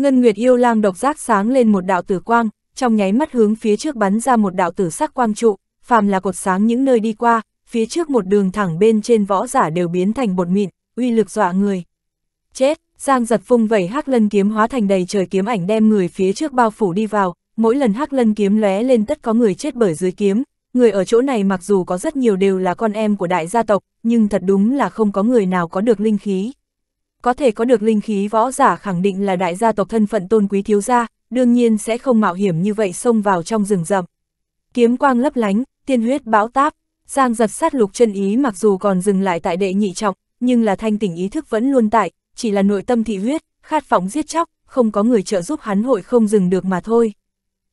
Ngân Nguyệt yêu lang độc giác sáng lên một đạo tử quang, trong nháy mắt hướng phía trước bắn ra một đạo tử sắc quang trụ, phàm là cột sáng những nơi đi qua, phía trước một đường thẳng bên trên võ giả đều biến thành bột mịn, uy lực dọa người. Chết, Giang giật phung vẩy hắc lân kiếm hóa thành đầy trời kiếm ảnh đem người phía trước bao phủ đi vào, mỗi lần hắc lân kiếm lóe lên tất có người chết bởi dưới kiếm, người ở chỗ này mặc dù có rất nhiều đều là con em của đại gia tộc, nhưng thật đúng là không có người nào có được linh khí có thể có được linh khí võ giả khẳng định là đại gia tộc thân phận tôn quý thiếu gia, đương nhiên sẽ không mạo hiểm như vậy xông vào trong rừng rậm. Kiếm quang lấp lánh, tiên huyết bão táp, Giang giật sát lục chân ý mặc dù còn dừng lại tại đệ nhị trọng, nhưng là thanh tỉnh ý thức vẫn luôn tại, chỉ là nội tâm thị huyết, khát phỏng giết chóc, không có người trợ giúp hắn hội không dừng được mà thôi.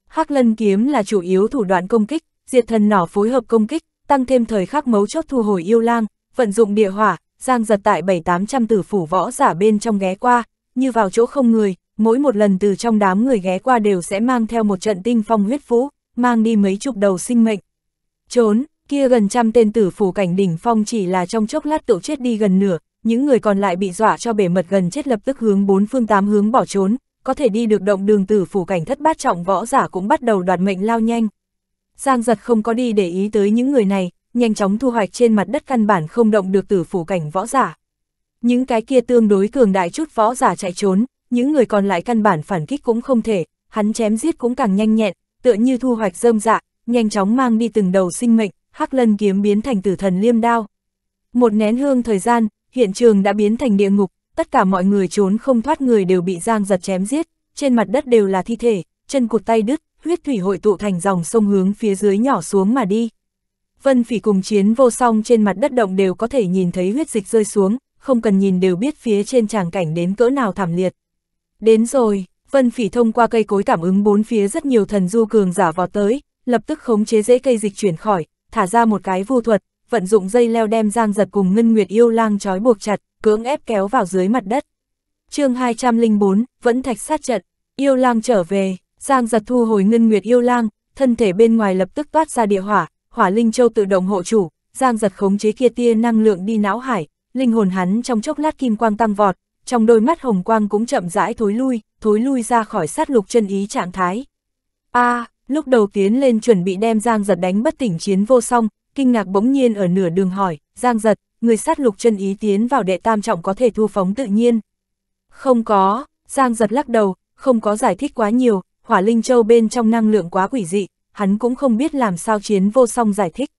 Hắc lân kiếm là chủ yếu thủ đoạn công kích, diệt thần nỏ phối hợp công kích, tăng thêm thời khắc mấu chốt thu hồi yêu lang, vận dụng địa hỏa, Giang giật tại bảy tám trăm tử phủ võ giả bên trong ghé qua, như vào chỗ không người, mỗi một lần từ trong đám người ghé qua đều sẽ mang theo một trận tinh phong huyết vũ, mang đi mấy chục đầu sinh mệnh. Trốn, kia gần trăm tên tử phủ cảnh đỉnh phong chỉ là trong chốc lát tự chết đi gần nửa, những người còn lại bị dọa cho bể mật gần chết lập tức hướng bốn phương tám hướng bỏ trốn, có thể đi được động đường tử phủ cảnh thất bát trọng võ giả cũng bắt đầu đoạt mệnh lao nhanh. Giang giật không có đi để ý tới những người này, nhanh chóng thu hoạch trên mặt đất căn bản không động được tử phủ cảnh võ giả. Những cái kia tương đối cường đại chút võ giả chạy trốn, những người còn lại căn bản phản kích cũng không thể, hắn chém giết cũng càng nhanh nhẹn, tựa như thu hoạch rơm dạ, nhanh chóng mang đi từng đầu sinh mệnh, hắc lân kiếm biến thành tử thần liêm đao. Một nén hương thời gian, hiện trường đã biến thành địa ngục, tất cả mọi người trốn không thoát người đều bị giang giật chém giết, trên mặt đất đều là thi thể, chân cụt tay đứt, huyết thủy hội tụ thành dòng sông hướng phía dưới nhỏ xuống mà đi. Vân phỉ cùng chiến vô song trên mặt đất động đều có thể nhìn thấy huyết dịch rơi xuống, không cần nhìn đều biết phía trên tràng cảnh đến cỡ nào thảm liệt. Đến rồi, vân phỉ thông qua cây cối cảm ứng bốn phía rất nhiều thần du cường giả vào tới, lập tức khống chế dễ cây dịch chuyển khỏi, thả ra một cái vu thuật, vận dụng dây leo đem giang giật cùng ngân nguyệt yêu lang trói buộc chặt, cưỡng ép kéo vào dưới mặt đất. chương 204, vẫn thạch sát trận, yêu lang trở về, giang giật thu hồi ngân nguyệt yêu lang, thân thể bên ngoài lập tức toát ra địa hỏa, hỏa linh châu tự động hộ chủ, giang giật khống chế kia tia năng lượng đi não hải, linh hồn hắn trong chốc lát kim quang tăng vọt, trong đôi mắt hồng quang cũng chậm rãi thối lui, thối lui ra khỏi sát lục chân ý trạng thái. A, à, lúc đầu tiến lên chuẩn bị đem giang giật đánh bất tỉnh chiến vô song, kinh ngạc bỗng nhiên ở nửa đường hỏi, giang giật, người sát lục chân ý tiến vào đệ tam trọng có thể thu phóng tự nhiên. Không có, giang giật lắc đầu, không có giải thích quá nhiều, hỏa linh châu bên trong năng lượng quá quỷ dị, hắn cũng không biết làm sao chiến vô song giải thích.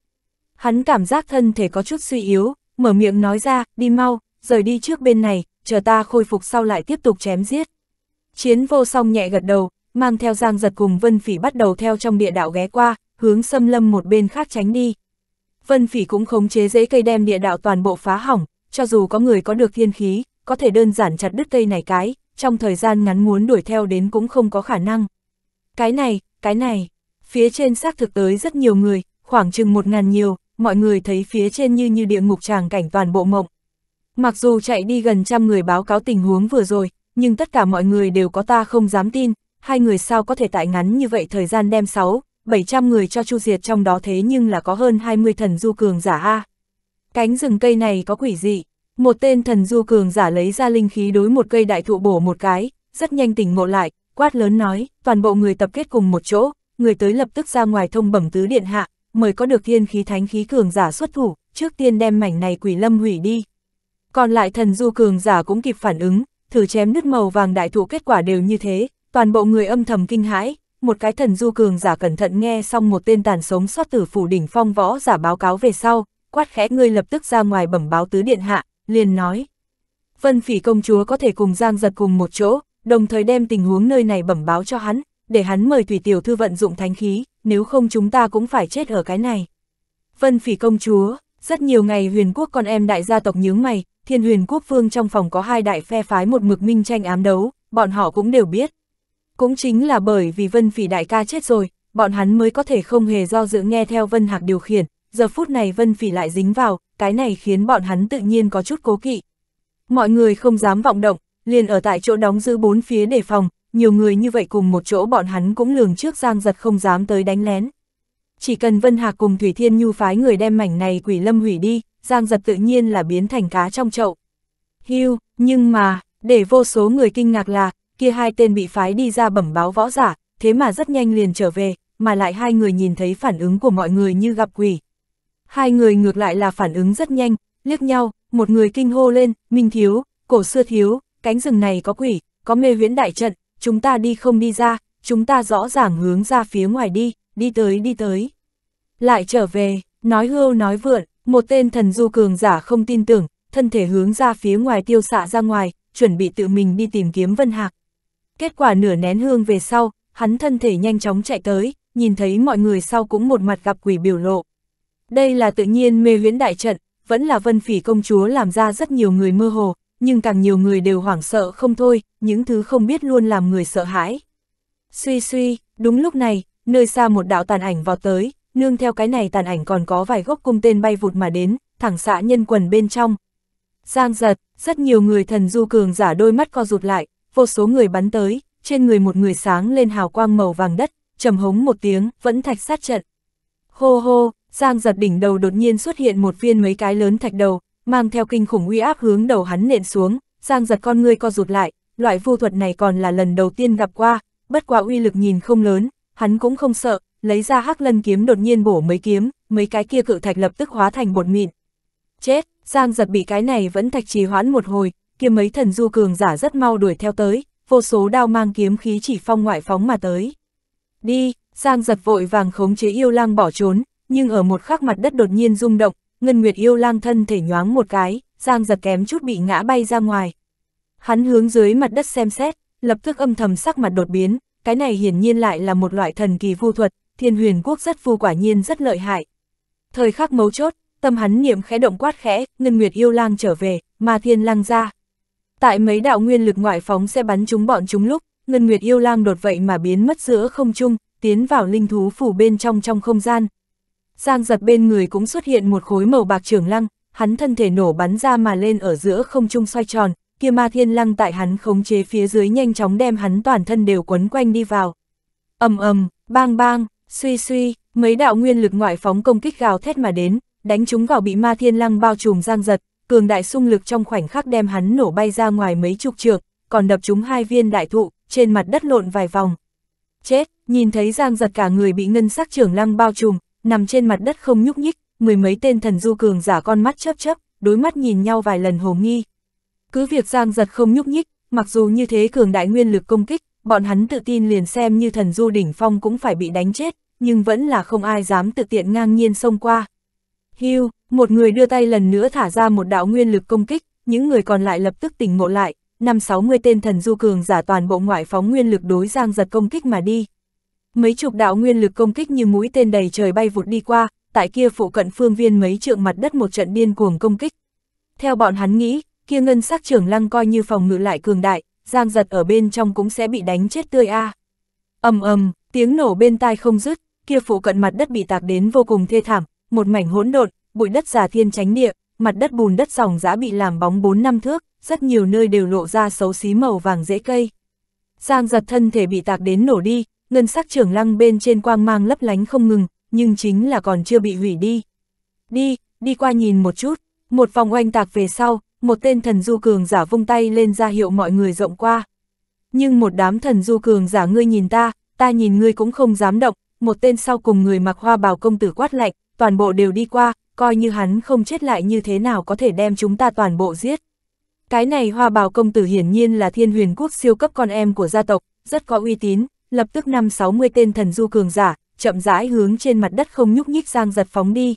Hắn cảm giác thân thể có chút suy yếu, mở miệng nói ra, đi mau, rời đi trước bên này, chờ ta khôi phục sau lại tiếp tục chém giết. Chiến vô song nhẹ gật đầu, mang theo giang giật cùng vân phỉ bắt đầu theo trong địa đạo ghé qua, hướng xâm lâm một bên khác tránh đi. Vân phỉ cũng khống chế dễ cây đem địa đạo toàn bộ phá hỏng, cho dù có người có được thiên khí, có thể đơn giản chặt đứt cây này cái, trong thời gian ngắn muốn đuổi theo đến cũng không có khả năng. Cái này, cái này, phía trên xác thực tới rất nhiều người, khoảng chừng một ngàn nhiều, mọi người thấy phía trên như như địa ngục tràng cảnh toàn bộ mộng. Mặc dù chạy đi gần trăm người báo cáo tình huống vừa rồi, nhưng tất cả mọi người đều có ta không dám tin, hai người sao có thể tại ngắn như vậy thời gian đem 6, 700 người cho chu diệt trong đó thế nhưng là có hơn 20 thần du cường giả A. Cánh rừng cây này có quỷ dị, một tên thần du cường giả lấy ra linh khí đối một cây đại thụ bổ một cái, rất nhanh tỉnh ngộ lại, quát lớn nói, toàn bộ người tập kết cùng một chỗ, người tới lập tức ra ngoài thông bẩm tứ điện hạ, mới có được thiên khí thánh khí cường giả xuất thủ, trước tiên đem mảnh này quỷ lâm hủy đi. Còn lại thần du cường giả cũng kịp phản ứng, thử chém nứt màu vàng đại thụ kết quả đều như thế, toàn bộ người âm thầm kinh hãi, một cái thần du cường giả cẩn thận nghe xong một tên tàn sống sót tử phủ đỉnh phong võ giả báo cáo về sau, quát khẽ ngươi lập tức ra ngoài bẩm báo tứ điện hạ, liền nói. Vân phỉ công chúa có thể cùng Giang giật cùng một chỗ, đồng thời đem tình huống nơi này bẩm báo cho hắn, để hắn mời Thủy Tiểu Thư vận dụng thánh khí, nếu không chúng ta cũng phải chết ở cái này. Vân Phỉ công chúa, rất nhiều ngày huyền quốc con em đại gia tộc nhướng mày, thiên huyền quốc vương trong phòng có hai đại phe phái một mực minh tranh ám đấu, bọn họ cũng đều biết. Cũng chính là bởi vì Vân Phỉ đại ca chết rồi, bọn hắn mới có thể không hề do dự nghe theo Vân Hạc điều khiển, giờ phút này Vân Phỉ lại dính vào, cái này khiến bọn hắn tự nhiên có chút cố kỵ. Mọi người không dám vọng động, liền ở tại chỗ đóng giữ bốn phía đề phòng, nhiều người như vậy cùng một chỗ bọn hắn cũng lường trước Giang Giật không dám tới đánh lén. Chỉ cần Vân Hạc cùng Thủy Thiên Nhu phái người đem mảnh này quỷ lâm hủy đi, Giang Giật tự nhiên là biến thành cá trong chậu. Hưu, nhưng mà, để vô số người kinh ngạc là, kia hai tên bị phái đi ra bẩm báo võ giả, thế mà rất nhanh liền trở về, mà lại hai người nhìn thấy phản ứng của mọi người như gặp quỷ. Hai người ngược lại là phản ứng rất nhanh, liếc nhau, một người kinh hô lên, Minh Thiếu, Cổ Xưa Thiếu, cánh rừng này có quỷ, có mê huyễn đại trận, chúng ta đi không đi ra, chúng ta rõ ràng hướng ra phía ngoài đi, đi tới đi tới. Lại trở về, nói hưu nói vượn, một tên thần du cường giả không tin tưởng, thân thể hướng ra phía ngoài tiêu xạ ra ngoài, chuẩn bị tự mình đi tìm kiếm Vân Hạc. Kết quả nửa nén hương về sau, hắn thân thể nhanh chóng chạy tới, nhìn thấy mọi người sau cũng một mặt gặp quỷ biểu lộ. Đây là tự nhiên mê huyễn đại trận, vẫn là vân phỉ công chúa làm ra rất nhiều người mơ hồ, nhưng càng nhiều người đều hoảng sợ không thôi, những thứ không biết luôn làm người sợ hãi. Suy suy, đúng lúc này, nơi xa một đạo tàn ảnh vào tới, nương theo cái này tàn ảnh còn có vài gốc cung tên bay vụt mà đến, thẳng xạ nhân quần bên trong. Giang giật, rất nhiều người thần du cường giả đôi mắt co rụt lại, vô số người bắn tới, trên người một người sáng lên hào quang màu vàng đất, trầm hống một tiếng, vẫn thạch sát trận. Hô hô, Giang giật đỉnh đầu đột nhiên xuất hiện một viên mấy cái lớn thạch đầu, mang theo kinh khủng uy áp hướng đầu hắn nện xuống, Giang giật con ngươi co rụt lại, loại vu thuật này còn là lần đầu tiên gặp qua, bất quá uy lực nhìn không lớn, hắn cũng không sợ, lấy ra hắc lân kiếm đột nhiên bổ mấy kiếm, mấy cái kia cự thạch lập tức hóa thành bột mịn. Chết, Giang giật bị cái này vẫn thạch trì hoãn một hồi, kia mấy thần du cường giả rất mau đuổi theo tới, vô số đao mang kiếm khí chỉ phong ngoại phóng mà tới. Đi, Giang giật vội vàng khống chế yêu lang bỏ trốn, nhưng ở một khắc mặt đất đột nhiên rung động, Ngân Nguyệt yêu lang thân thể nhoáng một cái, Giang giật kém chút bị ngã bay ra ngoài. Hắn hướng dưới mặt đất xem xét, lập tức âm thầm sắc mặt đột biến, cái này hiển nhiên lại là một loại thần kỳ vu thuật, thiên huyền quốc rất vu quả nhiên rất lợi hại. Thời khắc mấu chốt, tâm hắn niệm khẽ động quát khẽ, Ngân Nguyệt yêu lang trở về, mà thiên lang ra. Tại mấy đạo nguyên lực ngoại phóng sẽ bắn chúng bọn chúng lúc, Ngân Nguyệt yêu lang đột vậy mà biến mất giữa không trung, tiến vào linh thú phủ bên trong trong không gian, Giang giật bên người cũng xuất hiện một khối màu bạc trường lăng, hắn thân thể nổ bắn ra mà lên ở giữa không trung xoay tròn, kia ma thiên lăng tại hắn khống chế phía dưới nhanh chóng đem hắn toàn thân đều quấn quanh đi vào. ầm ầm, bang bang, suy suy, mấy đạo nguyên lực ngoại phóng công kích gào thét mà đến, đánh chúng vào bị ma thiên lăng bao trùm giang giật, cường đại xung lực trong khoảnh khắc đem hắn nổ bay ra ngoài mấy chục trượng, còn đập chúng hai viên đại thụ, trên mặt đất lộn vài vòng. Chết, nhìn thấy giang giật cả người bị ngân sắc trưởng lăng bao trùm, nằm trên mặt đất không nhúc nhích, mười mấy tên thần du cường giả con mắt chớp chớp, đối mắt nhìn nhau vài lần hồ nghi. Cứ việc Giang giật không nhúc nhích, mặc dù như thế cường đại nguyên lực công kích, bọn hắn tự tin liền xem như thần du đỉnh phong cũng phải bị đánh chết, nhưng vẫn là không ai dám tự tiện ngang nhiên xông qua. Hưu, một người đưa tay lần nữa thả ra một đạo nguyên lực công kích, những người còn lại lập tức tỉnh ngộ lại, năm sáu mươi tên thần du cường giả toàn bộ ngoại phóng nguyên lực đối Giang giật công kích mà đi, Mấy chục đạo nguyên lực công kích như mũi tên đầy trời bay vụt đi qua, tại kia phụ cận phương viên mấy trượng mặt đất một trận điên cuồng công kích. Theo bọn hắn nghĩ, kia ngân sắc trưởng lăng coi như phòng ngự lại cường đại, giang giật ở bên trong cũng sẽ bị đánh chết tươi a. Ầm ầm, tiếng nổ bên tai không dứt, kia phụ cận mặt đất bị tạc đến vô cùng thê thảm, một mảnh hỗn độn, bụi đất giả thiên tránh địa, mặt đất bùn đất sòng giã bị làm bóng 4 năm thước, rất nhiều nơi đều lộ ra xấu xí màu vàng dễ cây. Giang giật thân thể bị tạc đến nổ đi, ngân sắc trưởng lăng bên trên quang mang lấp lánh không ngừng, nhưng chính là còn chưa bị hủy đi. Đi, đi qua nhìn một chút, một vòng oanh tạc về sau, một tên thần du cường giả vung tay lên ra hiệu mọi người rộng qua. Nhưng một đám thần du cường giả ngươi nhìn ta, ta nhìn ngươi cũng không dám động, một tên sau cùng người mặc hoa bào công tử quát lạnh, toàn bộ đều đi qua, coi như hắn không chết lại như thế nào có thể đem chúng ta toàn bộ giết. Cái này hoa bào công tử hiển nhiên là thiên huyền quốc siêu cấp con em của gia tộc, rất có uy tín, lập tức năm 60 tên thần du cường giả, chậm rãi hướng trên mặt đất không nhúc nhích Giang Giật phóng đi.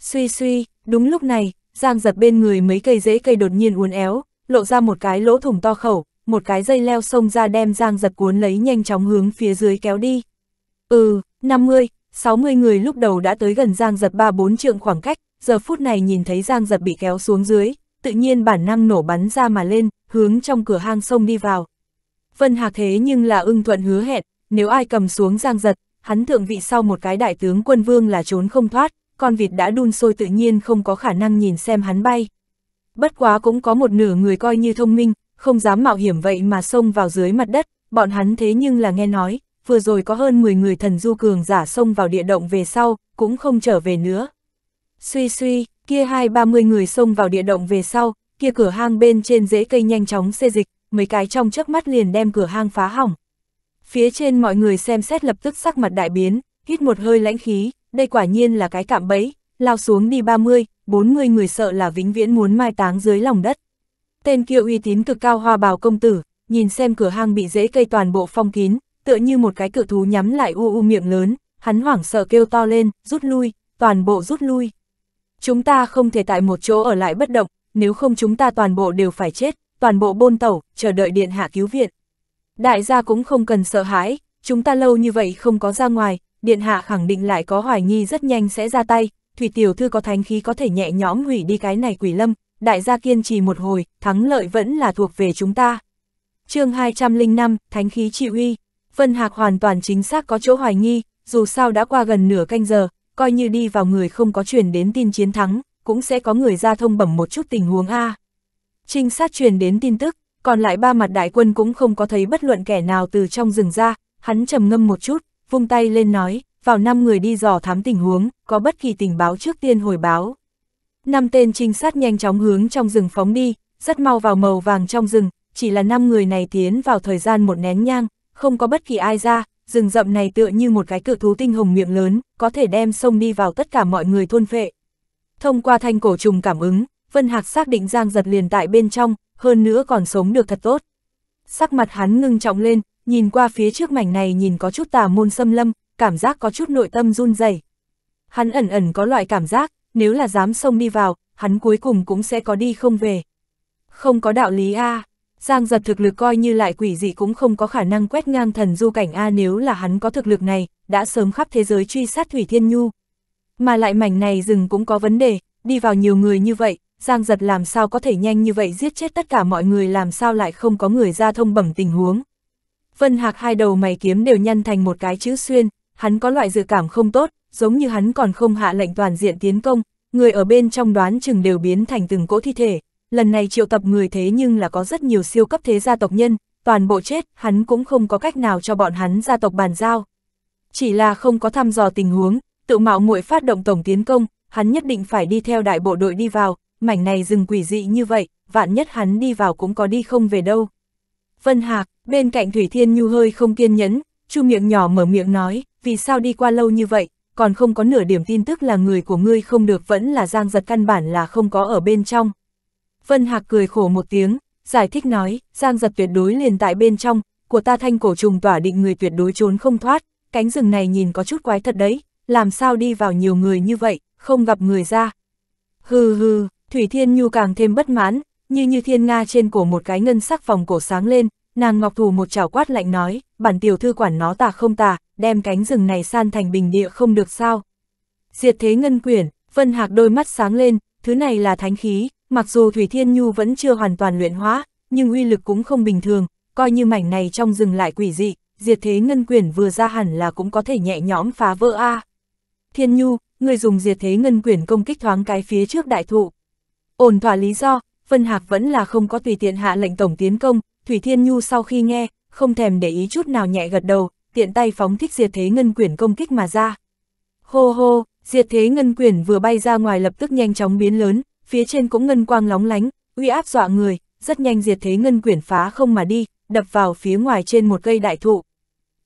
Suy suy, đúng lúc này, Giang Giật bên người mấy cây rễ cây đột nhiên uốn éo, lộ ra một cái lỗ thủng to khẩu, một cái dây leo xông ra đem Giang Giật cuốn lấy nhanh chóng hướng phía dưới kéo đi. Ừ, 50, 60 người lúc đầu đã tới gần Giang Giật 3-4 trượng khoảng cách, giờ phút này nhìn thấy Giang Giật bị kéo xuống dưới, tự nhiên bản năng nổ bắn ra mà lên, hướng trong cửa hang sông đi vào. Vân Hạc thế nhưng là ưng thuận hứa hẹn, nếu ai cầm xuống giang giật, hắn thượng vị sau một cái đại tướng quân vương là trốn không thoát, con vịt đã đun sôi tự nhiên không có khả năng nhìn xem hắn bay. Bất quá cũng có một nửa người coi như thông minh, không dám mạo hiểm vậy mà xông vào dưới mặt đất, bọn hắn thế nhưng là nghe nói, vừa rồi có hơn 10 người thần du cường giả xông vào địa động về sau, cũng không trở về nữa. Suy suy, kia hai ba mươi người xông vào địa động về sau, kia cửa hang bên trên rễ cây nhanh chóng xê dịch, mấy cái trong trước mắt liền đem cửa hang phá hỏng. Phía trên mọi người xem xét lập tức sắc mặt đại biến, hít một hơi lãnh khí, đây quả nhiên là cái cạm bẫy, lao xuống đi 30, 40 người sợ là vĩnh viễn muốn mai táng dưới lòng đất. Tên kia uy tín cực cao hoa bào công tử, nhìn xem cửa hang bị dễ cây toàn bộ phong kín, tựa như một cái cự thú nhắm lại u u miệng lớn, hắn hoảng sợ kêu to lên, rút lui, toàn bộ rút lui. Chúng ta không thể tại một chỗ ở lại bất động, nếu không chúng ta toàn bộ đều phải chết, toàn bộ bôn tẩu, chờ đợi điện hạ cứu viện. Đại gia cũng không cần sợ hãi, chúng ta lâu như vậy không có ra ngoài, điện hạ khẳng định lại có hoài nghi rất nhanh sẽ ra tay, thủy tiểu thư có thánh khí có thể nhẹ nhõm hủy đi cái này quỷ lâm, đại gia kiên trì một hồi, thắng lợi vẫn là thuộc về chúng ta. chương 205, thánh khí trị uy, Vân Hạc hoàn toàn chính xác có chỗ hoài nghi, dù sao đã qua gần nửa canh giờ, coi như đi vào người không có truyền đến tin chiến thắng, cũng sẽ có người ra thông bẩm một chút tình huống A. Trinh sát truyền đến tin tức, còn lại ba mặt đại quân cũng không có thấy bất luận kẻ nào từ trong rừng ra, hắn trầm ngâm một chút, vung tay lên nói, vào năm người đi dò thám tình huống, có bất kỳ tình báo trước tiên hồi báo. Năm tên trinh sát nhanh chóng hướng trong rừng phóng đi, rất mau vào màu vàng trong rừng, chỉ là năm người này tiến vào thời gian một nén nhang, không có bất kỳ ai ra, rừng rậm này tựa như một cái cự thú tinh hồng miệng lớn, có thể đem sông đi vào tất cả mọi người thôn phệ. Thông qua thanh cổ trùng cảm ứng, Vân Hạc xác định Giang Giật liền tại bên trong, hơn nữa còn sống được thật tốt. Sắc mặt hắn ngưng trọng lên, nhìn qua phía trước mảnh này nhìn có chút tà môn xâm lâm, cảm giác có chút nội tâm run rẩy. Hắn ẩn ẩn có loại cảm giác, nếu là dám xông đi vào, hắn cuối cùng cũng sẽ có đi không về. Không có đạo lý a. À. Giang giật thực lực coi như lại quỷ dị cũng không có khả năng quét ngang thần du cảnh A à nếu là hắn có thực lực này, đã sớm khắp thế giới truy sát Thủy Thiên Nhu. Mà lại mảnh này rừng cũng có vấn đề, đi vào nhiều người như vậy, Giang giật làm sao có thể nhanh như vậy giết chết tất cả mọi người làm sao lại không có người ra thông bẩm tình huống. Vân Hạc hai đầu mày kiếm đều nhăn thành một cái chữ xuyên, hắn có loại dự cảm không tốt, giống như hắn còn không hạ lệnh toàn diện tiến công, người ở bên trong đoán chừng đều biến thành từng cỗ thi thể. Lần này triệu tập người thế nhưng là có rất nhiều siêu cấp thế gia tộc nhân, toàn bộ chết, hắn cũng không có cách nào cho bọn hắn gia tộc bàn giao. Chỉ là không có thăm dò tình huống, tự mạo muội phát động tổng tiến công, hắn nhất định phải đi theo đại bộ đội đi vào, mảnh này rừng quỷ dị như vậy, vạn nhất hắn đi vào cũng có đi không về đâu. Vân Hạc, bên cạnh Thủy Thiên Nhu hơi không kiên nhẫn, chu miệng nhỏ mở miệng nói, vì sao đi qua lâu như vậy, còn không có nửa điểm tin tức là người của ngươi không được vẫn là giang giật căn bản là không có ở bên trong. Vân Hạc cười khổ một tiếng, giải thích nói, giang giật tuyệt đối liền tại bên trong, của ta thanh cổ trùng tỏa định người tuyệt đối trốn không thoát, cánh rừng này nhìn có chút quái thật đấy, làm sao đi vào nhiều người như vậy, không gặp người ra. Hừ hừ, Thủy Thiên Nhu càng thêm bất mãn, như như thiên nga trên cổ một cái ngân sắc vòng cổ sáng lên, nàng ngọc thủ một chảo quát lạnh nói, bản tiểu thư quản nó tà không tà, đem cánh rừng này san thành bình địa không được sao. Diệt thế ngân quyển, Vân Hạc đôi mắt sáng lên, thứ này là thánh khí, mặc dù Thủy Thiên Nhu vẫn chưa hoàn toàn luyện hóa, nhưng uy lực cũng không bình thường, coi như mảnh này trong rừng lại quỷ dị, diệt thế ngân quyển vừa ra hẳn là cũng có thể nhẹ nhõm phá vỡ a. Thiên Nhu, người dùng diệt thế ngân quyển công kích thoáng cái phía trước đại thụ. Ổn thỏa lý do, Vân Hạc vẫn là không có tùy tiện hạ lệnh tổng tiến công, Thủy Thiên Nhu sau khi nghe, không thèm để ý chút nào nhẹ gật đầu, tiện tay phóng thích diệt thế ngân quyển công kích mà ra. Hô hô, diệt thế ngân quyển vừa bay ra ngoài lập tức nhanh chóng biến lớn, phía trên cũng ngân quang lóng lánh, uy áp dọa người, rất nhanh diệt thế ngân quyển phá không mà đi, đập vào phía ngoài trên một cây đại thụ.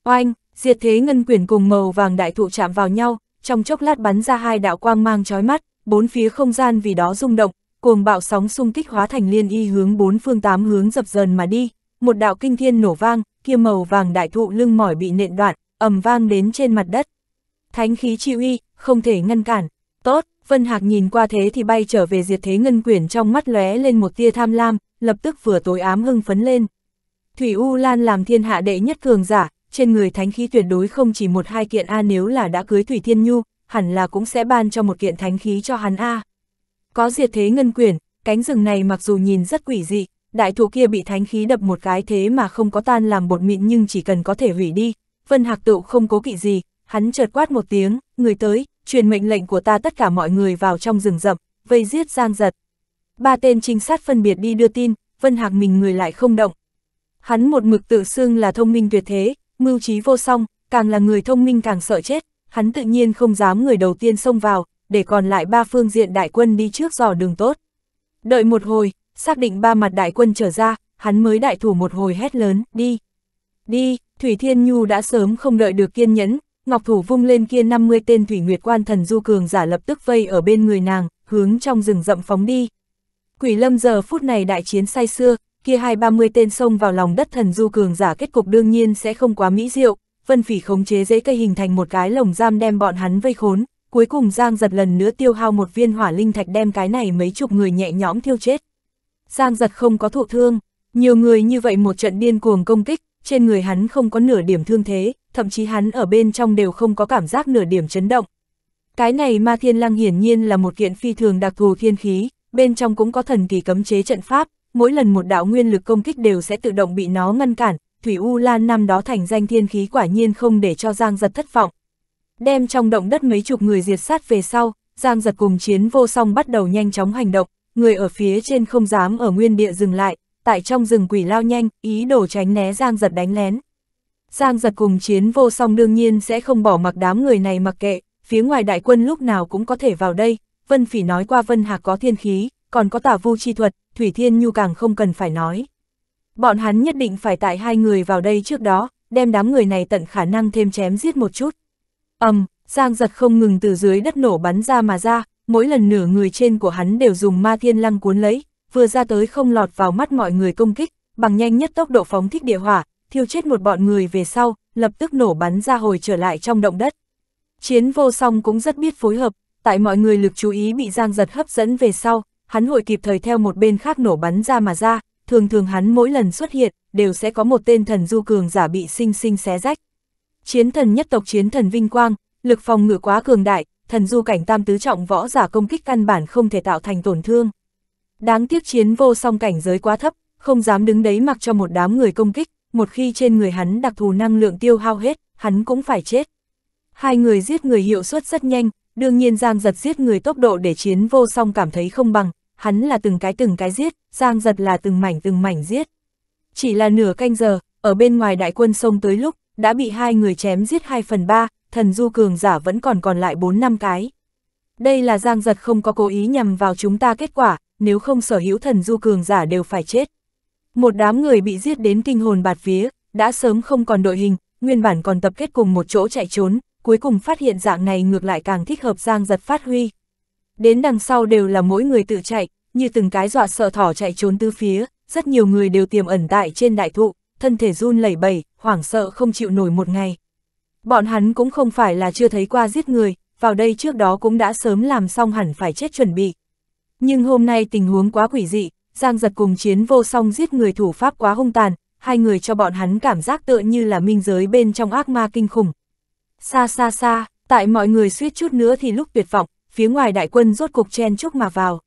Oanh, diệt thế ngân quyển cùng màu vàng đại thụ chạm vào nhau, trong chốc lát bắn ra hai đạo quang mang chói mắt, bốn phía không gian vì đó rung động, cuồng bạo sóng xung kích hóa thành liên y hướng bốn phương tám hướng dập dờn mà đi, một đạo kinh thiên nổ vang, kia màu vàng đại thụ lưng mỏi bị nện đoạn, ầm vang đến trên mặt đất. Thánh khí chi uy, không thể ngăn cản. Tốt, Vân Hạc nhìn qua thế thì bay trở về diệt thế ngân quyển trong mắt lóe lên một tia tham lam, lập tức vừa tối ám hưng phấn lên. Thủy U Lan làm thiên hạ đệ nhất cường giả, trên người thánh khí tuyệt đối không chỉ một hai kiện A nếu là đã cưới Thủy Thiên Nhu, hẳn là cũng sẽ ban cho một kiện thánh khí cho hắn A. À. Có diệt thế ngân quyển, cánh rừng này mặc dù nhìn rất quỷ dị, đại thủ kia bị thánh khí đập một cái thế mà không có tan làm bột mịn nhưng chỉ cần có thể hủy đi, Vân Hạc Tựu không cố kỵ gì, hắn chợt quát một tiếng, người tới, truyền mệnh lệnh của ta tất cả mọi người vào trong rừng rậm, vây giết Giang Giật. Ba tên trinh sát phân biệt đi đưa tin, Vân Hạc mình người lại không động. Hắn một mực tự xưng là thông minh tuyệt thế, mưu trí vô song, càng là người thông minh càng sợ chết, hắn tự nhiên không dám người đầu tiên xông vào, để còn lại ba phương diện đại quân đi trước dò đường tốt. Đợi một hồi, xác định ba mặt đại quân trở ra, hắn mới đại thủ một hồi hét lớn, đi. Đi, Thủy Thiên Nhu đã sớm không đợi được kiên nhẫn, Ngọc Thủ vung lên kia 50 tên Thủy Nguyệt Quan thần du cường giả lập tức vây ở bên người nàng, hướng trong rừng rậm phóng đi. Quỷ lâm giờ phút này đại chiến say xưa, kia hai ba mươi tên xông vào lòng đất thần du cường giả kết cục đương nhiên sẽ không quá mỹ diệu, vân phỉ khống chế dễ cây hình thành một cái lồng giam đem bọn hắn vây khốn, cuối cùng Giang giật lần nữa tiêu hao một viên hỏa linh thạch đem cái này mấy chục người nhẹ nhõm thiêu chết. Giang giật không có thụ thương, nhiều người như vậy một trận điên cuồng công kích, trên người hắn không có nửa điểm thương thế, thậm chí hắn ở bên trong đều không có cảm giác nửa điểm chấn động. Cái này ma thiên lăng hiển nhiên là một kiện phi thường đặc thù thiên khí, bên trong cũng có thần kỳ cấm chế trận pháp, mỗi lần một đạo nguyên lực công kích đều sẽ tự động bị nó ngăn cản, Thủy U Lan năm đó thành danh thiên khí quả nhiên không để cho Giang giật thất vọng, đem trong động đất mấy chục người diệt sát về sau, Giang giật cùng chiến vô song bắt đầu nhanh chóng hành động, người ở phía trên không dám ở nguyên địa dừng lại, tại trong rừng quỷ lao nhanh, ý đồ tránh né Giang giật đánh lén. Giang giật cùng chiến vô song đương nhiên sẽ không bỏ mặc đám người này mặc kệ, phía ngoài đại quân lúc nào cũng có thể vào đây, Vân Phỉ nói qua Vân Hạc có thiên khí, còn có tả vu chi thuật, Thủy Thiên Nhu càng không cần phải nói. Bọn hắn nhất định phải tại hai người vào đây trước đó, đem đám người này tận khả năng thêm chém giết một chút ầm, um, Giang giật không ngừng từ dưới đất nổ bắn ra mà ra, mỗi lần nửa người trên của hắn đều dùng ma thiên lăng cuốn lấy, vừa ra tới không lọt vào mắt mọi người công kích, bằng nhanh nhất tốc độ phóng thích địa hỏa, thiêu chết một bọn người về sau, lập tức nổ bắn ra hồi trở lại trong động đất. Chiến vô song cũng rất biết phối hợp, tại mọi người lực chú ý bị Giang giật hấp dẫn về sau, hắn hội kịp thời theo một bên khác nổ bắn ra mà ra, thường thường hắn mỗi lần xuất hiện, đều sẽ có một tên thần du cường giả bị sinh sinh xé rách. Chiến thần nhất tộc chiến thần vinh quang, lực phòng ngự quá cường đại, thần du cảnh tam tứ trọng võ giả công kích căn bản không thể tạo thành tổn thương. Đáng tiếc chiến vô song cảnh giới quá thấp, không dám đứng đấy mặc cho một đám người công kích, một khi trên người hắn đặc thù năng lượng tiêu hao hết, hắn cũng phải chết. Hai người giết người hiệu suất rất nhanh, đương nhiên Giang Giật giết người tốc độ để chiến vô song cảm thấy không bằng, hắn là từng cái từng cái giết, Giang Giật là từng mảnh từng mảnh giết. Chỉ là nửa canh giờ, ở bên ngoài đại quân sông tới lúc, đã bị hai người chém giết 2 phần 3, thần du cường giả vẫn còn còn lại 4 năm cái. Đây là giang giật không có cố ý nhằm vào chúng ta kết quả, nếu không sở hữu thần du cường giả đều phải chết. Một đám người bị giết đến kinh hồn bạt vía, đã sớm không còn đội hình, nguyên bản còn tập kết cùng một chỗ chạy trốn, cuối cùng phát hiện dạng này ngược lại càng thích hợp giang giật phát huy. Đến đằng sau đều là mỗi người tự chạy, như từng cái dọa sợ thỏ chạy trốn tứ phía, rất nhiều người đều tiềm ẩn tại trên đại thụ thân thể run lẩy bẩy, hoảng sợ không chịu nổi một ngày. Bọn hắn cũng không phải là chưa thấy qua giết người, vào đây trước đó cũng đã sớm làm xong hẳn phải chết chuẩn bị. Nhưng hôm nay tình huống quá quỷ dị, Giang giật cùng chiến vô song giết người thủ pháp quá hung tàn, hai người cho bọn hắn cảm giác tựa như là minh giới bên trong ác ma kinh khủng. Xa xa xa, tại mọi người suýt chút nữa thì lúc tuyệt vọng, phía ngoài đại quân rốt cục chen chúc mà vào.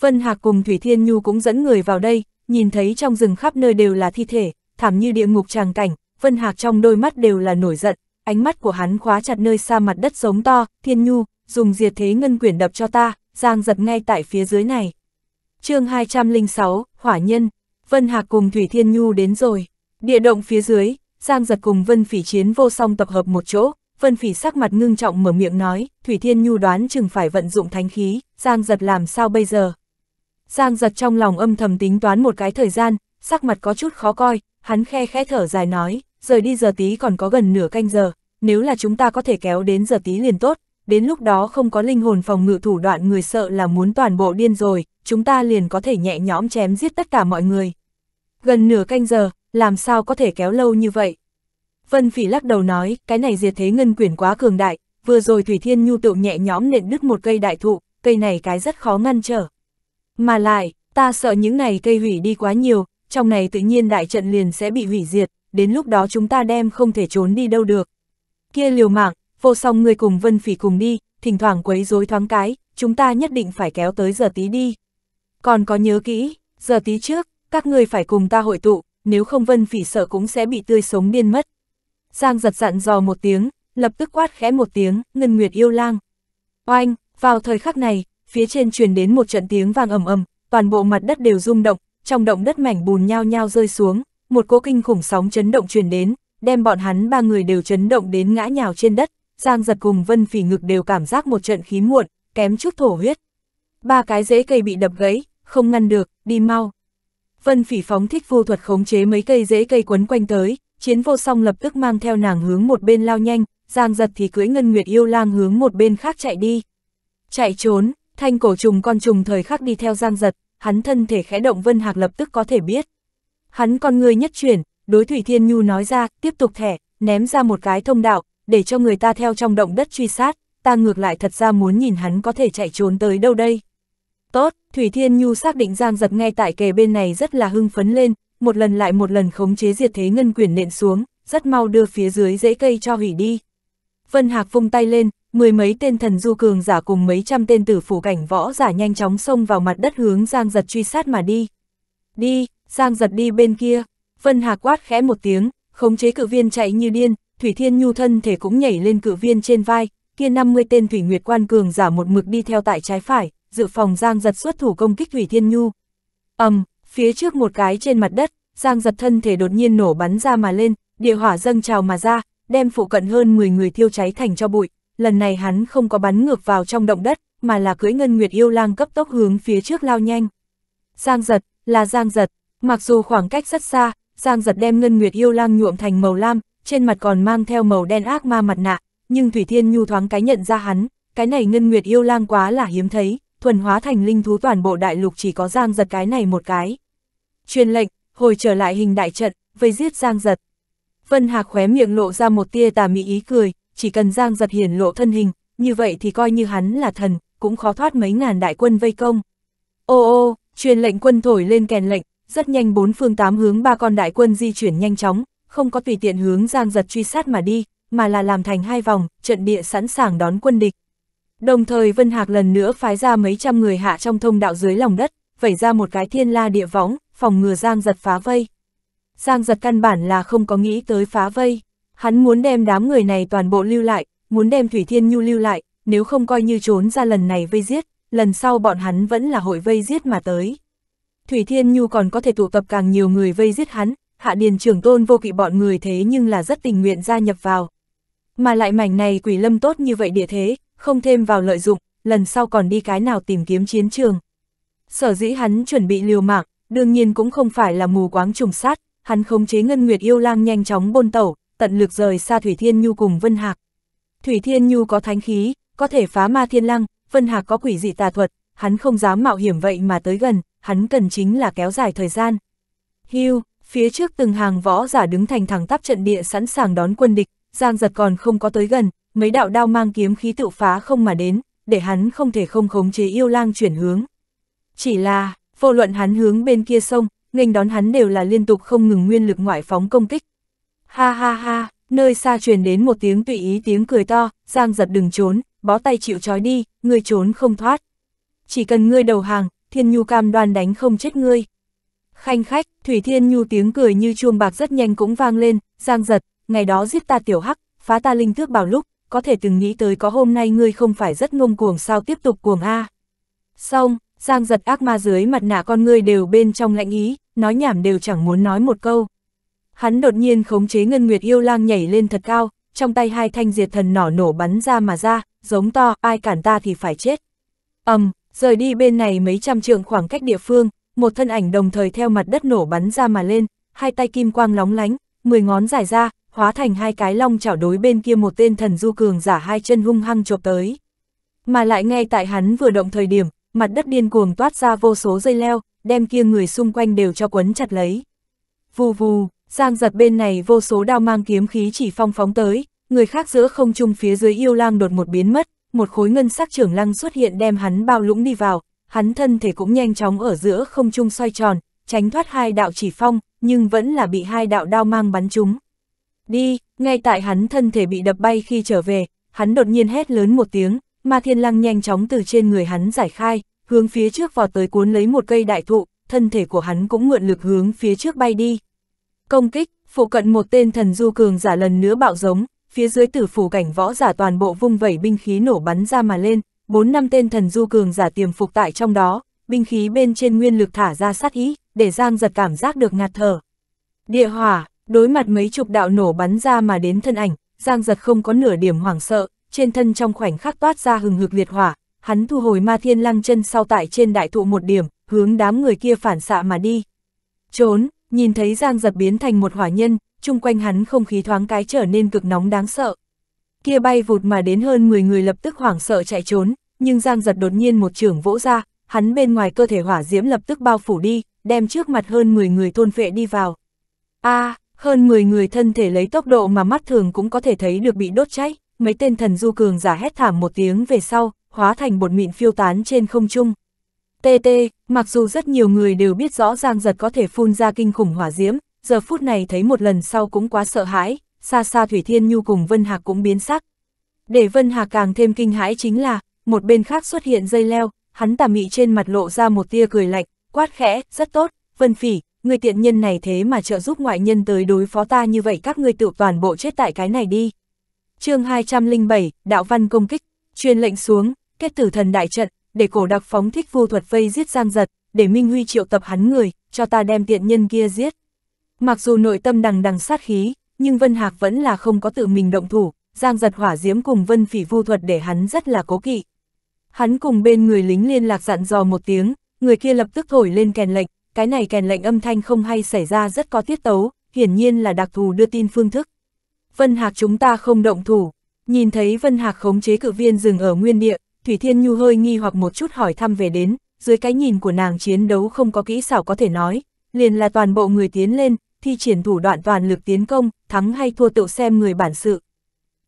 Vân Hạc cùng Thủy Thiên Nhu cũng dẫn người vào đây, nhìn thấy trong rừng khắp nơi đều là thi thể, thảm như địa ngục tràng cảnh, Vân Hạc trong đôi mắt đều là nổi giận, ánh mắt của hắn khóa chặt nơi xa mặt đất giống to, thiên nhu, dùng diệt thế ngân quyển đập cho ta, giang giật ngay tại phía dưới này. chương 206, Hỏa Nhân, Vân Hạc cùng Thủy Thiên Nhu đến rồi, địa động phía dưới, giang giật cùng Vân Phỉ chiến vô song tập hợp một chỗ, Vân Phỉ sắc mặt ngưng trọng mở miệng nói, Thủy Thiên Nhu đoán chừng phải vận dụng thánh khí, Giang Giật làm sao bây giờ? Giang Giật trong lòng âm thầm tính toán một cái thời gian, sắc mặt có chút khó coi, hắn khe khẽ thở dài nói, rời đi giờ tí còn có gần nửa canh giờ, nếu là chúng ta có thể kéo đến giờ tí liền tốt, đến lúc đó không có linh hồn phòng ngự thủ đoạn người sợ là muốn toàn bộ điên rồi, chúng ta liền có thể nhẹ nhõm chém giết tất cả mọi người. Gần nửa canh giờ, làm sao có thể kéo lâu như vậy? Vân Phỉ lắc đầu nói, cái này diệt thế ngân quyển quá cường đại, vừa rồi Thủy Thiên Nhu tự nhẹ nhõm nện đứt một cây đại thụ, cây này cái rất khó ngăn trở. Mà lại, ta sợ những này cây hủy đi quá nhiều, trong này tự nhiên đại trận liền sẽ bị hủy diệt, đến lúc đó chúng ta đem không thể trốn đi đâu được. Kia liều mạng, vô song người cùng vân phỉ cùng đi, thỉnh thoảng quấy rối thoáng cái, chúng ta nhất định phải kéo tới giờ tí đi. Còn có nhớ kỹ, giờ tí trước, các ngươi phải cùng ta hội tụ, nếu không vân phỉ sợ cũng sẽ bị tươi sống điên mất. Giang giật dặn dò một tiếng, lập tức quát khẽ một tiếng, ngân nguyệt yêu lang. Oanh, vào thời khắc này, phía trên truyền đến một trận tiếng vang ầm ầm, toàn bộ mặt đất đều rung động, trong động đất mảnh bùn nhao nhao rơi xuống, một cỗ kinh khủng sóng chấn động truyền đến, đem bọn hắn ba người đều chấn động đến ngã nhào trên đất, Giang giật cùng Vân Phỉ ngực đều cảm giác một trận khí muộn, kém chút thổ huyết. Ba cái rễ cây bị đập gãy, không ngăn được, đi mau. Vân Phỉ phóng thích vô thuật khống chế mấy cây rễ cây quấn quanh tới, chiến vô song lập tức mang theo nàng hướng một bên lao nhanh, Giang giật thì cưỡi ngân nguyệt yêu lang hướng một bên khác chạy đi. Chạy trốn, thanh cổ trùng con trùng thời khắc đi theo Giang giật, hắn thân thể khẽ động Vân Hạc lập tức có thể biết. Hắn con người nhất chuyển, đối Thủy Thiên Nhu nói ra, tiếp tục thẻ, ném ra một cái thông đạo, để cho người ta theo trong động đất truy sát, ta ngược lại thật ra muốn nhìn hắn có thể chạy trốn tới đâu đây. Tốt, Thủy Thiên Nhu xác định Giang giật ngay tại kề bên này rất là hưng phấn lên, một lần lại một lần khống chế diệt thế ngân quyển nện xuống, rất mau đưa phía dưới dễ cây cho hủy đi. Vân Hạc vung tay lên, mười mấy tên thần du cường giả cùng mấy trăm tên tử phủ cảnh võ giả nhanh chóng xông vào mặt đất hướng Giang Giật truy sát mà đi. Đi, Giang Giật đi bên kia, Vân Hà quát khẽ một tiếng, khống chế cự viên chạy như điên, Thủy Thiên Nhu thân thể cũng nhảy lên cự viên trên vai, kia 50 tên Thủy Nguyệt quan cường giả một mực đi theo tại trái phải, dự phòng Giang Giật xuất thủ công kích Thủy Thiên Nhu. ầm, um, phía trước một cái trên mặt đất, Giang Giật thân thể đột nhiên nổ bắn ra mà lên, địa hỏa dâng trào mà ra, đem phụ cận hơn 10 người thiêu cháy thành cho bụi lần này hắn không có bắn ngược vào trong động đất, mà là cưỡi ngân nguyệt yêu lang cấp tốc hướng phía trước lao nhanh. Giang giật, là giang giật, mặc dù khoảng cách rất xa, giang giật đem ngân nguyệt yêu lang nhuộm thành màu lam, trên mặt còn mang theo màu đen ác ma mặt nạ, nhưng Thủy Thiên Nhu thoáng cái nhận ra hắn, cái này ngân nguyệt yêu lang quá là hiếm thấy, thuần hóa thành linh thú toàn bộ đại lục chỉ có giang giật cái này một cái. Truyền lệnh, hồi trở lại hình đại trận, vây giết giang giật. Vân Hạc khóe miệng lộ ra một tia tà mỹ ý cười, chỉ cần Giang giật hiển lộ thân hình, như vậy thì coi như hắn là thần, cũng khó thoát mấy ngàn đại quân vây công. Ô ô, truyền lệnh quân thổi lên kèn lệnh, rất nhanh bốn phương tám hướng ba con đại quân di chuyển nhanh chóng, không có tùy tiện hướng Giang giật truy sát mà đi, mà là làm thành hai vòng, trận địa sẵn sàng đón quân địch. Đồng thời Vân Hạc lần nữa phái ra mấy trăm người hạ trong thông đạo dưới lòng đất, vẩy ra một cái thiên la địa võng, phòng ngừa Giang giật phá vây. Giang giật căn bản là không có nghĩ tới phá vây. Hắn muốn đem đám người này toàn bộ lưu lại, muốn đem Thủy Thiên Nhu lưu lại, nếu không coi như trốn ra lần này vây giết, lần sau bọn hắn vẫn là hội vây giết mà tới. Thủy Thiên Nhu còn có thể tụ tập càng nhiều người vây giết hắn, hạ điền trưởng tôn vô kỵ bọn người thế nhưng là rất tình nguyện gia nhập vào. Mà lại mảnh này quỷ lâm tốt như vậy địa thế, không thêm vào lợi dụng, lần sau còn đi cái nào tìm kiếm chiến trường. Sở dĩ hắn chuẩn bị liều mạng, đương nhiên cũng không phải là mù quáng trùng sát, hắn khống chế ngân nguyệt yêu lang nhanh chóng bôn tẩu, tận lực rời xa Thủy Thiên Nhu cùng Vân Hạc. Thủy Thiên Nhu có thánh khí, có thể phá ma thiên lăng, Vân Hạc có quỷ dị tà thuật, hắn không dám mạo hiểm vậy mà tới gần, hắn cần chính là kéo dài thời gian. Hưu, phía trước từng hàng võ giả đứng thành thẳng tắp trận địa sẵn sàng đón quân địch, Giang Giật còn không có tới gần, mấy đạo đao mang kiếm khí tự phá không mà đến, để hắn không thể không khống chế yêu lang chuyển hướng. Chỉ là, vô luận hắn hướng bên kia sông, nghênh đón hắn đều là liên tục không ngừng nguyên lực ngoại phóng công kích, Ha ha ha, nơi xa truyền đến một tiếng tùy ý tiếng cười to, Giang giật đừng trốn, bó tay chịu trói đi, ngươi trốn không thoát. Chỉ cần ngươi đầu hàng, Thiên Nhu cam đoan đánh không chết ngươi. Khanh khách, Thủy Thiên Nhu tiếng cười như chuông bạc rất nhanh cũng vang lên, Giang giật, ngày đó giết ta tiểu hắc, phá ta linh thước bảo lúc, có thể từng nghĩ tới có hôm nay ngươi không phải rất ngông cuồng sao tiếp tục cuồng a. Xong, Giang giật ác ma dưới mặt nạ con ngươi đều bên trong lạnh ý, nói nhảm đều chẳng muốn nói một câu. Hắn đột nhiên khống chế ngân nguyệt yêu lang nhảy lên thật cao, trong tay hai thanh diệt thần nỏ nổ bắn ra mà ra, giống to, ai cản ta thì phải chết. ầm, rời đi bên này mấy trăm trượng khoảng cách địa phương, một thân ảnh đồng thời theo mặt đất nổ bắn ra mà lên, hai tay kim quang lóng lánh, mười ngón dài ra, hóa thành hai cái long chảo đối bên kia một tên thần du cường giả hai chân hung hăng chộp tới. Mà lại ngay tại hắn vừa động thời điểm, mặt đất điên cuồng toát ra vô số dây leo, đem kia người xung quanh đều cho quấn chặt lấy. Vù vù, Giang giật bên này vô số đao mang kiếm khí chỉ phong phóng tới, người khác giữa không trung phía dưới yêu lang đột một biến mất, một khối ngân sắc trưởng lăng xuất hiện đem hắn bao lũng đi vào, hắn thân thể cũng nhanh chóng ở giữa không trung xoay tròn, tránh thoát hai đạo chỉ phong, nhưng vẫn là bị hai đạo đao mang bắn trúng. Đi, ngay tại hắn thân thể bị đập bay khi trở về, hắn đột nhiên hét lớn một tiếng, mà thiên lăng nhanh chóng từ trên người hắn giải khai, hướng phía trước vọt tới cuốn lấy một cây đại thụ, thân thể của hắn cũng mượn lực hướng phía trước bay đi, Công kích, phụ cận một tên thần du cường giả lần nữa bạo giống, phía dưới tử phủ cảnh võ giả toàn bộ vung vẩy binh khí nổ bắn ra mà lên, bốn năm tên thần du cường giả tiềm phục tại trong đó, binh khí bên trên nguyên lực thả ra sát ý, để Giang giật cảm giác được ngạt thở. Địa hỏa, đối mặt mấy chục đạo nổ bắn ra mà đến thân ảnh, Giang giật không có nửa điểm hoảng sợ, trên thân trong khoảnh khắc toát ra hừng hực liệt hỏa, hắn thu hồi ma thiên lăng chân sau tại trên đại thụ một điểm, hướng đám người kia phản xạ mà đi. Trốn, Nhìn thấy Giang giật biến thành một hỏa nhân, chung quanh hắn không khí thoáng cái trở nên cực nóng đáng sợ. Kia bay vụt mà đến hơn 10 người lập tức hoảng sợ chạy trốn, nhưng Giang giật đột nhiên một trường vỗ ra, hắn bên ngoài cơ thể hỏa diễm lập tức bao phủ đi, đem trước mặt hơn 10 người thôn phệ đi vào. a à, hơn 10 người thân thể lấy tốc độ mà mắt thường cũng có thể thấy được bị đốt cháy, mấy tên thần du cường giả hét thảm một tiếng về sau, hóa thành bột mịn phiêu tán trên không trung. TT, mặc dù rất nhiều người đều biết rõ Giang Giật có thể phun ra kinh khủng hỏa diễm, giờ phút này thấy một lần sau cũng quá sợ hãi, xa xa Thủy Thiên Nhu cùng Vân Hạc cũng biến sắc. Để Vân Hạc càng thêm kinh hãi chính là, một bên khác xuất hiện dây leo, hắn tà mị trên mặt lộ ra một tia cười lạnh, quát khẽ, rất tốt, Vân Phỉ, người tiện nhân này thế mà trợ giúp ngoại nhân tới đối phó ta như vậy các ngươi tự toàn bộ chết tại cái này đi. chương 207, Đạo Văn Công Kích, truyền lệnh xuống, kết tử thần đại trận, để cổ đặc phóng thích vu thuật vây giết Giang Giật, để Minh Huy triệu tập hắn người, cho ta đem tiện nhân kia giết. Mặc dù nội tâm đằng đằng sát khí, nhưng Vân Hạc vẫn là không có tự mình động thủ, Giang Giật hỏa diễm cùng Vân Phỉ vu thuật để hắn rất là cố kỵ. Hắn cùng bên người lính liên lạc dặn dò một tiếng, người kia lập tức thổi lên kèn lệnh, cái này kèn lệnh âm thanh không hay xảy ra rất có tiết tấu, hiển nhiên là đặc thù đưa tin phương thức. Vân Hạc chúng ta không động thủ, nhìn thấy Vân Hạc khống chế cự viên dừng ở nguyên địa, Thủy Thiên Nhu hơi nghi hoặc một chút hỏi thăm về đến, dưới cái nhìn của nàng chiến đấu không có kỹ xảo có thể nói, liền là toàn bộ người tiến lên, thi triển thủ đoạn toàn lực tiến công, thắng hay thua tự xem người bản sự.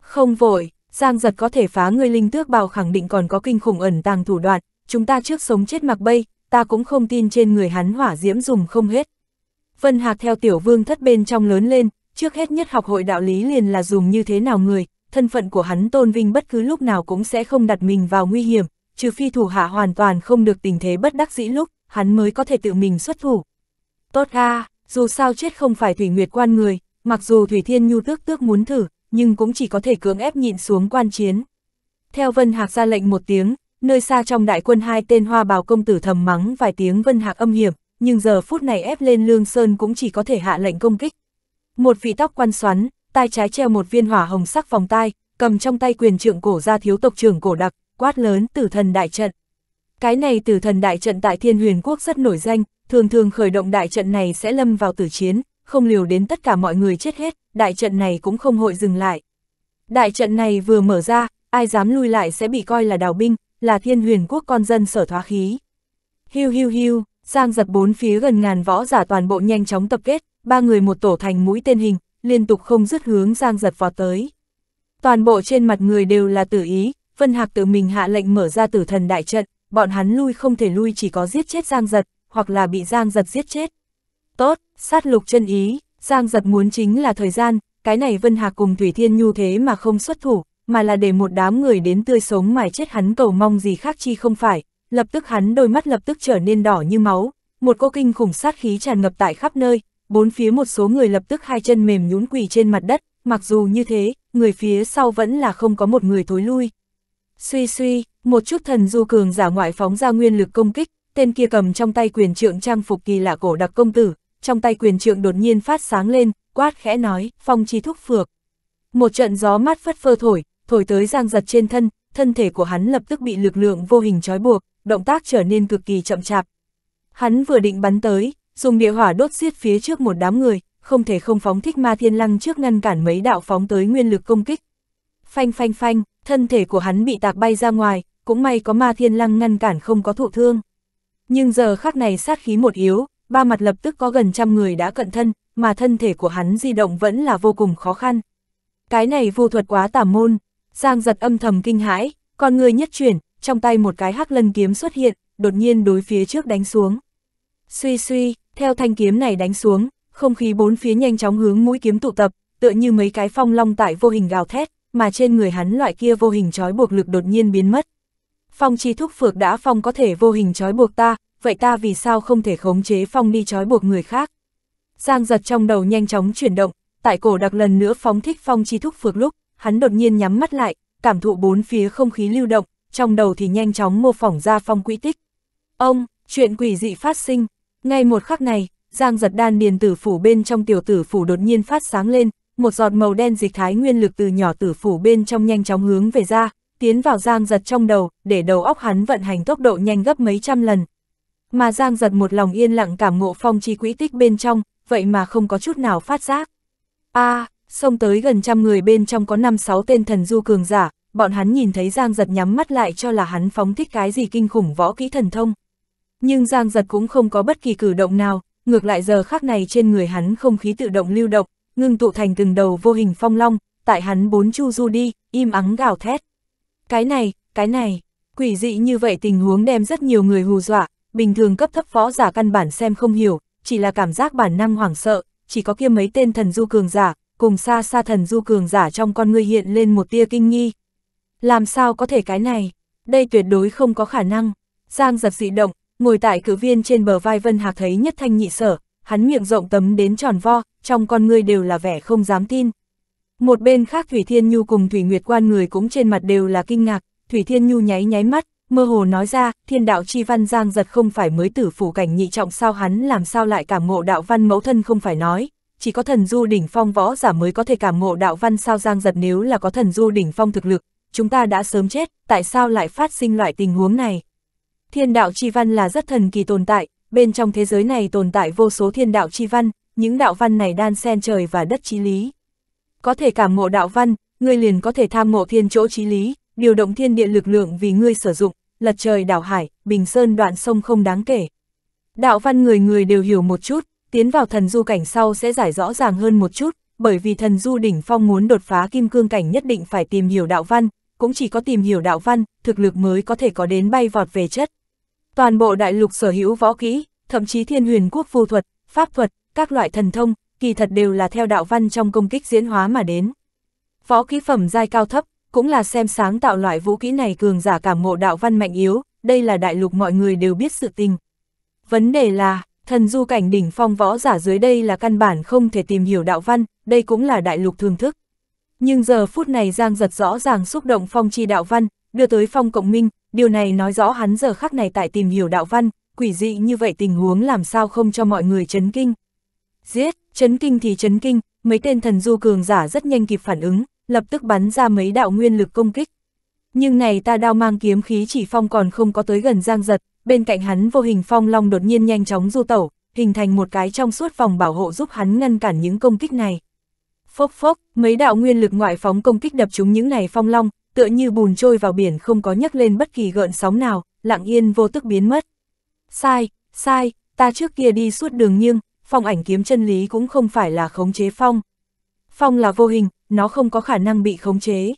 Không vội, Giang giật có thể phá người linh tước bào khẳng định còn có kinh khủng ẩn tàng thủ đoạn, chúng ta trước sống chết mặc bay, ta cũng không tin trên người hắn hỏa diễm dùng không hết. Vân Hạc theo tiểu vương thất bên trong lớn lên, trước hết nhất học hội đạo lý liền là dùng như thế nào người, thân phận của hắn tôn vinh bất cứ lúc nào cũng sẽ không đặt mình vào nguy hiểm, trừ phi thủ hạ hoàn toàn không được tình thế bất đắc dĩ lúc, hắn mới có thể tự mình xuất thủ. Tốt a, dù sao chết không phải Thủy Nguyệt quan người, mặc dù Thủy Thiên Nhu tước tước muốn thử, nhưng cũng chỉ có thể cưỡng ép nhịn xuống quan chiến. Theo Vân Hạc ra lệnh một tiếng, nơi xa trong đại quân hai tên hoa bào công tử thầm mắng vài tiếng Vân Hạc âm hiểm, nhưng giờ phút này ép lên Lương Sơn cũng chỉ có thể hạ lệnh công kích. Một vị tóc quan xoắn, Tay trái treo một viên hỏa hồng sắc vòng tai, cầm trong tay quyền trượng cổ ra thiếu tộc trưởng cổ đặc, quát lớn tử thần đại trận. Cái này tử thần đại trận tại thiên huyền quốc rất nổi danh, thường thường khởi động đại trận này sẽ lâm vào tử chiến, không liều đến tất cả mọi người chết hết, đại trận này cũng không hội dừng lại. Đại trận này vừa mở ra, ai dám lui lại sẽ bị coi là đào binh, là thiên huyền quốc con dân sở thoá khí. Hiu hiu hiu, sang giật bốn phía gần ngàn võ giả toàn bộ nhanh chóng tập kết, ba người một tổ thành mũi tên hình, liên tục không dứt hướng Giang Giật vọt tới. Toàn bộ trên mặt người đều là tử ý, Vân Hạc tự mình hạ lệnh mở ra tử thần đại trận, bọn hắn lui không thể lui chỉ có giết chết Giang Giật, hoặc là bị Giang Giật giết chết. Tốt, sát lục chân ý, Giang Giật muốn chính là thời gian, cái này Vân Hạc cùng Thủy Thiên Nhu thế mà không xuất thủ, mà là để một đám người đến tươi sống mà chết hắn cầu mong gì khác chi không phải, lập tức hắn đôi mắt lập tức trở nên đỏ như máu, một cô kinh khủng sát khí tràn ngập tại khắp nơi, bốn phía một số người lập tức hai chân mềm nhún quỳ trên mặt đất, mặc dù như thế, người phía sau vẫn là không có một người thối lui. Suy suy, một chút thần du cường giả ngoại phóng ra nguyên lực công kích, tên kia cầm trong tay quyền trượng trang phục kỳ lạ cổ đặc công tử, trong tay quyền trượng đột nhiên phát sáng lên, quát khẽ nói, phong chi thúc phược. Một trận gió mát phất phơ thổi, thổi tới giang giật trên thân, thân thể của hắn lập tức bị lực lượng vô hình trói buộc, động tác trở nên cực kỳ chậm chạp. Hắn vừa định bắn tới, dùng địa hỏa đốt giết phía trước một đám người, không thể không phóng thích ma thiên lăng trước ngăn cản mấy đạo phóng tới nguyên lực công kích. Phanh phanh phanh, thân thể của hắn bị tạc bay ra ngoài, cũng may có ma thiên lăng ngăn cản không có thụ thương. Nhưng giờ khắc này sát khí một yếu, ba mặt lập tức có gần trăm người đã cận thân, mà thân thể của hắn di động vẫn là vô cùng khó khăn. Cái này vô thuật quá tà môn, Giang giật âm thầm kinh hãi, còn người nhất chuyển, trong tay một cái hắc lân kiếm xuất hiện, đột nhiên đối phía trước đánh xuống. Suy suy, theo thanh kiếm này đánh xuống, không khí bốn phía nhanh chóng hướng mũi kiếm tụ tập, tựa như mấy cái phong long tại vô hình gào thét, mà trên người hắn loại kia vô hình trói buộc lực đột nhiên biến mất. Phong chi thúc phược đã phong có thể vô hình trói buộc ta, vậy ta vì sao không thể khống chế phong đi trói buộc người khác? Giang giật trong đầu nhanh chóng chuyển động, tại cổ đặc lần nữa phóng thích phong chi thúc phược lúc, hắn đột nhiên nhắm mắt lại, cảm thụ bốn phía không khí lưu động, trong đầu thì nhanh chóng mô phỏng ra phong quỹ tích. Ông, chuyện quỷ dị phát sinh, ngay một khắc này, Giang giật đan điền tử phủ bên trong tiểu tử phủ đột nhiên phát sáng lên, một giọt màu đen dịch thái nguyên lực từ nhỏ tử phủ bên trong nhanh chóng hướng về ra, tiến vào Giang giật trong đầu, để đầu óc hắn vận hành tốc độ nhanh gấp mấy trăm lần. Mà Giang giật một lòng yên lặng cảm ngộ phong chi quỹ tích bên trong, vậy mà không có chút nào phát giác. a à, xông tới gần trăm người bên trong có năm sáu tên thần du cường giả, bọn hắn nhìn thấy Giang giật nhắm mắt lại cho là hắn phóng thích cái gì kinh khủng võ kỹ thần thông. Nhưng Giang Giật cũng không có bất kỳ cử động nào, ngược lại giờ khắc này trên người hắn không khí tự động lưu động, ngưng tụ thành từng đầu vô hình phong long, tại hắn bốn chu du đi, im ắng gào thét. Cái này, cái này, quỷ dị như vậy tình huống đem rất nhiều người hù dọa, bình thường cấp thấp phó giả căn bản xem không hiểu, chỉ là cảm giác bản năng hoảng sợ, chỉ có kia mấy tên thần du cường giả, cùng xa xa thần du cường giả trong con ngươi hiện lên một tia kinh nghi. Làm sao có thể cái này? Đây tuyệt đối không có khả năng. Giang giật dị động, ngồi tại cử viên trên bờ vai Vân Hạc thấy nhất thanh nhị sở, hắn miệng rộng tấm đến tròn vo, trong con ngươi đều là vẻ không dám tin. Một bên khác Thủy Thiên Nhu cùng Thủy Nguyệt Quan người cũng trên mặt đều là kinh ngạc, Thủy Thiên Nhu nháy nháy mắt, mơ hồ nói ra, thiên đạo chi văn giang giật không phải mới tử phủ cảnh nhị trọng sao hắn làm sao lại cảm ngộ đạo văn mẫu thân không phải nói, chỉ có thần du đỉnh phong võ giả mới có thể cảm ngộ đạo văn sao giang giật nếu là có thần du đỉnh phong thực lực, chúng ta đã sớm chết, tại sao lại phát sinh loại tình huống này. Thiên đạo chi văn là rất thần kỳ tồn tại, bên trong thế giới này tồn tại vô số thiên đạo chi văn, những đạo văn này đan xen trời và đất chí lý. Có thể cảm ngộ đạo văn, ngươi liền có thể tham ngộ thiên chỗ chí lý, điều động thiên địa lực lượng vì ngươi sử dụng, lật trời đảo hải, bình sơn đoạn sông không đáng kể. Đạo văn người người đều hiểu một chút, tiến vào thần du cảnh sau sẽ giải rõ ràng hơn một chút, bởi vì thần du đỉnh phong muốn đột phá kim cương cảnh nhất định phải tìm hiểu đạo văn, cũng chỉ có tìm hiểu đạo văn, thực lực mới có thể có đến bay vọt về chất. Toàn bộ đại lục sở hữu võ kỹ, thậm chí thiên huyền quốc phù thuật, pháp thuật, các loại thần thông, kỳ thật đều là theo đạo văn trong công kích diễn hóa mà đến. Võ kỹ phẩm giai cao thấp, cũng là xem sáng tạo loại vũ kỹ này cường giả cảm ngộ đạo văn mạnh yếu, đây là đại lục mọi người đều biết sự tình. Vấn đề là, thần du cảnh đỉnh phong võ giả dưới đây là căn bản không thể tìm hiểu đạo văn, đây cũng là đại lục thường thức. Nhưng giờ phút này Giang giật rõ ràng xúc động phong chi đạo văn, đưa tới phong cộng minh, điều này nói rõ hắn giờ khắc này tại tìm hiểu đạo văn, quỷ dị như vậy tình huống làm sao không cho mọi người chấn kinh. Giết, chấn kinh thì chấn kinh, mấy tên thần du cường giả rất nhanh kịp phản ứng, lập tức bắn ra mấy đạo nguyên lực công kích. Nhưng này ta đao mang kiếm khí chỉ phong còn không có tới gần giang giật, bên cạnh hắn vô hình phong long đột nhiên nhanh chóng du tẩu, hình thành một cái trong suốt vòng bảo hộ giúp hắn ngăn cản những công kích này. Phốc phốc, mấy đạo nguyên lực ngoại phóng công kích đập trúng những này phong long, tựa như bùn trôi vào biển không có nhấc lên bất kỳ gợn sóng nào, lặng yên vô tức biến mất. Sai, sai, ta trước kia đi suốt đường nhưng, phong ảnh kiếm chân lý cũng không phải là khống chế phong. Phong là vô hình, nó không có khả năng bị khống chế.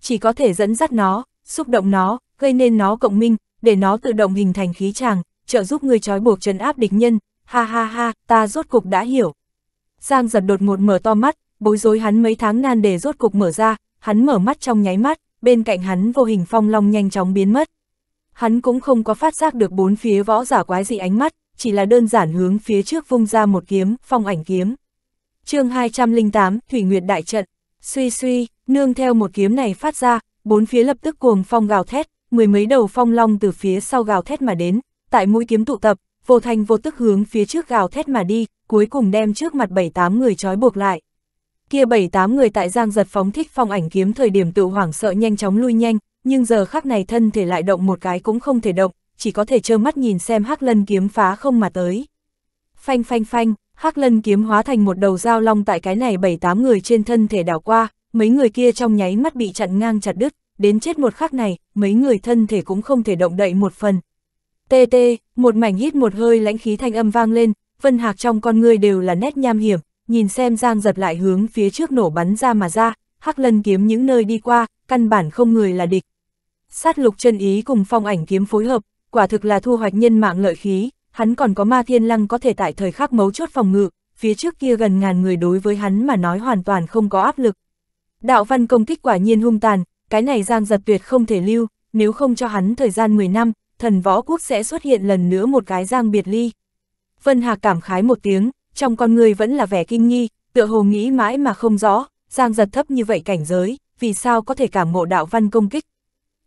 Chỉ có thể dẫn dắt nó, xúc động nó, gây nên nó cộng minh, để nó tự động hình thành khí tràng, trợ giúp người trói buộc trấn áp địch nhân. Ha ha ha, ta rốt cục đã hiểu. Giang giật đột ngột mở to mắt, bối rối hắn mấy tháng nan để rốt cục mở ra, hắn mở mắt trong nháy mắt, bên cạnh hắn vô hình phong long nhanh chóng biến mất. Hắn cũng không có phát giác được bốn phía võ giả quái dị ánh mắt, chỉ là đơn giản hướng phía trước vung ra một kiếm, phong ảnh kiếm. chương 208, Thủy Nguyệt Đại Trận, suy suy, nương theo một kiếm này phát ra, bốn phía lập tức cuồng phong gào thét, mười mấy đầu phong long từ phía sau gào thét mà đến, tại mũi kiếm tụ tập, vô thành vô tức hướng phía trước gào thét mà đi, cuối cùng đem trước mặt bảy tám người trói buộc lại kia bảy tám người tại giang giật phóng thích phong ảnh kiếm thời điểm tự hoảng sợ nhanh chóng lui nhanh, nhưng giờ khắc này thân thể lại động một cái cũng không thể động, chỉ có thể trơ mắt nhìn xem hắc lân kiếm phá không mà tới. Phanh phanh phanh, hắc lân kiếm hóa thành một đầu dao long tại cái này bảy tám người trên thân thể đảo qua, mấy người kia trong nháy mắt bị chặn ngang chặt đứt, đến chết một khắc này, mấy người thân thể cũng không thể động đậy một phần. Tê tê, một mảnh hít một hơi lãnh khí thanh âm vang lên, Vân Hạc trong con người đều là nét nham hiểm, nhìn xem Giang giật lại hướng phía trước nổ bắn ra mà ra, hắc lân kiếm những nơi đi qua, căn bản không người là địch. Sát lục chân ý cùng phong ảnh kiếm phối hợp, quả thực là thu hoạch nhân mạng lợi khí, hắn còn có ma thiên lăng có thể tại thời khắc mấu chốt phòng ngự, phía trước kia gần ngàn người đối với hắn mà nói hoàn toàn không có áp lực. Đạo văn công kích quả nhiên hung tàn, cái này giang giật tuyệt không thể lưu, nếu không cho hắn thời gian 10 năm, thần võ quốc sẽ xuất hiện lần nữa một cái giang biệt ly. Vân Hạc cảm khái một tiếng, trong con người vẫn là vẻ kinh nghi, tựa hồ nghĩ mãi mà không rõ, Giang giật thấp như vậy cảnh giới, vì sao có thể cảm ngộ đạo văn công kích.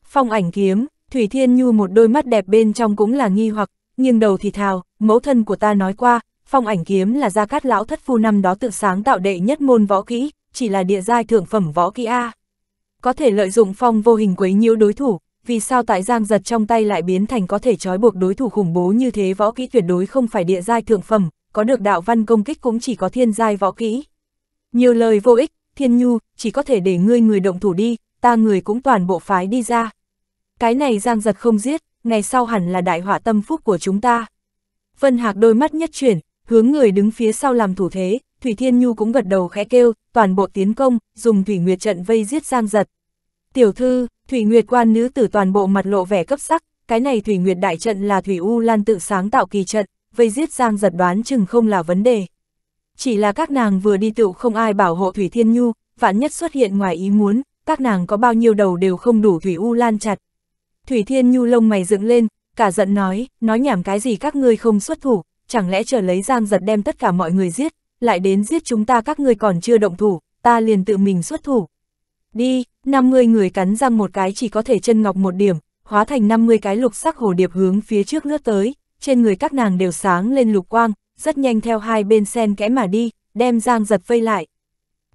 Phong ảnh kiếm, Thủy Thiên Nhu một đôi mắt đẹp bên trong cũng là nghi hoặc, nhưng đầu thì thào, mẫu thân của ta nói qua, phong ảnh kiếm là gia cát lão thất phu năm đó tự sáng tạo đệ nhất môn võ kỹ, chỉ là địa giai thượng phẩm võ kỹ A. Có thể lợi dụng phong vô hình quấy nhiễu đối thủ, vì sao tại giang giật trong tay lại biến thành có thể trói buộc đối thủ khủng bố như thế võ kỹ tuyệt đối không phải địa giai thượng phẩm, có được đạo văn công kích cũng chỉ có thiên giai võ kỹ. Nhiều lời vô ích, thiên nhu, chỉ có thể để ngươi người động thủ đi, ta người cũng toàn bộ phái đi ra. Cái này giang giật không giết, ngày sau hẳn là đại họa tâm phúc của chúng ta. Vân Hạc đôi mắt nhất chuyển, hướng người đứng phía sau làm thủ thế, Thủy Thiên Nhu cũng gật đầu khẽ kêu, toàn bộ tiến công, dùng Thủy Nguyệt trận vây giết giang giật. Tiểu thư, Thủy Nguyệt quan nữ tử toàn bộ mặt lộ vẻ cấp sắc, cái này Thủy Nguyệt đại trận là Thủy U Lan tự sáng tạo kỳ trận, vây giết Giang giật đoán chừng không là vấn đề. Chỉ là các nàng vừa đi tựu không ai bảo hộ Thủy Thiên Nhu, vạn nhất xuất hiện ngoài ý muốn, các nàng có bao nhiêu đầu đều không đủ Thủy U Lan chặt. Thủy Thiên Nhu lông mày dựng lên, cả giận nói, nói nhảm cái gì các ngươi không xuất thủ, chẳng lẽ chờ lấy Giang giật đem tất cả mọi người giết, lại đến giết chúng ta các ngươi còn chưa động thủ, ta liền tự mình xuất thủ. Đi, 50 người cắn răng một cái chỉ có thể chân ngọc một điểm, hóa thành 50 cái lục sắc hồ điệp hướng phía trước lướt tới trên người các nàng đều sáng lên lục quang, rất nhanh theo hai bên sen kẽ mà đi, đem Giang Giật vây lại.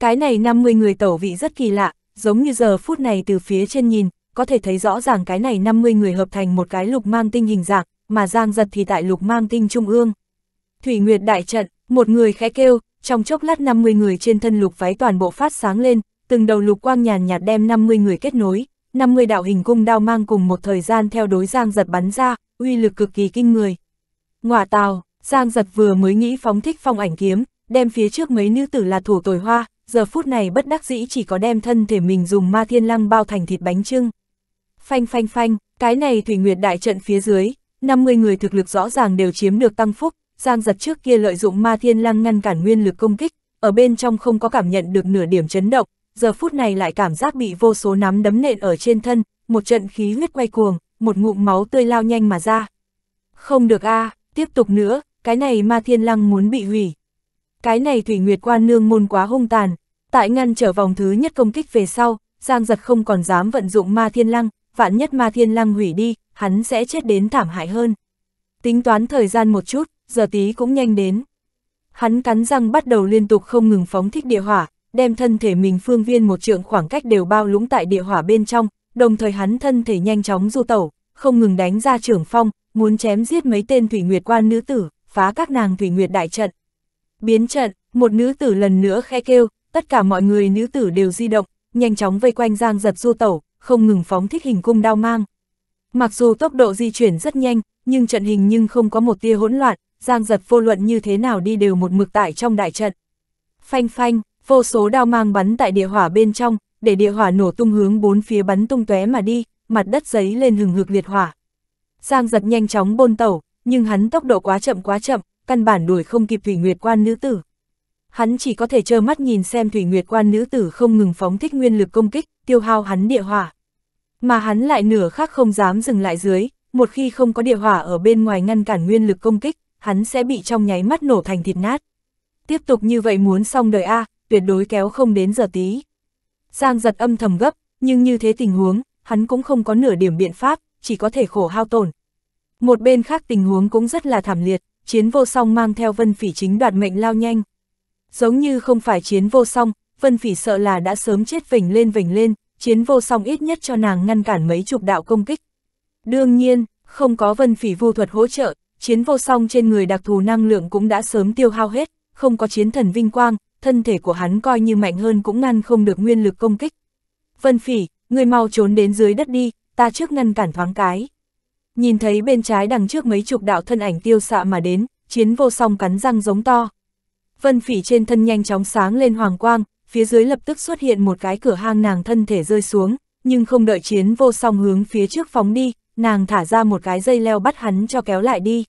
Cái này 50 người tẩu vị rất kỳ lạ, giống như giờ phút này từ phía trên nhìn, có thể thấy rõ ràng cái này 50 người hợp thành một cái lục mang tinh hình dạng, mà Giang Giật thì tại lục mang tinh trung ương. Thủy Nguyệt đại trận, một người khẽ kêu, trong chốc lát 50 người trên thân lục váy toàn bộ phát sáng lên, từng đầu lục quang nhàn nhạt đem 50 người kết nối, 50 đạo hình cung đao mang cùng một thời gian theo đối giang giật bắn ra, uy lực cực kỳ kinh người. Ngọa tào, giang giật vừa mới nghĩ phóng thích phong ảnh kiếm, đem phía trước mấy nữ tử là thủ tồi hoa, giờ phút này bất đắc dĩ chỉ có đem thân thể mình dùng ma thiên lăng bao thành thịt bánh trưng. Phanh phanh phanh, cái này thủy nguyệt đại trận phía dưới, 50 người thực lực rõ ràng đều chiếm được tăng phúc, giang giật trước kia lợi dụng ma thiên lăng ngăn cản nguyên lực công kích, ở bên trong không có cảm nhận được nửa điểm chấn động, giờ phút này lại cảm giác bị vô số nắm đấm nện ở trên thân, một trận khí huyết quay cuồng, một ngụm máu tươi lao nhanh mà ra. Không được a à, tiếp tục nữa, cái này ma thiên lăng muốn bị hủy. Cái này thủy nguyệt quan nương môn quá hung tàn, tại ngăn trở vòng thứ nhất công kích về sau, Giang giật không còn dám vận dụng ma thiên lăng, vạn nhất ma thiên lăng hủy đi, hắn sẽ chết đến thảm hại hơn. Tính toán thời gian một chút, giờ tí cũng nhanh đến. Hắn cắn răng bắt đầu liên tục không ngừng phóng thích địa hỏa, đem thân thể mình phương viên một trượng khoảng cách đều bao lũng tại địa hỏa bên trong, đồng thời hắn thân thể nhanh chóng du tẩu, không ngừng đánh ra trưởng phong, muốn chém giết mấy tên thủy nguyệt quan nữ tử, phá các nàng thủy nguyệt đại trận. Biến trận, một nữ tử lần nữa khe kêu, tất cả mọi người nữ tử đều di động, nhanh chóng vây quanh giang giật du tẩu, không ngừng phóng thích hình cung đao mang. Mặc dù tốc độ di chuyển rất nhanh, nhưng trận hình nhưng không có một tia hỗn loạn, giang giật vô luận như thế nào đi đều một mực tại trong đại trận. Phanh phanh, vô số đao mang bắn tại địa hỏa bên trong, để địa hỏa nổ tung hướng bốn phía bắn tung tóe mà đi, mặt đất giấy lên hừng hực liệt hỏa. Giang giật nhanh chóng bôn tẩu, nhưng hắn tốc độ quá chậm quá chậm, căn bản đuổi không kịp Thủy Nguyệt Quan nữ tử. Hắn chỉ có thể trơ mắt nhìn xem Thủy Nguyệt Quan nữ tử không ngừng phóng thích nguyên lực công kích, tiêu hao hắn địa hỏa. Mà hắn lại nửa khác không dám dừng lại dưới, một khi không có địa hỏa ở bên ngoài ngăn cản nguyên lực công kích, hắn sẽ bị trong nháy mắt nổ thành thịt nát. Tiếp tục như vậy muốn xong đời A, tuyệt đối kéo không đến giờ tí. Giang giật âm thầm gấp, nhưng như thế tình huống, hắn cũng không có nửa điểm biện pháp, chỉ có thể khổ hao tổn. Một bên khác tình huống cũng rất là thảm liệt, chiến vô song mang theo vân phỉ chính đoạt mệnh lao nhanh. Giống như không phải chiến vô song, vân phỉ sợ là đã sớm chết vỉnh lên vỉnh lên, chiến vô song ít nhất cho nàng ngăn cản mấy chục đạo công kích. Đương nhiên, không có vân phỉ vu thuật hỗ trợ, chiến vô song trên người đặc thù năng lượng cũng đã sớm tiêu hao hết, không có chiến thần vinh quang, thân thể của hắn coi như mạnh hơn cũng ngăn không được nguyên lực công kích. Vân Phỉ, người mau trốn đến dưới đất đi, ta trước ngăn cản thoáng cái. Nhìn thấy bên trái đằng trước mấy chục đạo thân ảnh tiêu xạ mà đến, chiến vô song cắn răng giống to. Vân Phỉ trên thân nhanh chóng sáng lên hoàng quang, phía dưới lập tức xuất hiện một cái cửa hang nàng thân thể rơi xuống, nhưng không đợi chiến vô song hướng phía trước phóng đi, nàng thả ra một cái dây leo bắt hắn cho kéo lại đi.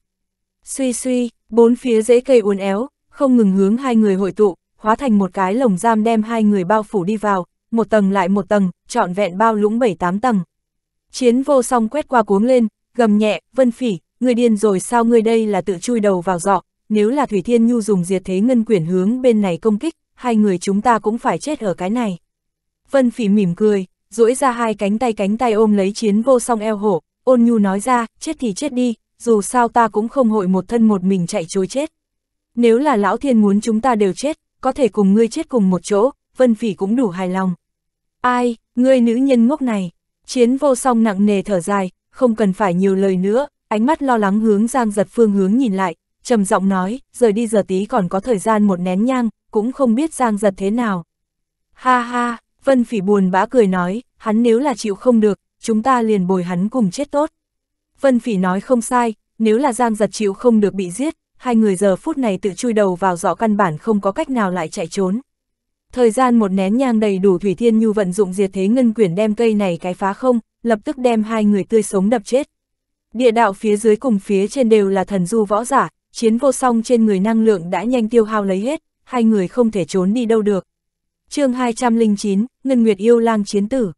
Suy suy, bốn phía rễ cây uốn éo, không ngừng hướng hai người hội tụ, hóa thành một cái lồng giam đem hai người bao phủ đi vào, một tầng lại một tầng, trọn vẹn bao lũng bảy tám tầng. Chiến vô song quét qua cuống lên, gầm nhẹ, vân phỉ, người điên rồi sao người đây là tự chui đầu vào giọ, nếu là Thủy Thiên Nhu dùng diệt thế ngân quyển hướng bên này công kích, hai người chúng ta cũng phải chết ở cái này. Vân phỉ mỉm cười, duỗi ra hai cánh tay cánh tay ôm lấy chiến vô song eo hổ, ôn nhu nói ra, chết thì chết đi, dù sao ta cũng không hội một thân một mình chạy chối chết. Nếu là lão thiên muốn chúng ta đều chết, có thể cùng ngươi chết cùng một chỗ, Vân Phỉ cũng đủ hài lòng. Ai, ngươi nữ nhân ngốc này, chiến vô song nặng nề thở dài, không cần phải nhiều lời nữa, ánh mắt lo lắng hướng Giang giật phương hướng nhìn lại, trầm giọng nói, rời đi giờ tí còn có thời gian một nén nhang, cũng không biết Giang giật thế nào. Ha ha, Vân Phỉ buồn bã cười nói, hắn nếu là chịu không được, chúng ta liền bồi hắn cùng chết tốt. Vân Phỉ nói không sai, nếu là Giang giật chịu không được bị giết, hai người giờ phút này tự chui đầu vào rõ căn bản không có cách nào lại chạy trốn. Thời gian một nén nhang đầy đủ Thủy Thiên Nhu vận dụng diệt thế ngân quyển đem cây này cái phá không, lập tức đem hai người tươi sống đập chết. Địa đạo phía dưới cùng phía trên đều là thần du võ giả, chiến vô song trên người năng lượng đã nhanh tiêu hao lấy hết, hai người không thể trốn đi đâu được. chương 209, Ngân Nguyệt yêu lang chiến tử.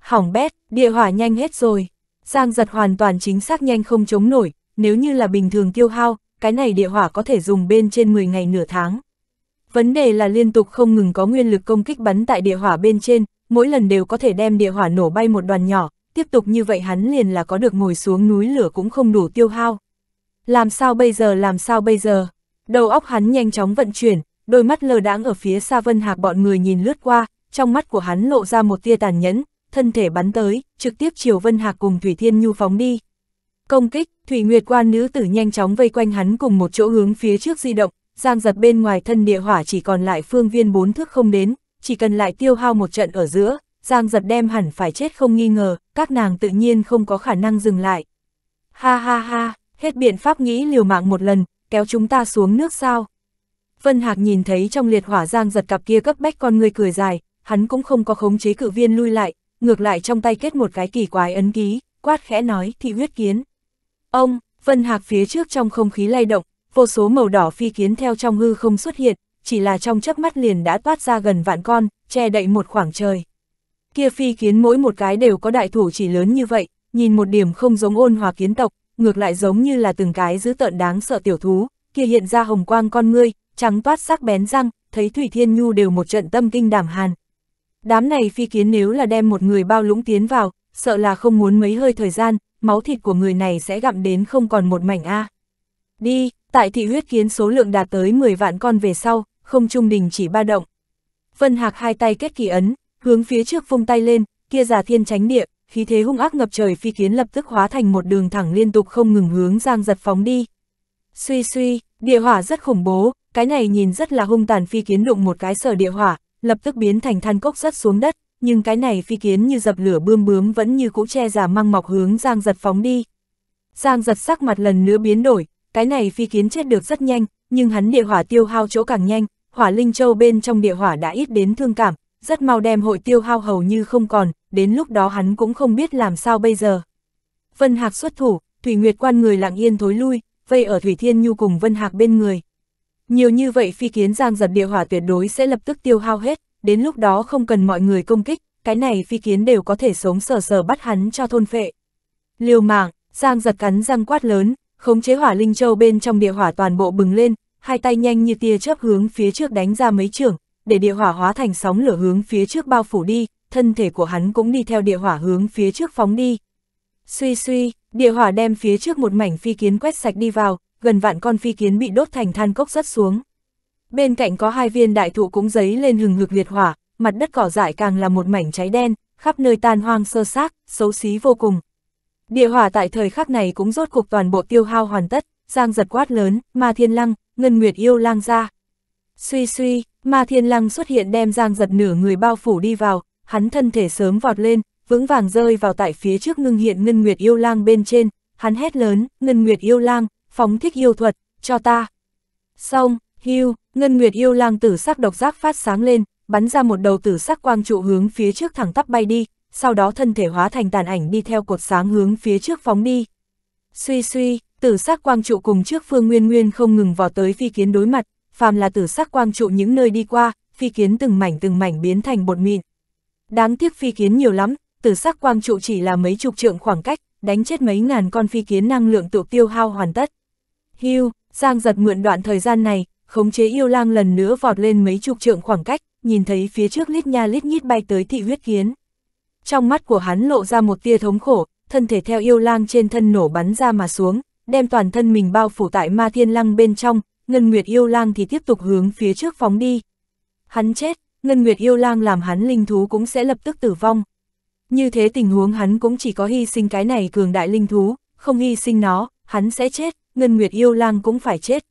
Hỏng bét, địa hỏa nhanh hết rồi. Giang giật hoàn toàn chính xác nhanh không chống nổi, nếu như là bình thường tiêu hao, cái này địa hỏa có thể dùng bên trên 10 ngày nửa tháng. Vấn đề là liên tục không ngừng có nguyên lực công kích bắn tại địa hỏa bên trên, mỗi lần đều có thể đem địa hỏa nổ bay một đoàn nhỏ, tiếp tục như vậy hắn liền là có được ngồi xuống núi lửa cũng không đủ tiêu hao. Làm sao bây giờ làm sao bây giờ? Đầu óc hắn nhanh chóng vận chuyển, đôi mắt lờ đãng ở phía xa Vân Hạc bọn người nhìn lướt qua, trong mắt của hắn lộ ra một tia tàn nhẫn, thân thể bắn tới, trực tiếp chiều Vân Hạc cùng Thủy Thiên Nhu phóng đi. Công kích, Thủy Nguyệt quan nữ tử nhanh chóng vây quanh hắn cùng một chỗ hướng phía trước di động, giang giật bên ngoài thân địa hỏa chỉ còn lại phương viên bốn thước không đến, chỉ cần lại tiêu hao một trận ở giữa, giang giật đem hẳn phải chết không nghi ngờ, các nàng tự nhiên không có khả năng dừng lại. Ha ha ha, hết biện pháp nghĩ liều mạng một lần, kéo chúng ta xuống nước sao. Vân Hạc nhìn thấy trong liệt hỏa giang giật cặp kia cấp bách con người cười dài, hắn cũng không có khống chế cự viên lui lại, ngược lại trong tay kết một cái kỳ quái ấn ký, quát khẽ nói thị huyết kiến. Ông, Vân Hạc phía trước trong không khí lay động, vô số màu đỏ phi kiến theo trong hư không xuất hiện, chỉ là trong chớp mắt liền đã toát ra gần vạn con, che đậy một khoảng trời. Kia phi kiến mỗi một cái đều có đại thủ chỉ lớn như vậy, nhìn một điểm không giống ôn hòa kiến tộc, ngược lại giống như là từng cái dữ tợn đáng sợ tiểu thú, kia hiện ra hồng quang con ngươi, trắng toát sắc bén răng, thấy Thủy Thiên Nhu đều một trận tâm kinh đảm hàn. Đám này phi kiến nếu là đem một người bao lũng tiến vào, sợ là không muốn mấy hơi thời gian, máu thịt của người này sẽ gặm đến không còn một mảnh A. Đi, tại thị huyết kiến số lượng đạt tới 10 vạn con về sau, không trung đình chỉ ba động. Vân Hạc hai tay kết kỳ ấn, hướng phía trước vung tay lên, kia giả thiên tránh địa, khí thế hung ác ngập trời phi kiến lập tức hóa thành một đường thẳng liên tục không ngừng hướng giang giật phóng đi. Suy suy, địa hỏa rất khủng bố, cái này nhìn rất là hung tàn phi kiến đụng một cái sở địa hỏa, lập tức biến thành than cốc rất xuống đất, nhưng cái này phi kiến như dập lửa bươm bướm vẫn như cũ che giả mang mọc hướng Giang giật phóng đi. Giang giật sắc mặt lần nữa biến đổi, cái này phi kiến chết được rất nhanh, nhưng hắn địa hỏa tiêu hao chỗ càng nhanh, hỏa linh châu bên trong địa hỏa đã ít đến thương cảm, rất mau đem hội tiêu hao hầu như không còn, đến lúc đó hắn cũng không biết làm sao bây giờ. Vân Hạc xuất thủ, Thủy Nguyệt quan người lặng yên thối lui, vây ở Thủy Thiên Nhu cùng Vân Hạc bên người. Nhiều như vậy phi kiến Giang giật địa hỏa tuyệt đối sẽ lập tức tiêu hao hết, đến lúc đó không cần mọi người công kích, cái này phi kiến đều có thể sống sờ sờ bắt hắn cho thôn phệ. Liều mạng, Giang giật cắn răng quát lớn, khống chế hỏa linh châu bên trong địa hỏa toàn bộ bừng lên, hai tay nhanh như tia chớp hướng phía trước đánh ra mấy trường, để địa hỏa hóa thành sóng lửa hướng phía trước bao phủ đi, thân thể của hắn cũng đi theo địa hỏa hướng phía trước phóng đi. Suy suy, địa hỏa đem phía trước một mảnh phi kiến quét sạch đi vào, gần vạn con phi kiến bị đốt thành than cốc rớt xuống bên cạnh có hai viên đại thụ cúng giấy lên hừng hực liệt hỏa, mặt đất cỏ dại càng là một mảnh cháy đen, khắp nơi tan hoang sơ xác, xấu xí vô cùng. Địa hỏa tại thời khắc này cũng rốt cục toàn bộ tiêu hao hoàn tất, giang giật quát lớn, ma thiên lăng, ngân nguyệt yêu lang ra. Suy suy, ma thiên lăng xuất hiện đem giang giật nửa người bao phủ đi vào, hắn thân thể sớm vọt lên, vững vàng rơi vào tại phía trước ngưng hiện ngân nguyệt yêu lang bên trên, hắn hét lớn, ngân nguyệt yêu lang, phóng thích yêu thuật, cho ta. Xong, hưu, Ngân Nguyệt yêu lang tử sắc độc giác phát sáng lên, bắn ra một đầu tử sắc quang trụ hướng phía trước thẳng tắp bay đi, sau đó thân thể hóa thành tàn ảnh đi theo cột sáng hướng phía trước phóng đi. Suy suy, tử sắc quang trụ cùng trước phương nguyên nguyên không ngừng vò tới phi kiến đối mặt, phàm là tử sắc quang trụ những nơi đi qua, phi kiến từng mảnh từng mảnh biến thành bột mịn. Đáng tiếc phi kiến nhiều lắm, tử sắc quang trụ chỉ là mấy chục trượng khoảng cách, đánh chết mấy ngàn con phi kiến năng lượng tự tiêu hao hoàn tất. Hưu, Giang giật mượn đoạn thời gian này, khống chế yêu lang lần nữa vọt lên mấy chục trượng khoảng cách, nhìn thấy phía trước lít nha lít nhít bay tới thị huyết kiến. Trong mắt của hắn lộ ra một tia thống khổ, thân thể theo yêu lang trên thân nổ bắn ra mà xuống, đem toàn thân mình bao phủ tại ma thiên lăng bên trong, Ngân Nguyệt yêu lang thì tiếp tục hướng phía trước phóng đi. Hắn chết, Ngân Nguyệt yêu lang làm hắn linh thú cũng sẽ lập tức tử vong. Như thế tình huống hắn cũng chỉ có hy sinh cái này cường đại linh thú, không hy sinh nó, hắn sẽ chết, Ngân Nguyệt yêu lang cũng phải chết.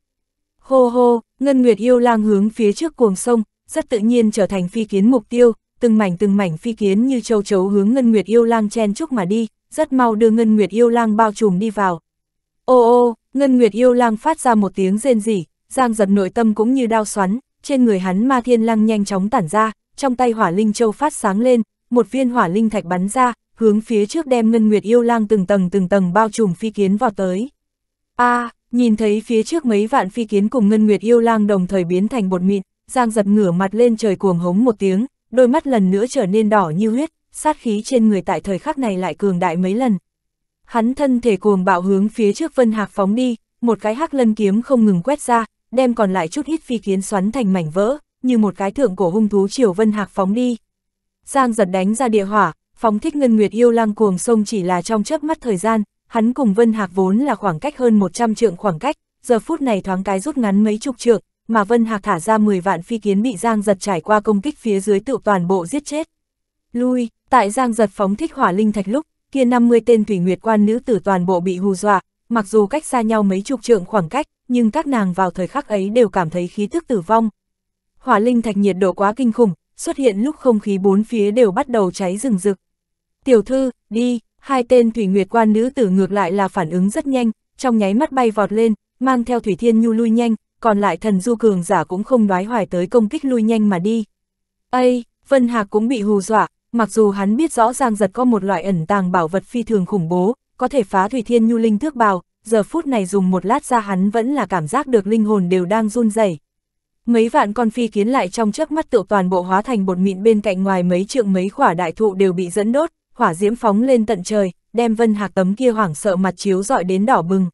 Hô hô, Ngân Nguyệt yêu lang hướng phía trước cuồng sông, rất tự nhiên trở thành phi kiến mục tiêu, từng mảnh từng mảnh phi kiến như châu chấu hướng Ngân Nguyệt yêu lang chen chúc mà đi, rất mau đưa Ngân Nguyệt yêu lang bao trùm đi vào. Ô ô, Ngân Nguyệt yêu lang phát ra một tiếng rên rỉ, giang giật nội tâm cũng như đao xoắn, trên người hắn ma thiên lang nhanh chóng tản ra, trong tay hỏa linh châu phát sáng lên, một viên hỏa linh thạch bắn ra, hướng phía trước đem Ngân Nguyệt yêu lang từng tầng từng tầng bao trùm phi kiến vào tới. A, à, Nhìn thấy phía trước mấy vạn phi kiến cùng Ngân Nguyệt yêu lang đồng thời biến thành bột mịn, Giang giật ngửa mặt lên trời cuồng hống một tiếng, đôi mắt lần nữa trở nên đỏ như huyết, sát khí trên người tại thời khắc này lại cường đại mấy lần. Hắn thân thể cuồng bạo hướng phía trước Vân Hạc phóng đi, một cái hắc lân kiếm không ngừng quét ra, đem còn lại chút ít phi kiến xoắn thành mảnh vỡ, như một cái thượng cổ hung thú chiều Vân Hạc phóng đi. Giang giật đánh ra địa hỏa, phóng thích Ngân Nguyệt yêu lang cuồng sông chỉ là trong chớp mắt thời gian, Hắn cùng Vân Hạc vốn là khoảng cách hơn 100 trượng khoảng cách, giờ phút này thoáng cái rút ngắn mấy chục trượng, mà Vân Hạc thả ra 10 vạn phi kiến bị Giang giật trải qua công kích phía dưới tự toàn bộ giết chết. Lui, tại Giang giật phóng thích hỏa linh thạch lúc, kia 50 tên thủy nguyệt quan nữ tử toàn bộ bị hù dọa, mặc dù cách xa nhau mấy chục trượng khoảng cách, nhưng các nàng vào thời khắc ấy đều cảm thấy khí tức tử vong. Hỏa linh thạch nhiệt độ quá kinh khủng, xuất hiện lúc không khí bốn phía đều bắt đầu cháy rừng rực. Tiểu thư, đi, hai tên Thủy Nguyệt quan nữ tử ngược lại là phản ứng rất nhanh, trong nháy mắt bay vọt lên, mang theo Thủy Thiên Nhu lui nhanh, còn lại thần du cường giả cũng không đoái hoài tới công kích lui nhanh mà đi. Ây, Vân Hạc cũng bị hù dọa, mặc dù hắn biết rõ ràng giật có một loại ẩn tàng bảo vật phi thường khủng bố, có thể phá Thủy Thiên Nhu linh thước bào, giờ phút này dùng một lát ra hắn vẫn là cảm giác được linh hồn đều đang run rẩy. Mấy vạn con phi kiến lại trong chớp mắt tựu toàn bộ hóa thành bột mịn bên cạnh ngoài mấy trượng mấy khỏa đại thụ đều bị dẫn đốt, hỏa diễm phóng lên tận trời, đem Vân Hạc tấm kia hoảng sợ mặt chiếu dọi đến đỏ bừng.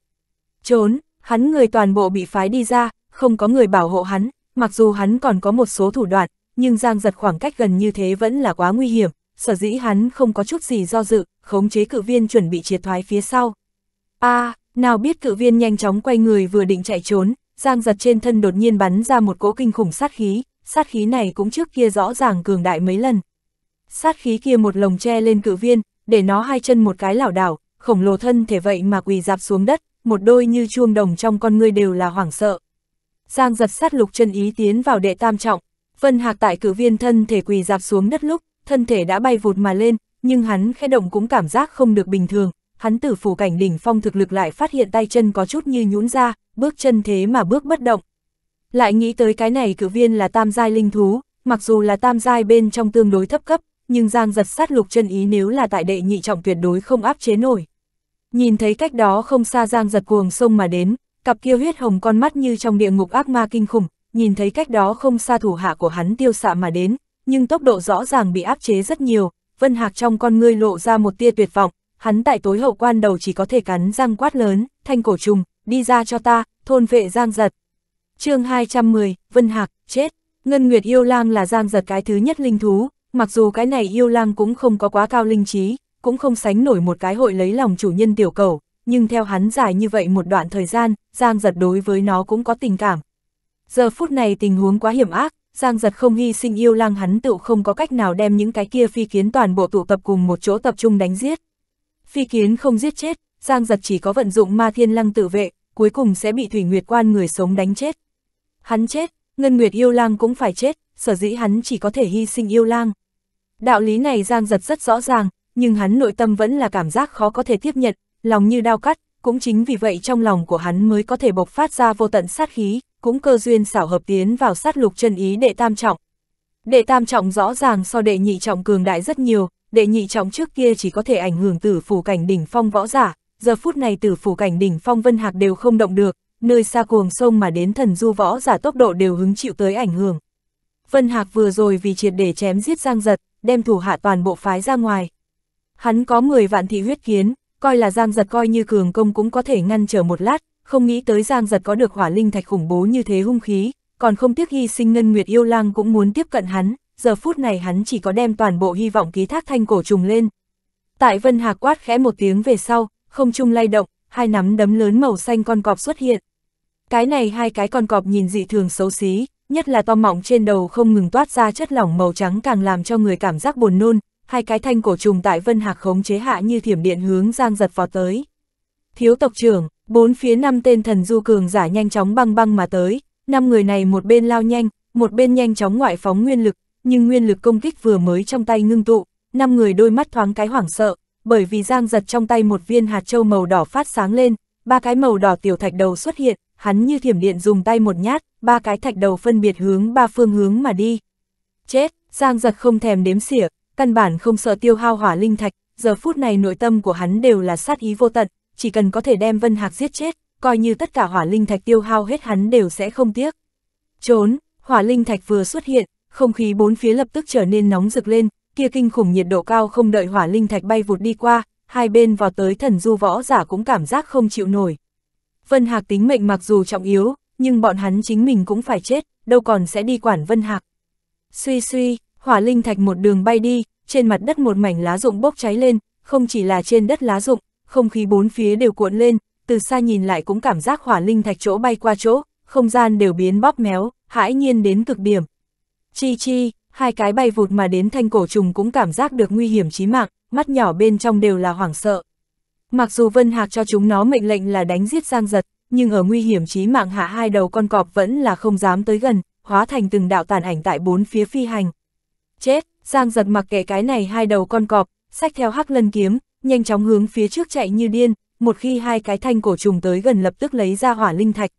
Trốn, hắn người toàn bộ bị phái đi ra, không có người bảo hộ hắn, mặc dù hắn còn có một số thủ đoạn, nhưng Giang giật khoảng cách gần như thế vẫn là quá nguy hiểm, sở dĩ hắn không có chút gì do dự, khống chế cự viên chuẩn bị triệt thoái phía sau. a à, nào biết cự viên nhanh chóng quay người vừa định chạy trốn, Giang giật trên thân đột nhiên bắn ra một cỗ kinh khủng sát khí, sát khí này cũng trước kia rõ ràng cường đại mấy lần sát khí kia một lồng che lên cự viên, để nó hai chân một cái lảo đảo, khổng lồ thân thể vậy mà quỳ dạp xuống đất, một đôi như chuông đồng trong con ngươi đều là hoảng sợ. Giang giật sát lục chân ý tiến vào đệ tam trọng, Vân Hạc tại cử viên thân thể quỳ dạp xuống đất lúc, thân thể đã bay vụt mà lên, nhưng hắn khẽ động cũng cảm giác không được bình thường, hắn tử phủ cảnh đỉnh phong thực lực lại phát hiện tay chân có chút như nhũn ra, bước chân thế mà bước bất động. Lại nghĩ tới cái này cử viên là tam giai linh thú, mặc dù là tam giai bên trong tương đối thấp cấp, nhưng Giang giật sát lục chân ý nếu là tại đệ nhị trọng tuyệt đối không áp chế nổi. Nhìn thấy cách đó không xa Giang giật cuồng sông mà đến, cặp kia huyết hồng con mắt như trong địa ngục ác ma kinh khủng, nhìn thấy cách đó không xa thủ hạ của hắn tiêu xạ mà đến, nhưng tốc độ rõ ràng bị áp chế rất nhiều, Vân Hạc trong con ngươi lộ ra một tia tuyệt vọng, hắn tại tối hậu quan đầu chỉ có thể cắn răng quát lớn, thanh cổ trùng, đi ra cho ta, thôn vệ Giang giật. chương 210, Vân Hạc, chết, Ngân Nguyệt Yêu Lang là Giang giật cái thứ nhất linh thú, mặc dù cái này yêu lang cũng không có quá cao linh trí, cũng không sánh nổi một cái hội lấy lòng chủ nhân tiểu cầu, nhưng theo hắn dài như vậy một đoạn thời gian, Giang giật đối với nó cũng có tình cảm. Giờ phút này tình huống quá hiểm ác, Giang giật không hy sinh yêu lang hắn tự không có cách nào đem những cái kia phi kiến toàn bộ tụ tập cùng một chỗ tập trung đánh giết. Phi kiến không giết chết, Giang giật chỉ có vận dụng ma thiên lăng tự vệ, cuối cùng sẽ bị Thủy Nguyệt Quan người sống đánh chết. Hắn chết, Ngân Nguyệt yêu lang cũng phải chết, sở dĩ hắn chỉ có thể hy sinh yêu lang. Đạo lý này Giang giật rất rõ ràng, nhưng hắn nội tâm vẫn là cảm giác khó có thể tiếp nhận, lòng như đau cắt, cũng chính vì vậy trong lòng của hắn mới có thể bộc phát ra vô tận sát khí, cũng cơ duyên xảo hợp tiến vào sát lục chân ý đệ tam trọng. Đệ tam trọng rõ ràng so đệ nhị trọng cường đại rất nhiều, đệ nhị trọng trước kia chỉ có thể ảnh hưởng tử phủ cảnh đỉnh phong võ giả, giờ phút này tử phủ cảnh đỉnh phong vân hạc đều không động được, nơi xa cuồng sông mà đến thần du võ giả tốc độ đều hứng chịu tới ảnh hưởng. Vân Hạc vừa rồi vì triệt để chém giết Giang Giật, đem thủ hạ toàn bộ phái ra ngoài. Hắn có 10 vạn thị huyết kiến, coi là Giang Giật coi như cường công cũng có thể ngăn trở một lát, không nghĩ tới Giang Giật có được hỏa linh thạch khủng bố như thế hung khí, còn không tiếc hy sinh Ngân Nguyệt Yêu Lang cũng muốn tiếp cận hắn, giờ phút này hắn chỉ có đem toàn bộ hy vọng ký thác thanh cổ trùng lên. Tại Vân Hạc quát khẽ một tiếng về sau, không trung lay động, hai nắm đấm lớn màu xanh con cọp xuất hiện. Cái này hai cái con cọp nhìn dị thường xấu xí, nhất là to mọng trên đầu không ngừng toát ra chất lỏng màu trắng càng làm cho người cảm giác buồn nôn, hai cái thanh cổ trùng tại Vân Hạc khống chế hạ như thiểm điện hướng Giang Giật vào tới. Thiếu tộc trưởng, bốn phía năm tên thần du cường giả nhanh chóng băng băng mà tới, năm người này một bên lao nhanh, một bên nhanh chóng ngoại phóng nguyên lực, nhưng nguyên lực công kích vừa mới trong tay ngưng tụ, năm người đôi mắt thoáng cái hoảng sợ, bởi vì Giang Giật trong tay một viên hạt châu màu đỏ phát sáng lên, ba cái màu đỏ tiểu thạch đầu xuất hiện, hắn như thiểm điện dùng tay một nhát, ba cái thạch đầu phân biệt hướng ba phương hướng mà đi. Chết, Giang giật không thèm đếm xỉa, căn bản không sợ tiêu hao hỏa linh thạch, giờ phút này nội tâm của hắn đều là sát ý vô tận, chỉ cần có thể đem Vân Hạc giết chết, coi như tất cả hỏa linh thạch tiêu hao hết hắn đều sẽ không tiếc. Trốn, hỏa linh thạch vừa xuất hiện, không khí bốn phía lập tức trở nên nóng rực lên, kia kinh khủng nhiệt độ cao không đợi hỏa linh thạch bay vụt đi qua, hai bên vào tới thần du võ giả cũng cảm giác không chịu nổi. Vân Hạc tính mệnh mặc dù trọng yếu, nhưng bọn hắn chính mình cũng phải chết, đâu còn sẽ đi quản Vân Hạc. Suy suy, hỏa linh thạch một đường bay đi, trên mặt đất một mảnh lá rụng bốc cháy lên, không chỉ là trên đất lá rụng, không khí bốn phía đều cuộn lên, từ xa nhìn lại cũng cảm giác hỏa linh thạch chỗ bay qua chỗ, không gian đều biến bóp méo, hãi nhiên đến cực điểm. Chi chi, hai cái bay vụt mà đến thanh cổ trùng cũng cảm giác được nguy hiểm chí mạng, mắt nhỏ bên trong đều là hoảng sợ. Mặc dù Vân Hạc cho chúng nó mệnh lệnh là đánh giết Giang Giật, nhưng ở nguy hiểm chí mạng hạ hai đầu con cọp vẫn là không dám tới gần, hóa thành từng đạo tàn ảnh tại bốn phía phi hành. Chết, Giang Giật mặc kệ cái này hai đầu con cọp, sách theo hắc lân kiếm, nhanh chóng hướng phía trước chạy như điên, một khi hai cái thanh cổ trùng tới gần lập tức lấy ra hỏa linh thạch.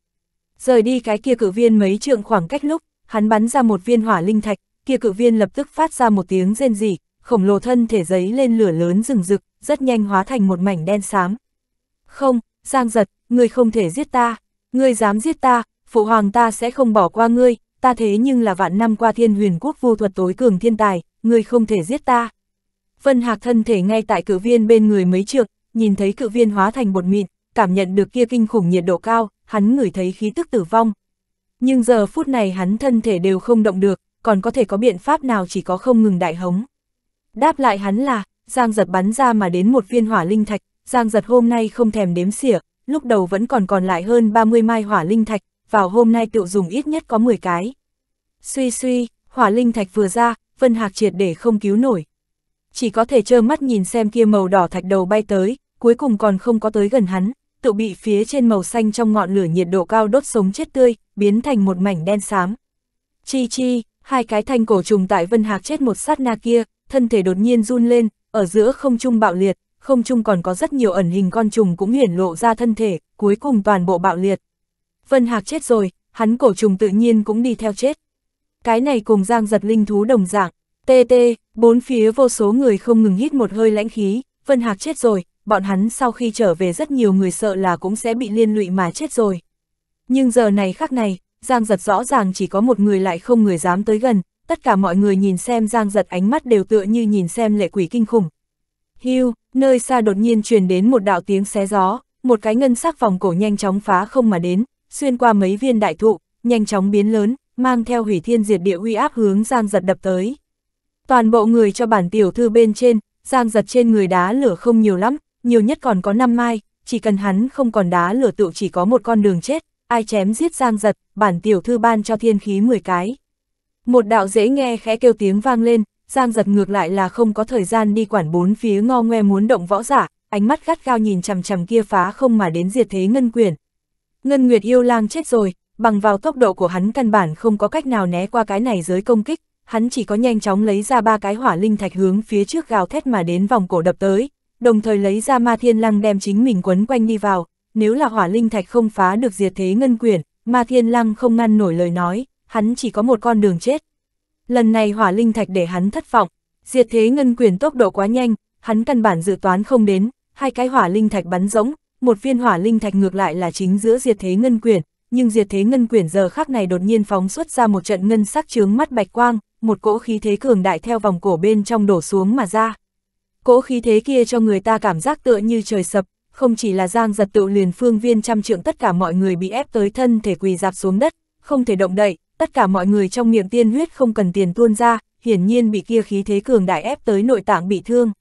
Rời đi cái kia cự viên mấy trượng khoảng cách lúc, hắn bắn ra một viên hỏa linh thạch, kia cự viên lập tức phát ra một tiếng rên rỉ, khổng lồ thân thể giấy lên lửa lớn rừng rực, rất nhanh hóa thành một mảnh đen xám. Không, Giang giật, ngươi không thể giết ta, ngươi dám giết ta, phụ hoàng ta sẽ không bỏ qua ngươi, ta thế nhưng là vạn năm qua thiên huyền quốc vô thuật tối cường thiên tài, ngươi không thể giết ta. Vân Hạc thân thể ngay tại cự viên bên người mấy trượng, nhìn thấy cự viên hóa thành bột mịn, cảm nhận được kia kinh khủng nhiệt độ cao, hắn ngửi thấy khí tức tử vong. Nhưng giờ phút này hắn thân thể đều không động được, còn có thể có biện pháp nào chỉ có không ngừng đại hống. Đáp lại hắn là, Giang giật bắn ra mà đến một viên hỏa linh thạch, Giang giật hôm nay không thèm đếm xỉa, lúc đầu vẫn còn còn lại hơn 30 mai hỏa linh thạch, vào hôm nay tựu dùng ít nhất có 10 cái. Suy suy, hỏa linh thạch vừa ra, Vân Hạc triệt để không cứu nổi. Chỉ có thể trơ mắt nhìn xem kia màu đỏ thạch đầu bay tới, cuối cùng còn không có tới gần hắn, tựu bị phía trên màu xanh trong ngọn lửa nhiệt độ cao đốt sống chết tươi, biến thành một mảnh đen xám. Chi chi, hai cái thanh cổ trùng tại Vân Hạc chết một sát na kia, thân thể đột nhiên run lên, ở giữa không trung bạo liệt, không trung còn có rất nhiều ẩn hình con trùng cũng hiển lộ ra thân thể, cuối cùng toàn bộ bạo liệt. Vân Hạc chết rồi, hắn cổ trùng tự nhiên cũng đi theo chết. Cái này cùng giang giật linh thú đồng dạng, tê tê, bốn phía vô số người không ngừng hít một hơi lãnh khí, Vân Hạc chết rồi, bọn hắn sau khi trở về rất nhiều người sợ là cũng sẽ bị liên lụy mà chết rồi. Nhưng giờ này khác này, Giang giật rõ ràng chỉ có một người lại không người dám tới gần, tất cả mọi người nhìn xem Giang giật ánh mắt đều tựa như nhìn xem lệ quỷ kinh khủng. Hưu, nơi xa đột nhiên truyền đến một đạo tiếng xé gió, một cái ngân sắc vòng cổ nhanh chóng phá không mà đến, xuyên qua mấy viên đại thụ, nhanh chóng biến lớn, mang theo hủy thiên diệt địa uy áp hướng Giang giật đập tới. Toàn bộ người cho bản tiểu thư bên trên, Giang giật trên người đá lửa không nhiều lắm, nhiều nhất còn có 5 mai, chỉ cần hắn không còn đá lửa tựu chỉ có một con đường chết, ai chém giết Giang giật, bản tiểu thư ban cho thiên khí 10 cái. Một đạo dễ nghe khẽ kêu tiếng vang lên, Giang giật ngược lại là không có thời gian đi quản bốn phía ngo ngoe muốn động võ giả, ánh mắt gắt gao nhìn chằm chằm kia phá không mà đến diệt thế ngân quyền. Ngân Nguyệt yêu lang chết rồi, bằng vào tốc độ của hắn căn bản không có cách nào né qua cái này giới công kích, hắn chỉ có nhanh chóng lấy ra ba cái hỏa linh thạch hướng phía trước gào thét mà đến vòng cổ đập tới, đồng thời lấy ra ma thiên lăng đem chính mình quấn quanh đi vào, nếu là hỏa linh thạch không phá được diệt thế ngân quyền, ma thiên lăng không ngăn nổi lời nói, hắn chỉ có một con đường chết. Lần này hỏa linh thạch để hắn thất vọng, diệt thế ngân quyền tốc độ quá nhanh, hắn căn bản dự toán không đến, hai cái hỏa linh thạch bắn rỗng, một viên hỏa linh thạch ngược lại là chính giữa diệt thế ngân quyền, nhưng diệt thế ngân quyền giờ khắc này đột nhiên phóng xuất ra một trận ngân sắc chướng mắt bạch quang, một cỗ khí thế cường đại theo vòng cổ bên trong đổ xuống mà ra. Cỗ khí thế kia cho người ta cảm giác tựa như trời sập, không chỉ là giang giật tự liền phương viên trăm trượng tất cả mọi người bị ép tới thân thể quỳ dạp xuống đất, không thể động đậy, tất cả mọi người trong miệng tiên huyết không cần tiền tuôn ra, hiển nhiên bị kia khí thế cường đại ép tới nội tạng bị thương.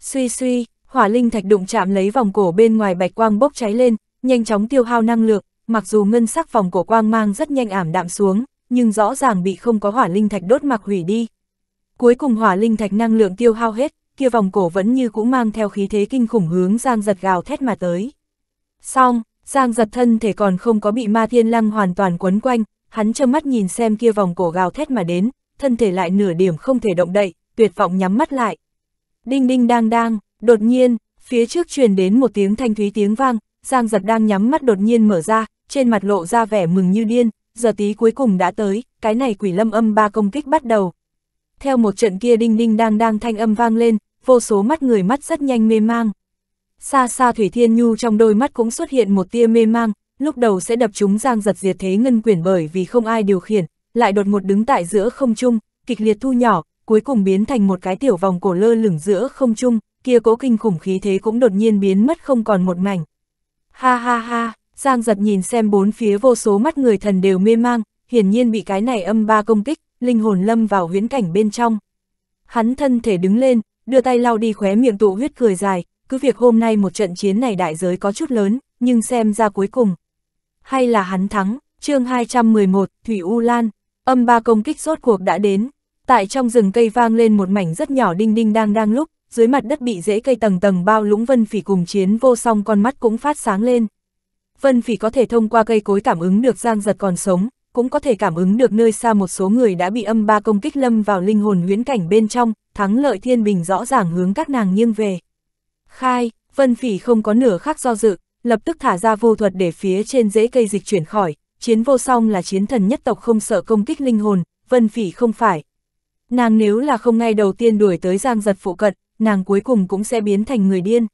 Suy suy, hỏa linh thạch đụng chạm lấy vòng cổ bên ngoài bạch quang bốc cháy lên, nhanh chóng tiêu hao năng lượng, mặc dù ngân sắc vòng cổ quang mang rất nhanh ảm đạm xuống, nhưng rõ ràng bị không có hỏa linh thạch đốt mặc hủy đi. Cuối cùng hỏa linh thạch năng lượng tiêu hao hết, kia vòng cổ vẫn như cũ mang theo khí thế kinh khủng hướng Giang Giật gào thét mà tới. Xong, Giang Giật thân thể còn không có bị ma thiên lăng hoàn toàn quấn quanh, hắn trơ mắt nhìn xem kia vòng cổ gào thét mà đến, thân thể lại nửa điểm không thể động đậy, tuyệt vọng nhắm mắt lại. Đinh đinh đang đang, đột nhiên, phía trước truyền đến một tiếng thanh thúy tiếng vang, Giang giật đang nhắm mắt đột nhiên mở ra, trên mặt lộ ra vẻ mừng như điên, giờ tí cuối cùng đã tới, cái này quỷ lâm âm ba công kích bắt đầu. Theo một trận kia đinh đinh đang đang thanh âm vang lên, vô số mắt người mắt rất nhanh mê mang. Xa xa Thủy Thiên Nhu trong đôi mắt cũng xuất hiện một tia mê mang, lúc đầu sẽ đập chúng Giang giật diệt thế ngân quyển bởi vì không ai điều khiển, lại đột ngột đứng tại giữa không trung, kịch liệt thu nhỏ, cuối cùng biến thành một cái tiểu vòng cổ lơ lửng giữa không trung, kia cố kinh khủng khí thế cũng đột nhiên biến mất không còn một mảnh. Ha ha ha, Giang giật nhìn xem bốn phía vô số mắt người thần đều mê mang, hiển nhiên bị cái này âm ba công kích, linh hồn lâm vào huyễn cảnh bên trong. Hắn thân thể đứng lên, đưa tay lau đi khóe miệng tụ huyết cười dài, cứ việc hôm nay một trận chiến này đại giới có chút lớn, nhưng xem ra cuối cùng, hay là hắn thắng, chương 211, Thủy U Lan, âm ba công kích rốt cuộc đã đến, tại trong rừng cây vang lên một mảnh rất nhỏ đinh đinh đang đang lúc, dưới mặt đất bị rễ cây tầng tầng bao lũng Vân Phỉ cùng chiến vô song con mắt cũng phát sáng lên. Vân Phỉ có thể thông qua cây cối cảm ứng được Giang Giật còn sống, cũng có thể cảm ứng được nơi xa một số người đã bị âm ba công kích lâm vào linh hồn huyễn cảnh bên trong, thắng lợi thiên bình rõ ràng hướng các nàng nghiêng về. Khai, Vân Phỉ không có nửa khác do dự, lập tức thả ra vô thuật để phía trên rễ cây dịch chuyển khỏi, chiến vô song là chiến thần nhất tộc không sợ công kích linh hồn, vân phỉ không phải. Nàng nếu là không ngay đầu tiên đuổi tới giang giật phụ cận, nàng cuối cùng cũng sẽ biến thành người điên.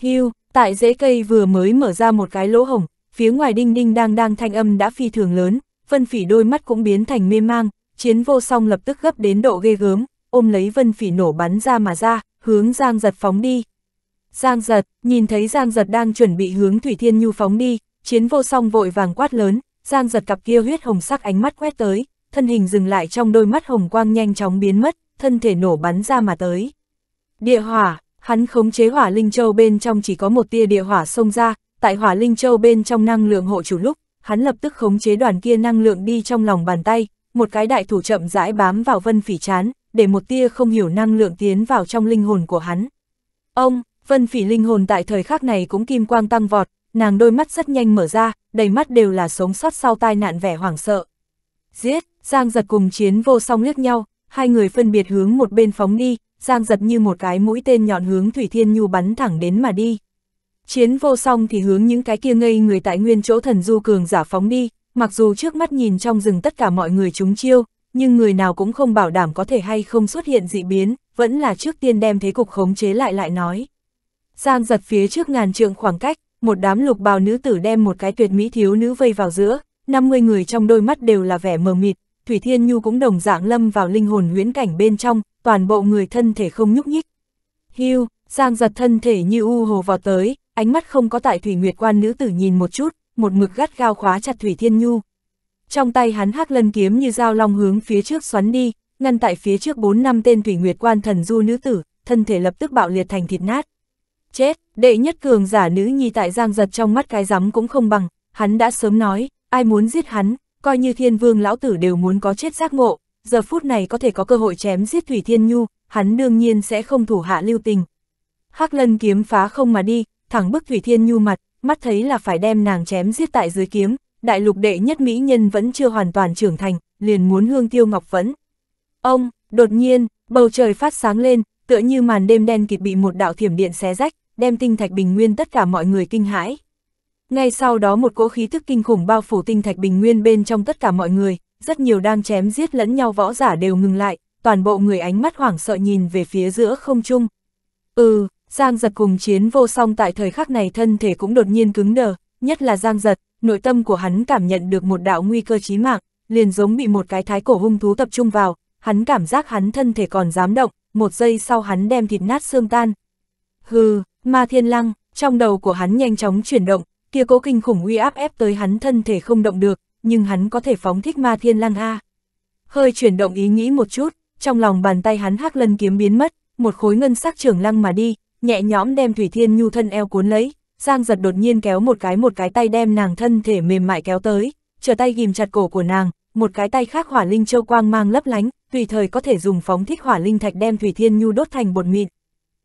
Hưu, tại rễ cây vừa mới mở ra một cái lỗ hổng, phía ngoài đinh đinh đang đang thanh âm đã phi thường lớn, vân phỉ đôi mắt cũng biến thành mê mang, chiến vô song lập tức gấp đến độ ghê gớm, ôm lấy vân phỉ nổ bắn ra mà ra, hướng giang giật phóng đi. Giang giật, nhìn thấy Giang giật đang chuẩn bị hướng Thủy Thiên Nhu phóng đi, chiến vô song vội vàng quát lớn, Giang giật cặp kia huyết hồng sắc ánh mắt quét tới, thân hình dừng lại trong đôi mắt hồng quang nhanh chóng biến mất, thân thể nổ bắn ra mà tới. Địa hỏa, hắn khống chế hỏa linh châu bên trong chỉ có một tia địa hỏa xông ra, tại hỏa linh châu bên trong năng lượng hộ chủ lúc, hắn lập tức khống chế đoàn kia năng lượng đi trong lòng bàn tay, một cái đại thủ chậm rãi bám vào vân phỉ chán, để một tia không hiểu năng lượng tiến vào trong linh hồn của hắn. Ông, Vân phỉ linh hồn tại thời khắc này cũng kim quang tăng vọt, nàng đôi mắt rất nhanh mở ra, đầy mắt đều là sống sót sau tai nạn vẻ hoảng sợ. Giết, Giang giật cùng chiến vô song liếc nhau, hai người phân biệt hướng một bên phóng đi, Giang giật như một cái mũi tên nhọn hướng Thủy Thiên Nhu bắn thẳng đến mà đi. Chiến vô song thì hướng những cái kia ngây người tại nguyên chỗ thần du cường giả phóng đi, mặc dù trước mắt nhìn trong rừng tất cả mọi người chúng chiêu, nhưng người nào cũng không bảo đảm có thể hay không xuất hiện dị biến, vẫn là trước tiên đem thế cục khống chế lại lại nói. Giang giật phía trước ngàn trượng khoảng cách, một đám lục bào nữ tử đem một cái tuyệt mỹ thiếu nữ vây vào giữa, 50 người trong đôi mắt đều là vẻ mờ mịt, Thủy Thiên Nhu cũng đồng dạng lâm vào linh hồn huyễn cảnh bên trong, toàn bộ người thân thể không nhúc nhích. Hưu, Giang giật thân thể như u hồ vào tới, ánh mắt không có tại Thủy Nguyệt Quan nữ tử nhìn một chút, một mực gắt gao khóa chặt Thủy Thiên Nhu. Trong tay hắn hắc lân kiếm như dao long hướng phía trước xoắn đi, ngăn tại phía trước bốn năm tên Thủy Nguyệt Quan thần du nữ tử, thân thể lập tức bạo liệt thành thịt nát. Chết, đệ nhất cường giả nữ nhi tại giang giật trong mắt cái rắm cũng không bằng, hắn đã sớm nói, ai muốn giết hắn, coi như thiên vương lão tử đều muốn có chết giác ngộ, giờ phút này có thể có cơ hội chém giết Thủy Thiên Nhu, hắn đương nhiên sẽ không thủ hạ lưu tình. Hắc lân kiếm phá không mà đi, thẳng bức Thủy Thiên Nhu mặt, mắt thấy là phải đem nàng chém giết tại dưới kiếm, đại lục đệ nhất mỹ nhân vẫn chưa hoàn toàn trưởng thành, liền muốn hương tiêu ngọc vẫn. Ông, đột nhiên, bầu trời phát sáng lên, tựa như màn đêm đen kịt bị một đạo thiểm điện xé rách, đem tinh thạch bình nguyên tất cả mọi người kinh hãi. Ngay sau đó một cỗ khí thức kinh khủng bao phủ tinh thạch bình nguyên bên trong tất cả mọi người, rất nhiều đang chém giết lẫn nhau võ giả đều ngừng lại, toàn bộ người ánh mắt hoảng sợ nhìn về phía giữa không trung. Ừ, Giang giật cùng chiến vô song tại thời khắc này thân thể cũng đột nhiên cứng đờ, nhất là Giang giật, nội tâm của hắn cảm nhận được một đạo nguy cơ chí mạng, liền giống bị một cái thái cổ hung thú tập trung vào, hắn cảm giác hắn thân thể còn dám động, một giây sau hắn đem thịt nát xương tan. Hừ, ma thiên lăng, trong đầu của hắn nhanh chóng chuyển động, kia cố kinh khủng uy áp ép tới hắn thân thể không động được, nhưng hắn có thể phóng thích ma thiên lăng A. Hơi chuyển động ý nghĩ một chút, trong lòng bàn tay hắn hắc lân kiếm biến mất, một khối ngân sắc trưởng lăng mà đi, nhẹ nhõm đem Thủy Thiên Nhu thân eo cuốn lấy, Giang giật đột nhiên kéo một cái một cái tay đem nàng thân thể mềm mại kéo tới, trở tay ghim chặt cổ của nàng, một cái tay khác hỏa linh châu quang mang lấp lánh, tùy thời có thể dùng phóng thích hỏa linh thạch đem Thủy Thiên Nhu đốt thành bột mịn.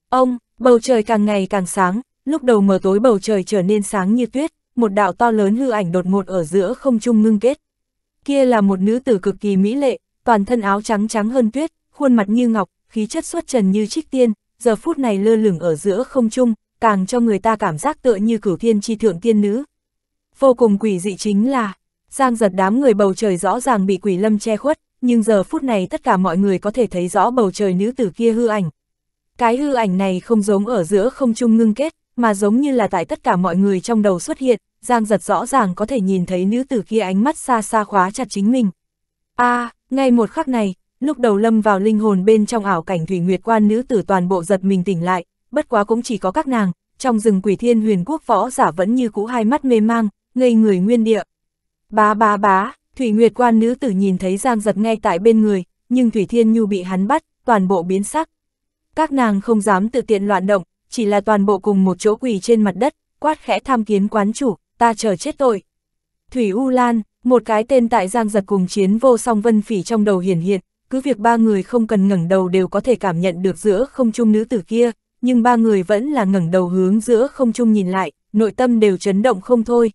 Ông, bầu trời càng ngày càng sáng, lúc đầu mờ tối bầu trời trở nên sáng như tuyết, một đạo to lớn hư ảnh đột ngột ở giữa không trung ngưng kết. Kia là một nữ tử cực kỳ mỹ lệ, toàn thân áo trắng trắng hơn tuyết, khuôn mặt như ngọc, khí chất xuất trần như trích tiên, giờ phút này lơ lửng ở giữa không trung, càng cho người ta cảm giác tựa như cửu thiên chi thượng tiên nữ. Vô cùng quỷ dị chính là, Giang giật đám người bầu trời rõ ràng bị quỷ lâm che khuất, nhưng giờ phút này tất cả mọi người có thể thấy rõ bầu trời nữ tử kia hư ảnh. Cái hư ảnh này không giống ở giữa không trung ngưng kết, mà giống như là tại tất cả mọi người trong đầu xuất hiện, Giang giật rõ ràng có thể nhìn thấy nữ tử kia ánh mắt xa xa khóa chặt chính mình. a à, ngay một khắc này, lúc đầu lâm vào linh hồn bên trong ảo cảnh thủy nguyệt quan nữ tử toàn bộ giật mình tỉnh lại, bất quá cũng chỉ có các nàng, trong rừng quỷ thiên huyền quốc võ giả vẫn như cũ hai mắt mê mang, ngây người nguyên địa. Bá bá bá, Thủy Nguyệt quan nữ tử nhìn thấy Giang giật ngay tại bên người, nhưng Thủy Thiên Nhu bị hắn bắt, toàn bộ biến sắc. Các nàng không dám tự tiện loạn động, chỉ là toàn bộ cùng một chỗ quỳ trên mặt đất, quát khẽ tham kiến quán chủ, ta chờ chết tội. Thủy U Lan, một cái tên tại Giang giật cùng chiến vô song vân phỉ trong đầu hiển hiện, cứ việc ba người không cần ngẩng đầu đều có thể cảm nhận được giữa không trung nữ tử kia, nhưng ba người vẫn là ngẩng đầu hướng giữa không trung nhìn lại, nội tâm đều chấn động không thôi,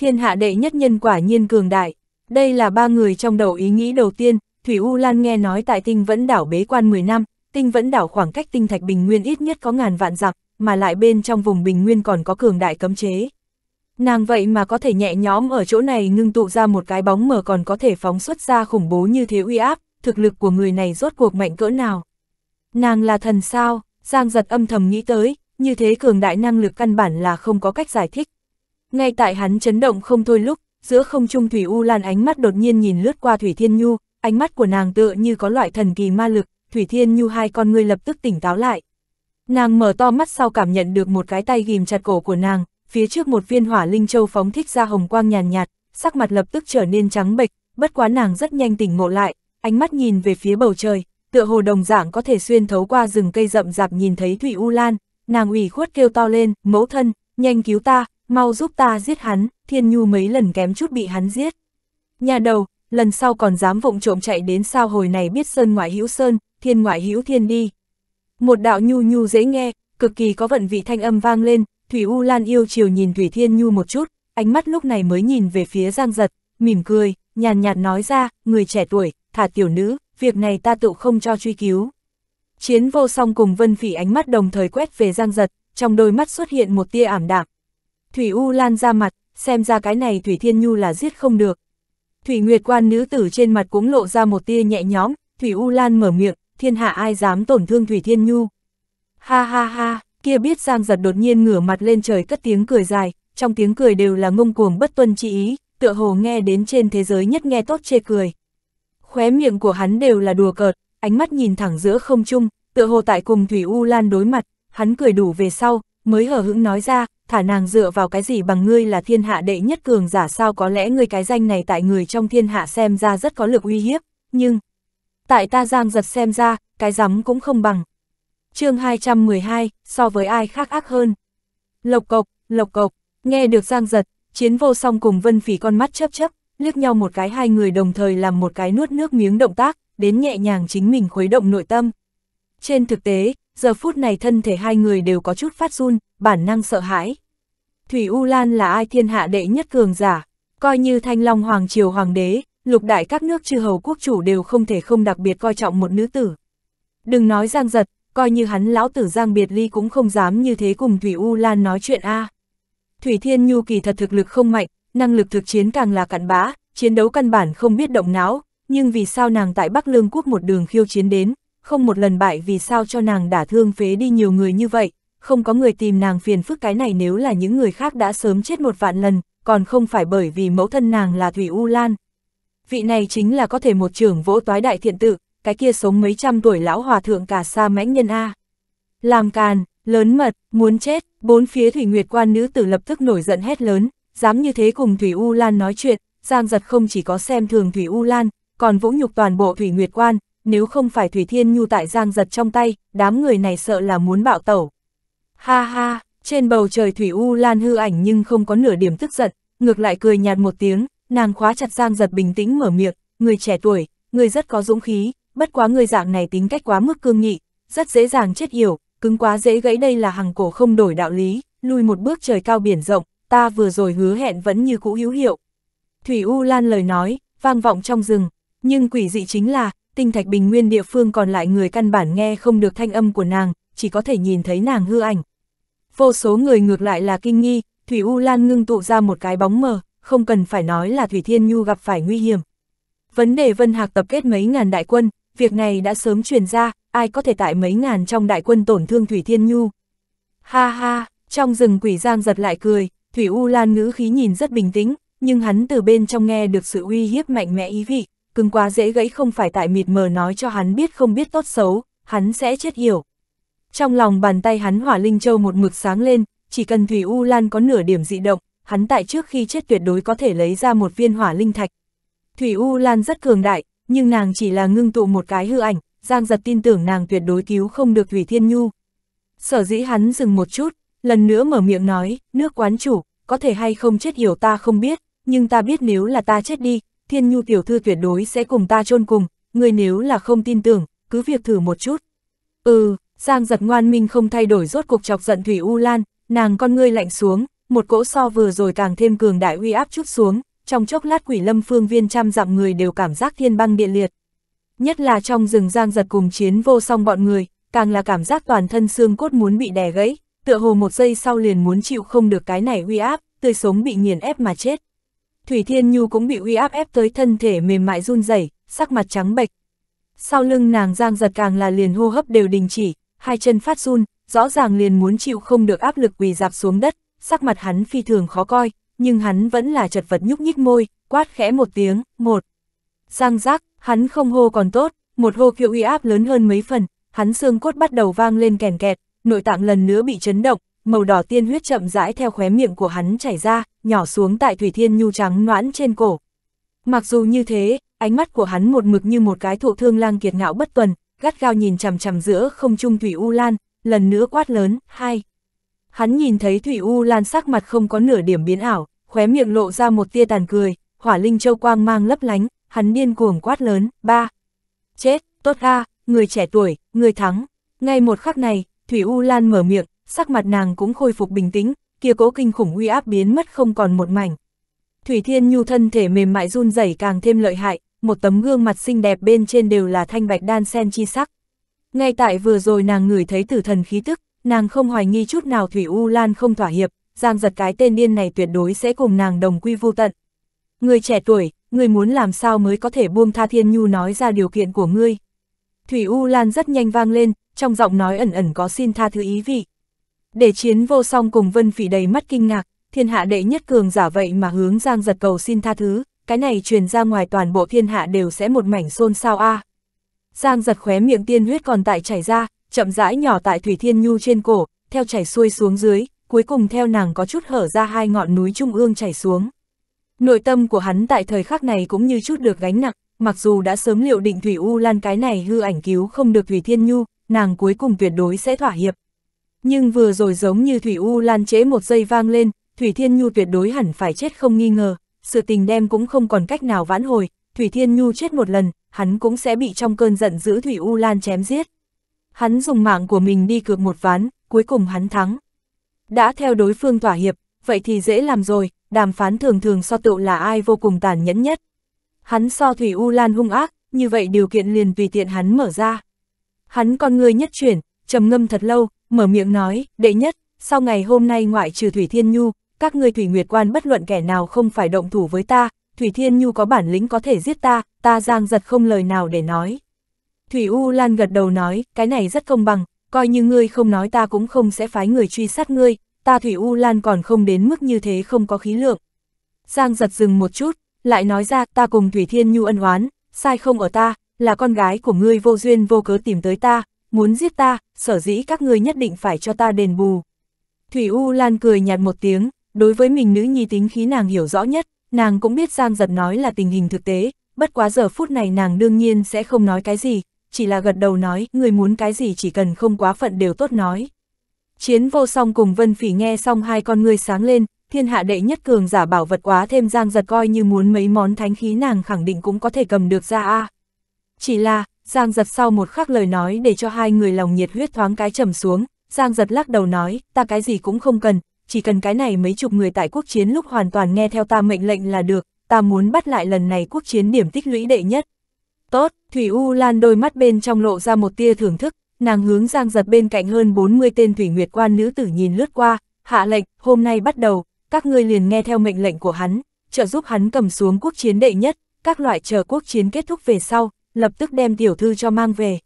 Thiên hạ đệ nhất nhân quả nhiên cường đại. Đây là ba người trong đầu ý nghĩ đầu tiên, Thủy U Lan nghe nói tại tinh vẫn đảo bế quan 10 năm, tinh vẫn đảo khoảng cách tinh thạch bình nguyên ít nhất có ngàn vạn dặm, mà lại bên trong vùng bình nguyên còn có cường đại cấm chế. Nàng vậy mà có thể nhẹ nhõm ở chỗ này ngưng tụ ra một cái bóng mờ còn có thể phóng xuất ra khủng bố như thế uy áp, thực lực của người này rốt cuộc mạnh cỡ nào. Nàng là thần sao, Giang giật âm thầm nghĩ tới, như thế cường đại năng lực căn bản là không có cách giải thích. Ngay tại hắn chấn động không thôi lúc, giữa không trung Thủy U Lan ánh mắt đột nhiên nhìn lướt qua Thủy Thiên Nhu, ánh mắt của nàng tựa như có loại thần kỳ ma lực, Thủy Thiên Nhu hai con ngươi lập tức tỉnh táo lại. Nàng mở to mắt sau cảm nhận được một cái tay ghim chặt cổ của nàng, phía trước một viên hỏa linh châu phóng thích ra hồng quang nhàn nhạt, sắc mặt lập tức trở nên trắng bệch, bất quá nàng rất nhanh tỉnh ngộ lại, ánh mắt nhìn về phía bầu trời, tựa hồ đồng dạng có thể xuyên thấu qua rừng cây rậm rạp nhìn thấy Thủy U Lan, nàng ủy khuất kêu to lên, mẫu thân, nhanh cứu ta, mau giúp ta giết hắn, Thiên Nhu mấy lần kém chút bị hắn giết. Nhà đầu, lần sau còn dám vụng trộm chạy đến sao hồi này biết sơn ngoại hữu sơn, thiên ngoại hữu thiên đi. Một đạo nhu nhu dễ nghe, cực kỳ có vận vị thanh âm vang lên, Thủy U Lan yêu chiều nhìn Thủy Thiên Nhu một chút, ánh mắt lúc này mới nhìn về phía Giang Giật, mỉm cười, nhàn nhạt nói ra, người trẻ tuổi, thả tiểu nữ, việc này ta tự không cho truy cứu. Chiến vô song cùng Vân Phỉ ánh mắt đồng thời quét về Giang Giật, trong đôi mắt xuất hiện một tia ảm đạm, Thủy U Lan ra mặt, xem ra cái này Thủy Thiên Nhu là giết không được. Thủy Nguyệt Quan nữ tử trên mặt cũng lộ ra một tia nhẹ nhõm, Thủy U Lan mở miệng, thiên hạ ai dám tổn thương Thủy Thiên Nhu. Ha ha ha, kia biết Giang giật đột nhiên ngửa mặt lên trời cất tiếng cười dài, trong tiếng cười đều là ngông cuồng bất tuân chi ý, tựa hồ nghe đến trên thế giới nhất nghe tốt chê cười. Khóe miệng của hắn đều là đùa cợt, ánh mắt nhìn thẳng giữa không trung, tựa hồ tại cùng Thủy U Lan đối mặt, hắn cười đủ về sau, mới hờ hững nói ra, thả nàng dựa vào cái gì bằng ngươi là thiên hạ đệ nhất cường giả sao có lẽ ngươi cái danh này tại người trong thiên hạ xem ra rất có lực uy hiếp, nhưng tại ta giang giật xem ra, cái rắm cũng không bằng. chương 212, so với ai khác ác hơn. Lộc cộc, lộc cộc, nghe được giang giật, chiến vô song cùng vân phỉ con mắt chấp chấp, liếc nhau một cái hai người đồng thời làm một cái nuốt nước miếng động tác, đến nhẹ nhàng chính mình khuấy động nội tâm. Trên thực tế, giờ phút này thân thể hai người đều có chút phát run, bản năng sợ hãi. Thủy U Lan là ai thiên hạ đệ nhất cường giả, coi như thanh long hoàng triều hoàng đế, lục đại các nước chư hầu quốc chủ đều không thể không đặc biệt coi trọng một nữ tử. Đừng nói giang giật, coi như hắn lão tử giang biệt ly cũng không dám như thế cùng Thủy U Lan nói chuyện a à. Thủy Thiên Nhu kỳ thật thực lực không mạnh, năng lực thực chiến càng là cặn bã, chiến đấu căn bản không biết động não, nhưng vì sao nàng tại Bắc Lương quốc một đường khiêu chiến đến, không một lần bại vì sao cho nàng đả thương phế đi nhiều người như vậy, không có người tìm nàng phiền phức cái này nếu là những người khác đã sớm chết một vạn lần, còn không phải bởi vì mẫu thân nàng là Thủy U Lan. Vị này chính là có thể một trưởng vỗ toái đại thiện tự, cái kia sống mấy trăm tuổi lão hòa thượng cả xa mãnh nhân A. Làm càn, lớn mật, muốn chết, bốn phía Thủy Nguyệt quan nữ tử lập tức nổi giận hét lớn, dám như thế cùng Thủy U Lan nói chuyện, Giang giật không chỉ có xem thường Thủy U Lan, còn vũ nhục toàn bộ Thủy Nguyệt quan, nếu không phải Thủy Thiên Nhu tại giang giật trong tay, đám người này sợ là muốn bạo tẩu. Ha ha, trên bầu trời Thủy U Lan hư ảnh nhưng không có nửa điểm tức giận, ngược lại cười nhạt một tiếng, nàng khóa chặt giang giật bình tĩnh mở miệng, người trẻ tuổi, người rất có dũng khí, bất quá người dạng này tính cách quá mức cương nghị, rất dễ dàng chết hiểu, cứng quá dễ gãy đây là hằng cổ không đổi đạo lý, lui một bước trời cao biển rộng, ta vừa rồi hứa hẹn vẫn như cũ hữu hiệu. Thủy U Lan lời nói, vang vọng trong rừng, nhưng quỷ dị chính là, tinh thạch bình nguyên địa phương còn lại người căn bản nghe không được thanh âm của nàng, chỉ có thể nhìn thấy nàng hư ảnh. Vô số người ngược lại là kinh nghi, Thủy U Lan ngưng tụ ra một cái bóng mờ, không cần phải nói là Thủy Thiên Nhu gặp phải nguy hiểm. Vấn đề Vân Hạc tập kết mấy ngàn đại quân, việc này đã sớm truyền ra, ai có thể tại mấy ngàn trong đại quân tổn thương Thủy Thiên Nhu. Ha ha, trong rừng quỷ giang giật lại cười, Thủy U Lan ngữ khí nhìn rất bình tĩnh, nhưng hắn từ bên trong nghe được sự uy hiếp mạnh mẽ ý vị cứng quá dễ gãy không phải tại mịt mờ nói cho hắn biết không biết tốt xấu, hắn sẽ chết hiểu. Trong lòng bàn tay hắn hỏa linh châu một mực sáng lên, chỉ cần Thủy U Lan có nửa điểm dị động, hắn tại trước khi chết tuyệt đối có thể lấy ra một viên hỏa linh thạch. Thủy U Lan rất cường đại, nhưng nàng chỉ là ngưng tụ một cái hư ảnh, Giang giật tin tưởng nàng tuyệt đối cứu không được Thủy Thiên Nhu. Sở dĩ hắn dừng một chút, lần nữa mở miệng nói, nước quán chủ, có thể hay không chết hiểu ta không biết, nhưng ta biết nếu là ta chết đi, thiên nhu tiểu thư tuyệt đối sẽ cùng ta chôn cùng, người nếu là không tin tưởng, cứ việc thử một chút. Ừ, Giang giật ngoan minh không thay đổi rốt cục chọc giận Thủy U Lan, nàng con ngươi lạnh xuống, một cỗ so vừa rồi càng thêm cường đại uy áp chút xuống, trong chốc lát quỷ lâm phương viên trăm dặm người đều cảm giác thiên băng điện liệt. Nhất là trong rừng Giang giật cùng chiến vô song bọn người, càng là cảm giác toàn thân xương cốt muốn bị đè gãy, tựa hồ một giây sau liền muốn chịu không được cái này uy áp, tươi sống bị nghiền ép mà chết. Thủy Thiên Nhu cũng bị uy áp ép tới thân thể mềm mại run rẩy, sắc mặt trắng bệch. Sau lưng nàng giang giật càng là liền hô hấp đều đình chỉ, hai chân phát run, rõ ràng liền muốn chịu không được áp lực quỳ dạp xuống đất, sắc mặt hắn phi thường khó coi, nhưng hắn vẫn là chật vật nhúc nhích môi, quát khẽ một tiếng, một. Giang giác, hắn không hô còn tốt, một hô kiệu uy áp lớn hơn mấy phần, hắn xương cốt bắt đầu vang lên kèn kẹt, nội tạng lần nữa bị chấn động, màu đỏ tiên huyết chậm rãi theo khóe miệng của hắn chảy ra, nhỏ xuống tại Thủy Thiên Nhu trắng noãn trên cổ. Mặc dù như thế, ánh mắt của hắn một mực như một cái thụ thương lang kiệt ngạo bất tuần, gắt gao nhìn chằm chằm giữa không trung Thủy U Lan, lần nữa quát lớn, hai. Hắn nhìn thấy Thủy U Lan sắc mặt không có nửa điểm biến ảo, khóe miệng lộ ra một tia tàn cười, hỏa linh châu quang mang lấp lánh, hắn điên cuồng quát lớn, ba. Chết, tốt a, người trẻ tuổi, người thắng. Ngay một khắc này, Thủy U Lan mở miệng, sắc mặt nàng cũng khôi phục bình tĩnh, kia cố kinh khủng uy áp biến mất không còn một mảnh. Thủy Thiên Nhu thân thể mềm mại run rẩy càng thêm lợi hại, một tấm gương mặt xinh đẹp bên trên đều là thanh bạch đan sen chi sắc. Ngay tại vừa rồi nàng ngửi thấy tử thần khí tức, nàng không hoài nghi chút nào Thủy U Lan không thỏa hiệp, giang giật cái tên điên này tuyệt đối sẽ cùng nàng đồng quy vô tận. Người trẻ tuổi, người muốn làm sao mới có thể buông tha Thiên Nhu nói ra điều kiện của ngươi. Thủy U Lan rất nhanh vang lên, trong giọng nói ẩn ẩn có xin tha thứ ý vị, để chiến vô song cùng vân phỉ đầy mắt kinh ngạc, thiên hạ đệ nhất cường giả vậy mà hướng giang giật cầu xin tha thứ, cái này truyền ra ngoài toàn bộ thiên hạ đều sẽ một mảnh xôn xao a. À. Giang giật khóe miệng tiên huyết còn tại chảy ra, chậm rãi nhỏ tại Thủy Thiên Nhu trên cổ, theo chảy xuôi xuống dưới, cuối cùng theo nàng có chút hở ra hai ngọn núi trung ương chảy xuống. Nội tâm của hắn tại thời khắc này cũng như chút được gánh nặng, mặc dù đã sớm liệu định Thủy U Lan cái này hư ảnh cứu không được Thủy Thiên Nhu, nàng cuối cùng tuyệt đối sẽ thỏa hiệp, nhưng vừa rồi giống như Thủy U Lan chế một giây vang lên, Thủy Thiên Nhu tuyệt đối hẳn phải chết không nghi ngờ, sự tình đem cũng không còn cách nào vãn hồi, Thủy Thiên Nhu chết một lần, hắn cũng sẽ bị trong cơn giận dữ Thủy U Lan chém giết. Hắn dùng mạng của mình đi cược một ván, cuối cùng hắn thắng. Đã theo đối phương thỏa hiệp, vậy thì dễ làm rồi, đàm phán thường thường so tựu là ai vô cùng tàn nhẫn nhất. Hắn so Thủy U Lan hung ác, như vậy điều kiện liền tùy tiện hắn mở ra. Hắn con người nhất chuyển, trầm ngâm thật lâu, mở miệng nói, đệ nhất, sau ngày hôm nay ngoại trừ Thủy Thiên Nhu, các ngươi Thủy Nguyệt Quan bất luận kẻ nào không phải động thủ với ta, Thủy Thiên Nhu có bản lĩnh có thể giết ta, ta giang giật không lời nào để nói. Thủy U Lan gật đầu nói, cái này rất công bằng, coi như ngươi không nói ta cũng không sẽ phái người truy sát ngươi, ta Thủy U Lan còn không đến mức như thế không có khí lượng. Giang giật dừng một chút, lại nói ra ta cùng Thủy Thiên Nhu ân oán, sai không ở ta, là con gái của ngươi vô duyên vô cớ tìm tới ta, muốn giết ta, sở dĩ các ngươi nhất định phải cho ta đền bù. Thủy U Lan cười nhạt một tiếng, đối với mình nữ nhi tính khí nàng hiểu rõ nhất, nàng cũng biết Giang Giật nói là tình hình thực tế, bất quá giờ phút này nàng đương nhiên sẽ không nói cái gì, chỉ là gật đầu nói, người muốn cái gì chỉ cần không quá phận đều tốt nói. Chiến vô song cùng Vân Phỉ nghe xong hai con người sáng lên, thiên hạ đệ nhất cường giả bảo vật quá thêm Giang Giật coi như muốn mấy món thánh khí nàng khẳng định cũng có thể cầm được ra a Chỉ là, Giang giật sau một khắc lời nói để cho hai người lòng nhiệt huyết thoáng cái trầm xuống, Giang giật lắc đầu nói, ta cái gì cũng không cần, chỉ cần cái này mấy chục người tại quốc chiến lúc hoàn toàn nghe theo ta mệnh lệnh là được, ta muốn bắt lại lần này quốc chiến điểm tích lũy đệ nhất. Tốt, Thủy U Lan đôi mắt bên trong lộ ra một tia thưởng thức, nàng hướng Giang giật bên cạnh hơn 40 tên Thủy Nguyệt quan nữ tử nhìn lướt qua, hạ lệnh, hôm nay bắt đầu, các ngươi liền nghe theo mệnh lệnh của hắn, trợ giúp hắn cầm xuống quốc chiến đệ nhất, các loại chờ quốc chiến kết thúc về sau, lập tức đem tiểu thư cho mang về.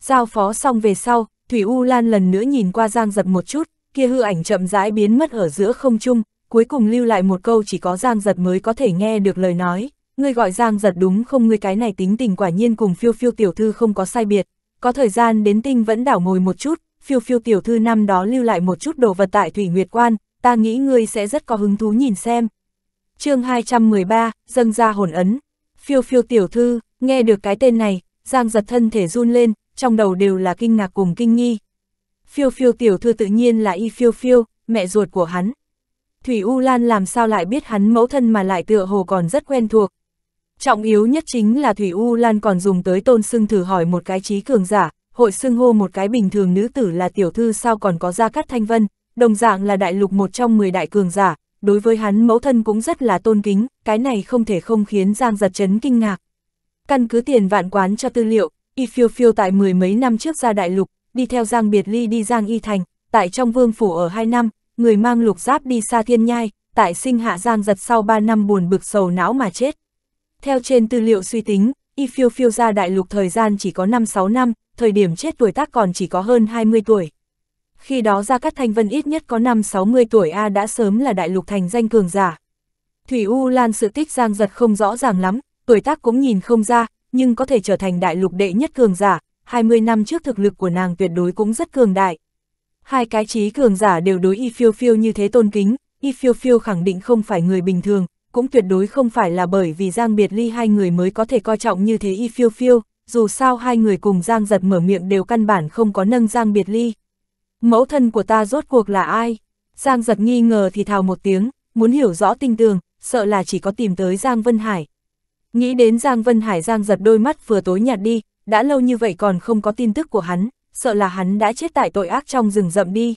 Giao phó xong về sau, Thủy U Lan lần nữa nhìn qua Giang Giật một chút, kia hư ảnh chậm rãi biến mất ở giữa không trung, cuối cùng lưu lại một câu chỉ có Giang Giật mới có thể nghe được lời nói, ngươi gọi Giang Giật đúng không ngươi cái này tính tình quả nhiên cùng phiêu phiêu tiểu thư không có sai biệt, có thời gian đến tinh vẫn đảo ngồi một chút, phiêu phiêu tiểu thư năm đó lưu lại một chút đồ vật tại Thủy Nguyệt Quan, ta nghĩ ngươi sẽ rất có hứng thú nhìn xem. chương 213, dâng ra hồn ấn, phiêu phiêu tiểu thư, Nghe được cái tên này, Giang giật thân thể run lên, trong đầu đều là kinh ngạc cùng kinh nghi. Phiêu phiêu tiểu thư tự nhiên là y phiêu phiêu, mẹ ruột của hắn. Thủy U Lan làm sao lại biết hắn mẫu thân mà lại tựa hồ còn rất quen thuộc. Trọng yếu nhất chính là Thủy U Lan còn dùng tới tôn xưng thử hỏi một cái trí cường giả, hội xưng hô một cái bình thường nữ tử là tiểu thư sao còn có gia cắt thanh vân, đồng dạng là đại lục một trong 10 đại cường giả, đối với hắn mẫu thân cũng rất là tôn kính, cái này không thể không khiến Giang giật chấn kinh ngạc. Căn cứ tiền vạn quán cho tư liệu, y phiêu phiêu tại mười mấy năm trước ra đại lục, đi theo Giang Biệt Ly đi Giang Y Thành, tại trong vương phủ ở hai năm, người mang lục giáp đi xa thiên nhai, tại sinh hạ Giang giật sau ba năm buồn bực sầu não mà chết. Theo trên tư liệu suy tính, y phiêu phiêu ra đại lục thời gian chỉ có 5-6 năm, thời điểm chết tuổi tác còn chỉ có hơn 20 tuổi. Khi đó ra các Thanh Vân ít nhất có 5-60 tuổi A đã sớm là đại lục thành danh cường giả. Thủy U Lan sự tích Giang giật không rõ ràng lắm, tuổi tác cũng nhìn không ra, nhưng có thể trở thành đại lục đệ nhất cường giả, 20 năm trước thực lực của nàng tuyệt đối cũng rất cường đại. Hai cái trí cường giả đều đối y phiêu phiêu như thế tôn kính, y phiêu phiêu khẳng định không phải người bình thường, cũng tuyệt đối không phải là bởi vì Giang Biệt Ly hai người mới có thể coi trọng như thế y phiêu phiêu, dù sao hai người cùng Giang giật mở miệng đều căn bản không có nâng Giang Biệt Ly. Mẫu thân của ta rốt cuộc là ai? Giang giật nghi ngờ thì thào một tiếng, muốn hiểu rõ tinh tường, sợ là chỉ có tìm tới Giang Vân Hải. Nghĩ đến Giang Vân Hải Giang giật đôi mắt vừa tối nhạt đi, đã lâu như vậy còn không có tin tức của hắn, sợ là hắn đã chết tại tội ác trong rừng rậm đi.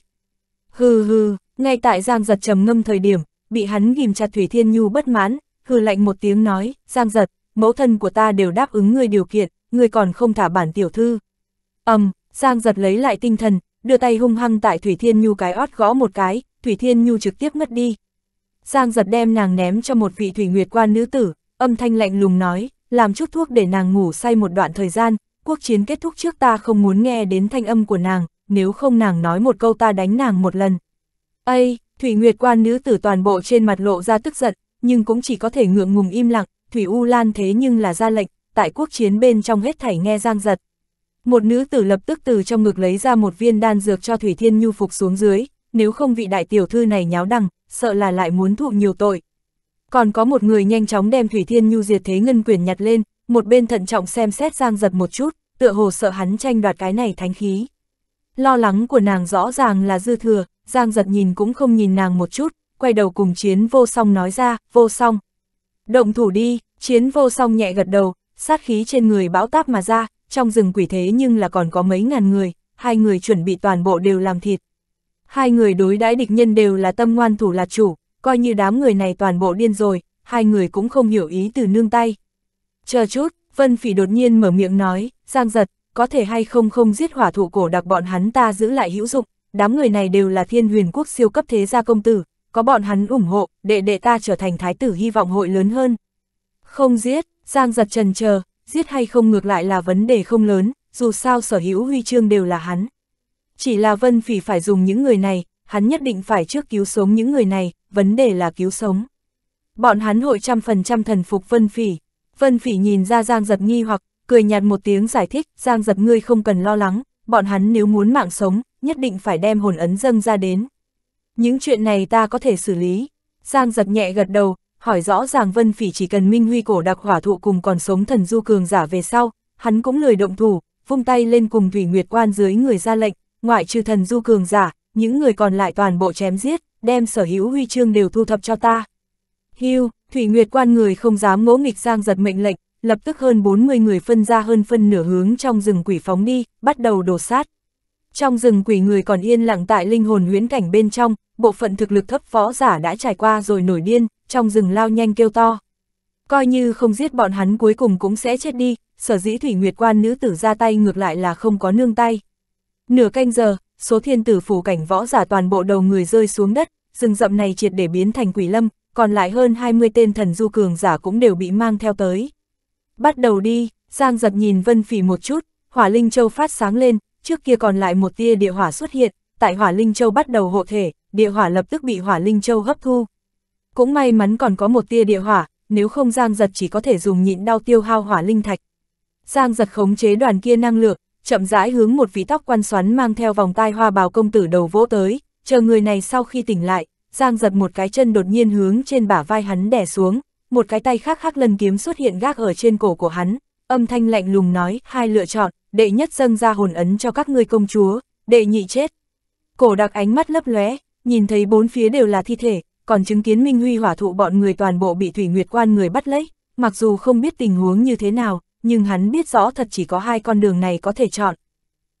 Hừ hừ, ngay tại Giang giật trầm ngâm thời điểm, bị hắn ghim chặt Thủy Thiên Nhu bất mãn, hừ lạnh một tiếng nói, Giang giật, mẫu thân của ta đều đáp ứng người điều kiện, người còn không thả bản tiểu thư. ầm, um, Giang giật lấy lại tinh thần, đưa tay hung hăng tại Thủy Thiên Nhu cái ót gõ một cái, Thủy Thiên Nhu trực tiếp ngất đi. Giang giật đem nàng ném cho một vị Thủy Nguyệt quan nữ tử, âm thanh lạnh lùng nói, làm chút thuốc để nàng ngủ say một đoạn thời gian, quốc chiến kết thúc trước ta không muốn nghe đến thanh âm của nàng, nếu không nàng nói một câu ta đánh nàng một lần. Ây, Thủy Nguyệt quan nữ tử toàn bộ trên mặt lộ ra tức giận, nhưng cũng chỉ có thể ngượng ngùng im lặng, Thủy U Lan thế nhưng là ra lệnh, tại quốc chiến bên trong hết thảy nghe giang giật. Một nữ tử lập tức từ trong ngực lấy ra một viên đan dược cho Thủy Thiên Nhu phục xuống dưới, nếu không vị đại tiểu thư này nháo đằng, sợ là lại muốn thụ nhiều tội, còn có một người nhanh chóng đem Thủy Thiên Nhu diệt thế ngân quyền nhặt lên, một bên thận trọng xem xét Giang giật một chút, tựa hồ sợ hắn tranh đoạt cái này thánh khí. Lo lắng của nàng rõ ràng là dư thừa, Giang giật nhìn cũng không nhìn nàng một chút, quay đầu cùng chiến vô song nói ra, vô song. Động thủ đi, chiến vô song nhẹ gật đầu, sát khí trên người bão táp mà ra, trong rừng quỷ thế nhưng là còn có mấy ngàn người, hai người chuẩn bị toàn bộ đều làm thịt. Hai người đối đãi địch nhân đều là tâm ngoan thủ là chủ, coi như đám người này toàn bộ điên rồi, hai người cũng không hiểu ý từ nương tay. Chờ chút, Vân Phỉ đột nhiên mở miệng nói, Giang giật, có thể hay không không giết hỏa thủ cổ đặc bọn hắn ta giữ lại hữu dụng, đám người này đều là thiên huyền quốc siêu cấp thế gia công tử, có bọn hắn ủng hộ, đệ đệ ta trở thành thái tử hy vọng hội lớn hơn. Không giết, Giang giật trần chờ, giết hay không ngược lại là vấn đề không lớn, dù sao sở hữu huy chương đều là hắn. Chỉ là Vân Phỉ phải dùng những người này, hắn nhất định phải trước cứu sống những người này, vấn đề là cứu sống. Bọn hắn hội trăm phần trăm thần phục Vân Phỉ. Vân Phỉ nhìn ra Giang Giật nghi hoặc, cười nhạt một tiếng giải thích, Giang Giật ngươi không cần lo lắng, bọn hắn nếu muốn mạng sống, nhất định phải đem hồn ấn dâng ra đến. Những chuyện này ta có thể xử lý. Giang Giật nhẹ gật đầu, hỏi rõ ràng Vân Phỉ chỉ cần Minh Huy cổ đặc hỏa thụ cùng còn sống thần du cường giả về sau, hắn cũng lười động thủ, vung tay lên cùng Thủy Nguyệt Quan dưới người ra lệnh, ngoại trừ thần du cường giả, những người còn lại toàn bộ chém giết đem sở hữu huy chương đều thu thập cho ta. Hưu, Thủy Nguyệt quan người không dám ngỗ nghịch sang giật mệnh lệnh, lập tức hơn 40 người phân ra hơn phân nửa hướng trong rừng quỷ phóng đi, bắt đầu đổ sát. Trong rừng quỷ người còn yên lặng tại linh hồn huyễn cảnh bên trong, bộ phận thực lực thấp võ giả đã trải qua rồi nổi điên, trong rừng lao nhanh kêu to. Coi như không giết bọn hắn cuối cùng cũng sẽ chết đi, sở dĩ Thủy Nguyệt quan nữ tử ra tay ngược lại là không có nương tay. Nửa canh giờ, số thiên tử phủ cảnh võ giả toàn bộ đầu người rơi xuống đất, rừng rậm này triệt để biến thành quỷ lâm, còn lại hơn 20 tên thần du cường giả cũng đều bị mang theo tới. Bắt đầu đi, Giang giật nhìn Vân Phỉ một chút, hỏa linh châu phát sáng lên, trước kia còn lại một tia địa hỏa xuất hiện, tại hỏa linh châu bắt đầu hộ thể, địa hỏa lập tức bị hỏa linh châu hấp thu. Cũng may mắn còn có một tia địa hỏa, nếu không Giang giật chỉ có thể dùng nhịn đau tiêu hao hỏa linh thạch. Giang giật khống chế đoàn kia năng lượng, chậm rãi hướng một ví tóc quan xoắn mang theo vòng tai hoa bào công tử đầu vỗ tới, chờ người này sau khi tỉnh lại, Giang giật một cái chân đột nhiên hướng trên bả vai hắn đè xuống, một cái tay khác hắc lần kiếm xuất hiện gác ở trên cổ của hắn, âm thanh lạnh lùng nói, hai lựa chọn, đệ nhất dâng ra hồn ấn cho các ngươi công chúa, đệ nhị chết. Cổ đặc ánh mắt lấp lóe, nhìn thấy bốn phía đều là thi thể, còn chứng kiến Minh Huy hỏa thụ bọn người toàn bộ bị Thủy Nguyệt Quan người bắt lấy, mặc dù không biết tình huống như thế nào, nhưng hắn biết rõ thật chỉ có hai con đường này có thể chọn.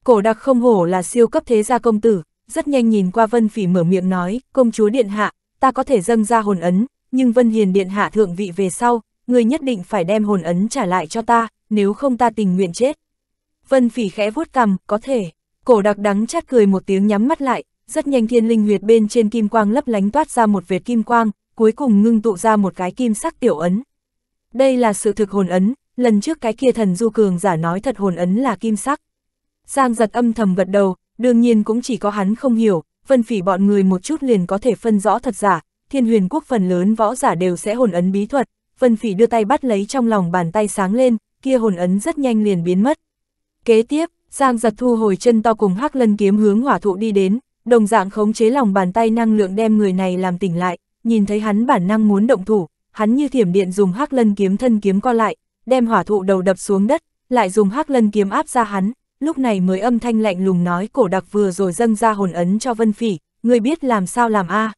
Cổ đặc không hổ là siêu cấp thế gia công tử, rất nhanh nhìn qua Vân Phỉ mở miệng nói, công chúa Điện Hạ, ta có thể dâng ra hồn ấn, nhưng Vân Hiền Điện Hạ thượng vị về sau, người nhất định phải đem hồn ấn trả lại cho ta, nếu không ta tình nguyện chết. Vân Phỉ khẽ vuốt cằm, có thể. Cổ đặc đắng chát cười một tiếng nhắm mắt lại, rất nhanh thiên linh huyệt bên trên kim quang lấp lánh toát ra một vệt kim quang, cuối cùng ngưng tụ ra một cái kim sắc tiểu ấn. Đây là sự thực hồn ấn, lần trước cái kia thần du cường giả nói thật hồn ấn là kim sắc. Giang giật âm thầm gật đầu, đương nhiên cũng chỉ có hắn không hiểu, vân phỉ bọn người một chút liền có thể phân rõ thật giả, thiên huyền quốc phần lớn võ giả đều sẽ hồn ấn bí thuật, vân phỉ đưa tay bắt lấy trong lòng bàn tay sáng lên, kia hồn ấn rất nhanh liền biến mất. Kế tiếp, Giang giật thu hồi chân to cùng hắc lân kiếm hướng hỏa thụ đi đến, đồng dạng khống chế lòng bàn tay năng lượng đem người này làm tỉnh lại, nhìn thấy hắn bản năng muốn động thủ, hắn như thiểm điện dùng hắc lân kiếm thân kiếm co lại, đem hỏa thụ đầu đập xuống đất, lại dùng hắc lân kiếm áp ra hắn, lúc này mới âm thanh lạnh lùng nói cổ đặc vừa rồi dâng ra hồn ấn cho vân phỉ, người biết làm sao làm a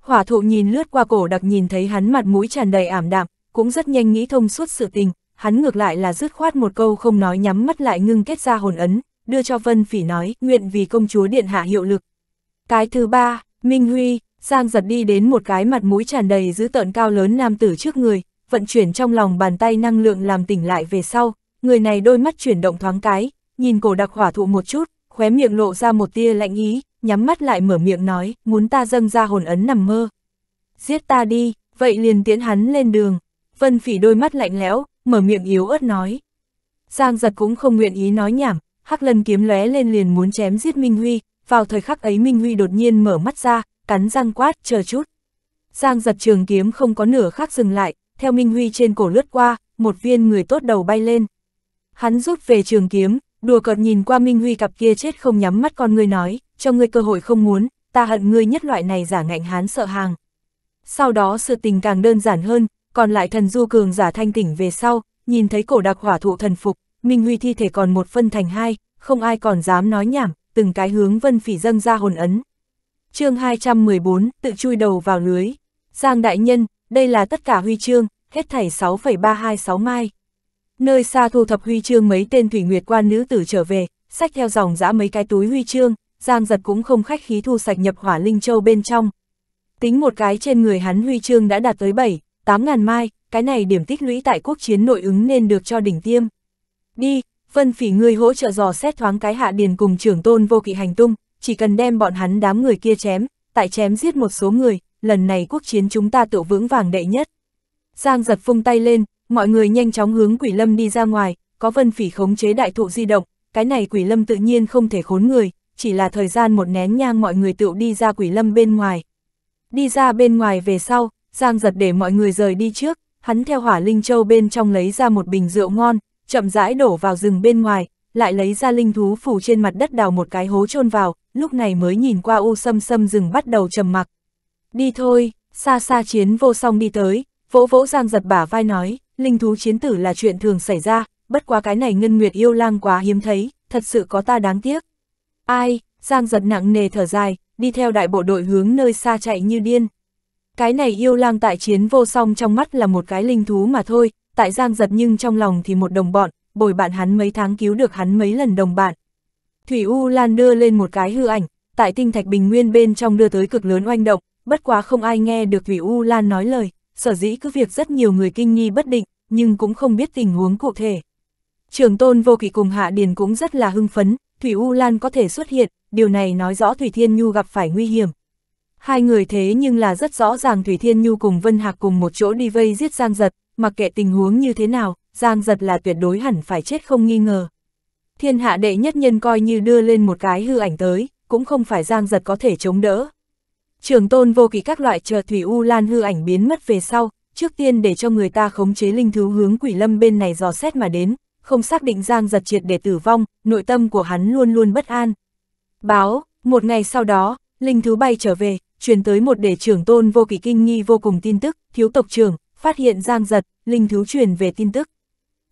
Hỏa thụ nhìn lướt qua cổ đặc nhìn thấy hắn mặt mũi tràn đầy ảm đạm, cũng rất nhanh nghĩ thông suốt sự tình, hắn ngược lại là dứt khoát một câu không nói nhắm mắt lại ngưng kết ra hồn ấn, đưa cho Vân Phỉ nói, nguyện vì công chúa điện hạ hiệu lực. Cái thứ ba, Minh Huy, Giang giật đi đến một cái mặt mũi tràn đầy dữ tợn cao lớn nam tử trước người, vận chuyển trong lòng bàn tay năng lượng làm tỉnh lại về sau, người này đôi mắt chuyển động thoáng cái, nhìn cổ đặc hỏa thụ một chút, khóe miệng lộ ra một tia lạnh ý, nhắm mắt lại mở miệng nói, muốn ta dâng ra hồn ấn nằm mơ. Giết ta đi, vậy liền tiễn hắn lên đường. Vân phỉ đôi mắt lạnh lẽo, mở miệng yếu ớt nói. Giang giật cũng không nguyện ý nói nhảm, hắc lân kiếm lóe lên liền muốn chém giết Minh Huy, vào thời khắc ấy Minh Huy đột nhiên mở mắt ra, cắn răng quát, chờ chút. Giang giật trường kiếm không có nửa khắc dừng lại, theo Minh Huy trên cổ lướt qua, một viên người tốt đầu bay lên. Hắn rút về trường kiếm, đùa cợt nhìn qua Minh Huy cặp kia chết không nhắm mắt con người nói, cho ngươi cơ hội không muốn, ta hận ngươi nhất loại này giả ngạnh hán sợ hàng. Sau đó sự tình càng đơn giản hơn, còn lại thần du cường giả thanh tỉnh về sau, nhìn thấy cổ đặc hỏa thụ thần phục, Minh Huy thi thể còn một phân thành hai, không ai còn dám nói nhảm, từng cái hướng vân phỉ dâng ra hồn ấn. chương 214, tự chui đầu vào lưới. Giang đại nhân, đây là tất cả huy chương, hết thảy 6,326 mai. Nơi xa thu thập huy chương mấy tên thủy nguyệt quan nữ tử trở về, sách theo dòng dã mấy cái túi huy chương, Giang giật cũng không khách khí thu sạch nhập hỏa linh châu bên trong. Tính một cái trên người hắn huy chương đã đạt tới 7, 8 ngàn mai, cái này điểm tích lũy tại quốc chiến nội ứng nên được cho đỉnh tiêm. Đi, phân Phỉ người hỗ trợ dò xét thoáng cái hạ điền cùng trưởng tôn vô kỵ hành tung, chỉ cần đem bọn hắn đám người kia chém, tại chém giết một số người, lần này quốc chiến chúng ta tự vững vàng đệ nhất. Giang giật phung tay lên, mọi người nhanh chóng hướng quỷ lâm đi ra ngoài, có vân phỉ khống chế đại thụ di động, cái này quỷ lâm tự nhiên không thể khốn người, chỉ là thời gian một nén nhang mọi người tự đi ra quỷ lâm bên ngoài. Đi ra bên ngoài về sau, Giang giật để mọi người rời đi trước, hắn theo hỏa linh châu bên trong lấy ra một bình rượu ngon, chậm rãi đổ vào rừng bên ngoài, lại lấy ra linh thú phủ trên mặt đất đào một cái hố chôn vào, lúc này mới nhìn qua u sâm sâm rừng bắt đầu trầm mặc. Đi thôi, xa xa chiến vô song đi tới, vỗ vỗ giang giật bả vai nói, linh thú chiến tử là chuyện thường xảy ra, bất quá cái này ngân nguyệt yêu lang quá hiếm thấy, thật sự có ta đáng tiếc. Ai, giang giật nặng nề thở dài, đi theo đại bộ đội hướng nơi xa chạy như điên. Cái này yêu lang tại chiến vô song trong mắt là một cái linh thú mà thôi, tại giang giật nhưng trong lòng thì một đồng bọn, bồi bạn hắn mấy tháng cứu được hắn mấy lần đồng bạn. Thủy U Lan đưa lên một cái hư ảnh, tại tinh thạch bình nguyên bên trong đưa tới cực lớn oanh động, bất quá không ai nghe được Thủy U Lan nói lời, sở dĩ cứ việc rất nhiều người kinh nghi bất định, nhưng cũng không biết tình huống cụ thể. Trường tôn vô kỵ cùng Hạ Điền cũng rất là hưng phấn, Thủy U Lan có thể xuất hiện, điều này nói rõ Thủy Thiên Nhu gặp phải nguy hiểm. Hai người thế nhưng là rất rõ ràng Thủy Thiên Nhu cùng Vân Hạc cùng một chỗ đi vây giết Giang Giật, mặc kệ tình huống như thế nào, Giang Giật là tuyệt đối hẳn phải chết không nghi ngờ. Thiên hạ đệ nhất nhân coi như đưa lên một cái hư ảnh tới, cũng không phải Giang Giật có thể chống đỡ, Trường tôn vô kỵ các loại chờ thủy u lan hư ảnh biến mất về sau, trước tiên để cho người ta khống chế linh thứ hướng quỷ lâm bên này dò xét mà đến, không xác định giang giật triệt để tử vong, nội tâm của hắn luôn luôn bất an. Báo, một ngày sau đó, linh thứ bay trở về, truyền tới một để trưởng tôn vô kỵ kinh nghi vô cùng tin tức, thiếu tộc trưởng, phát hiện giang giật, linh thứ truyền về tin tức.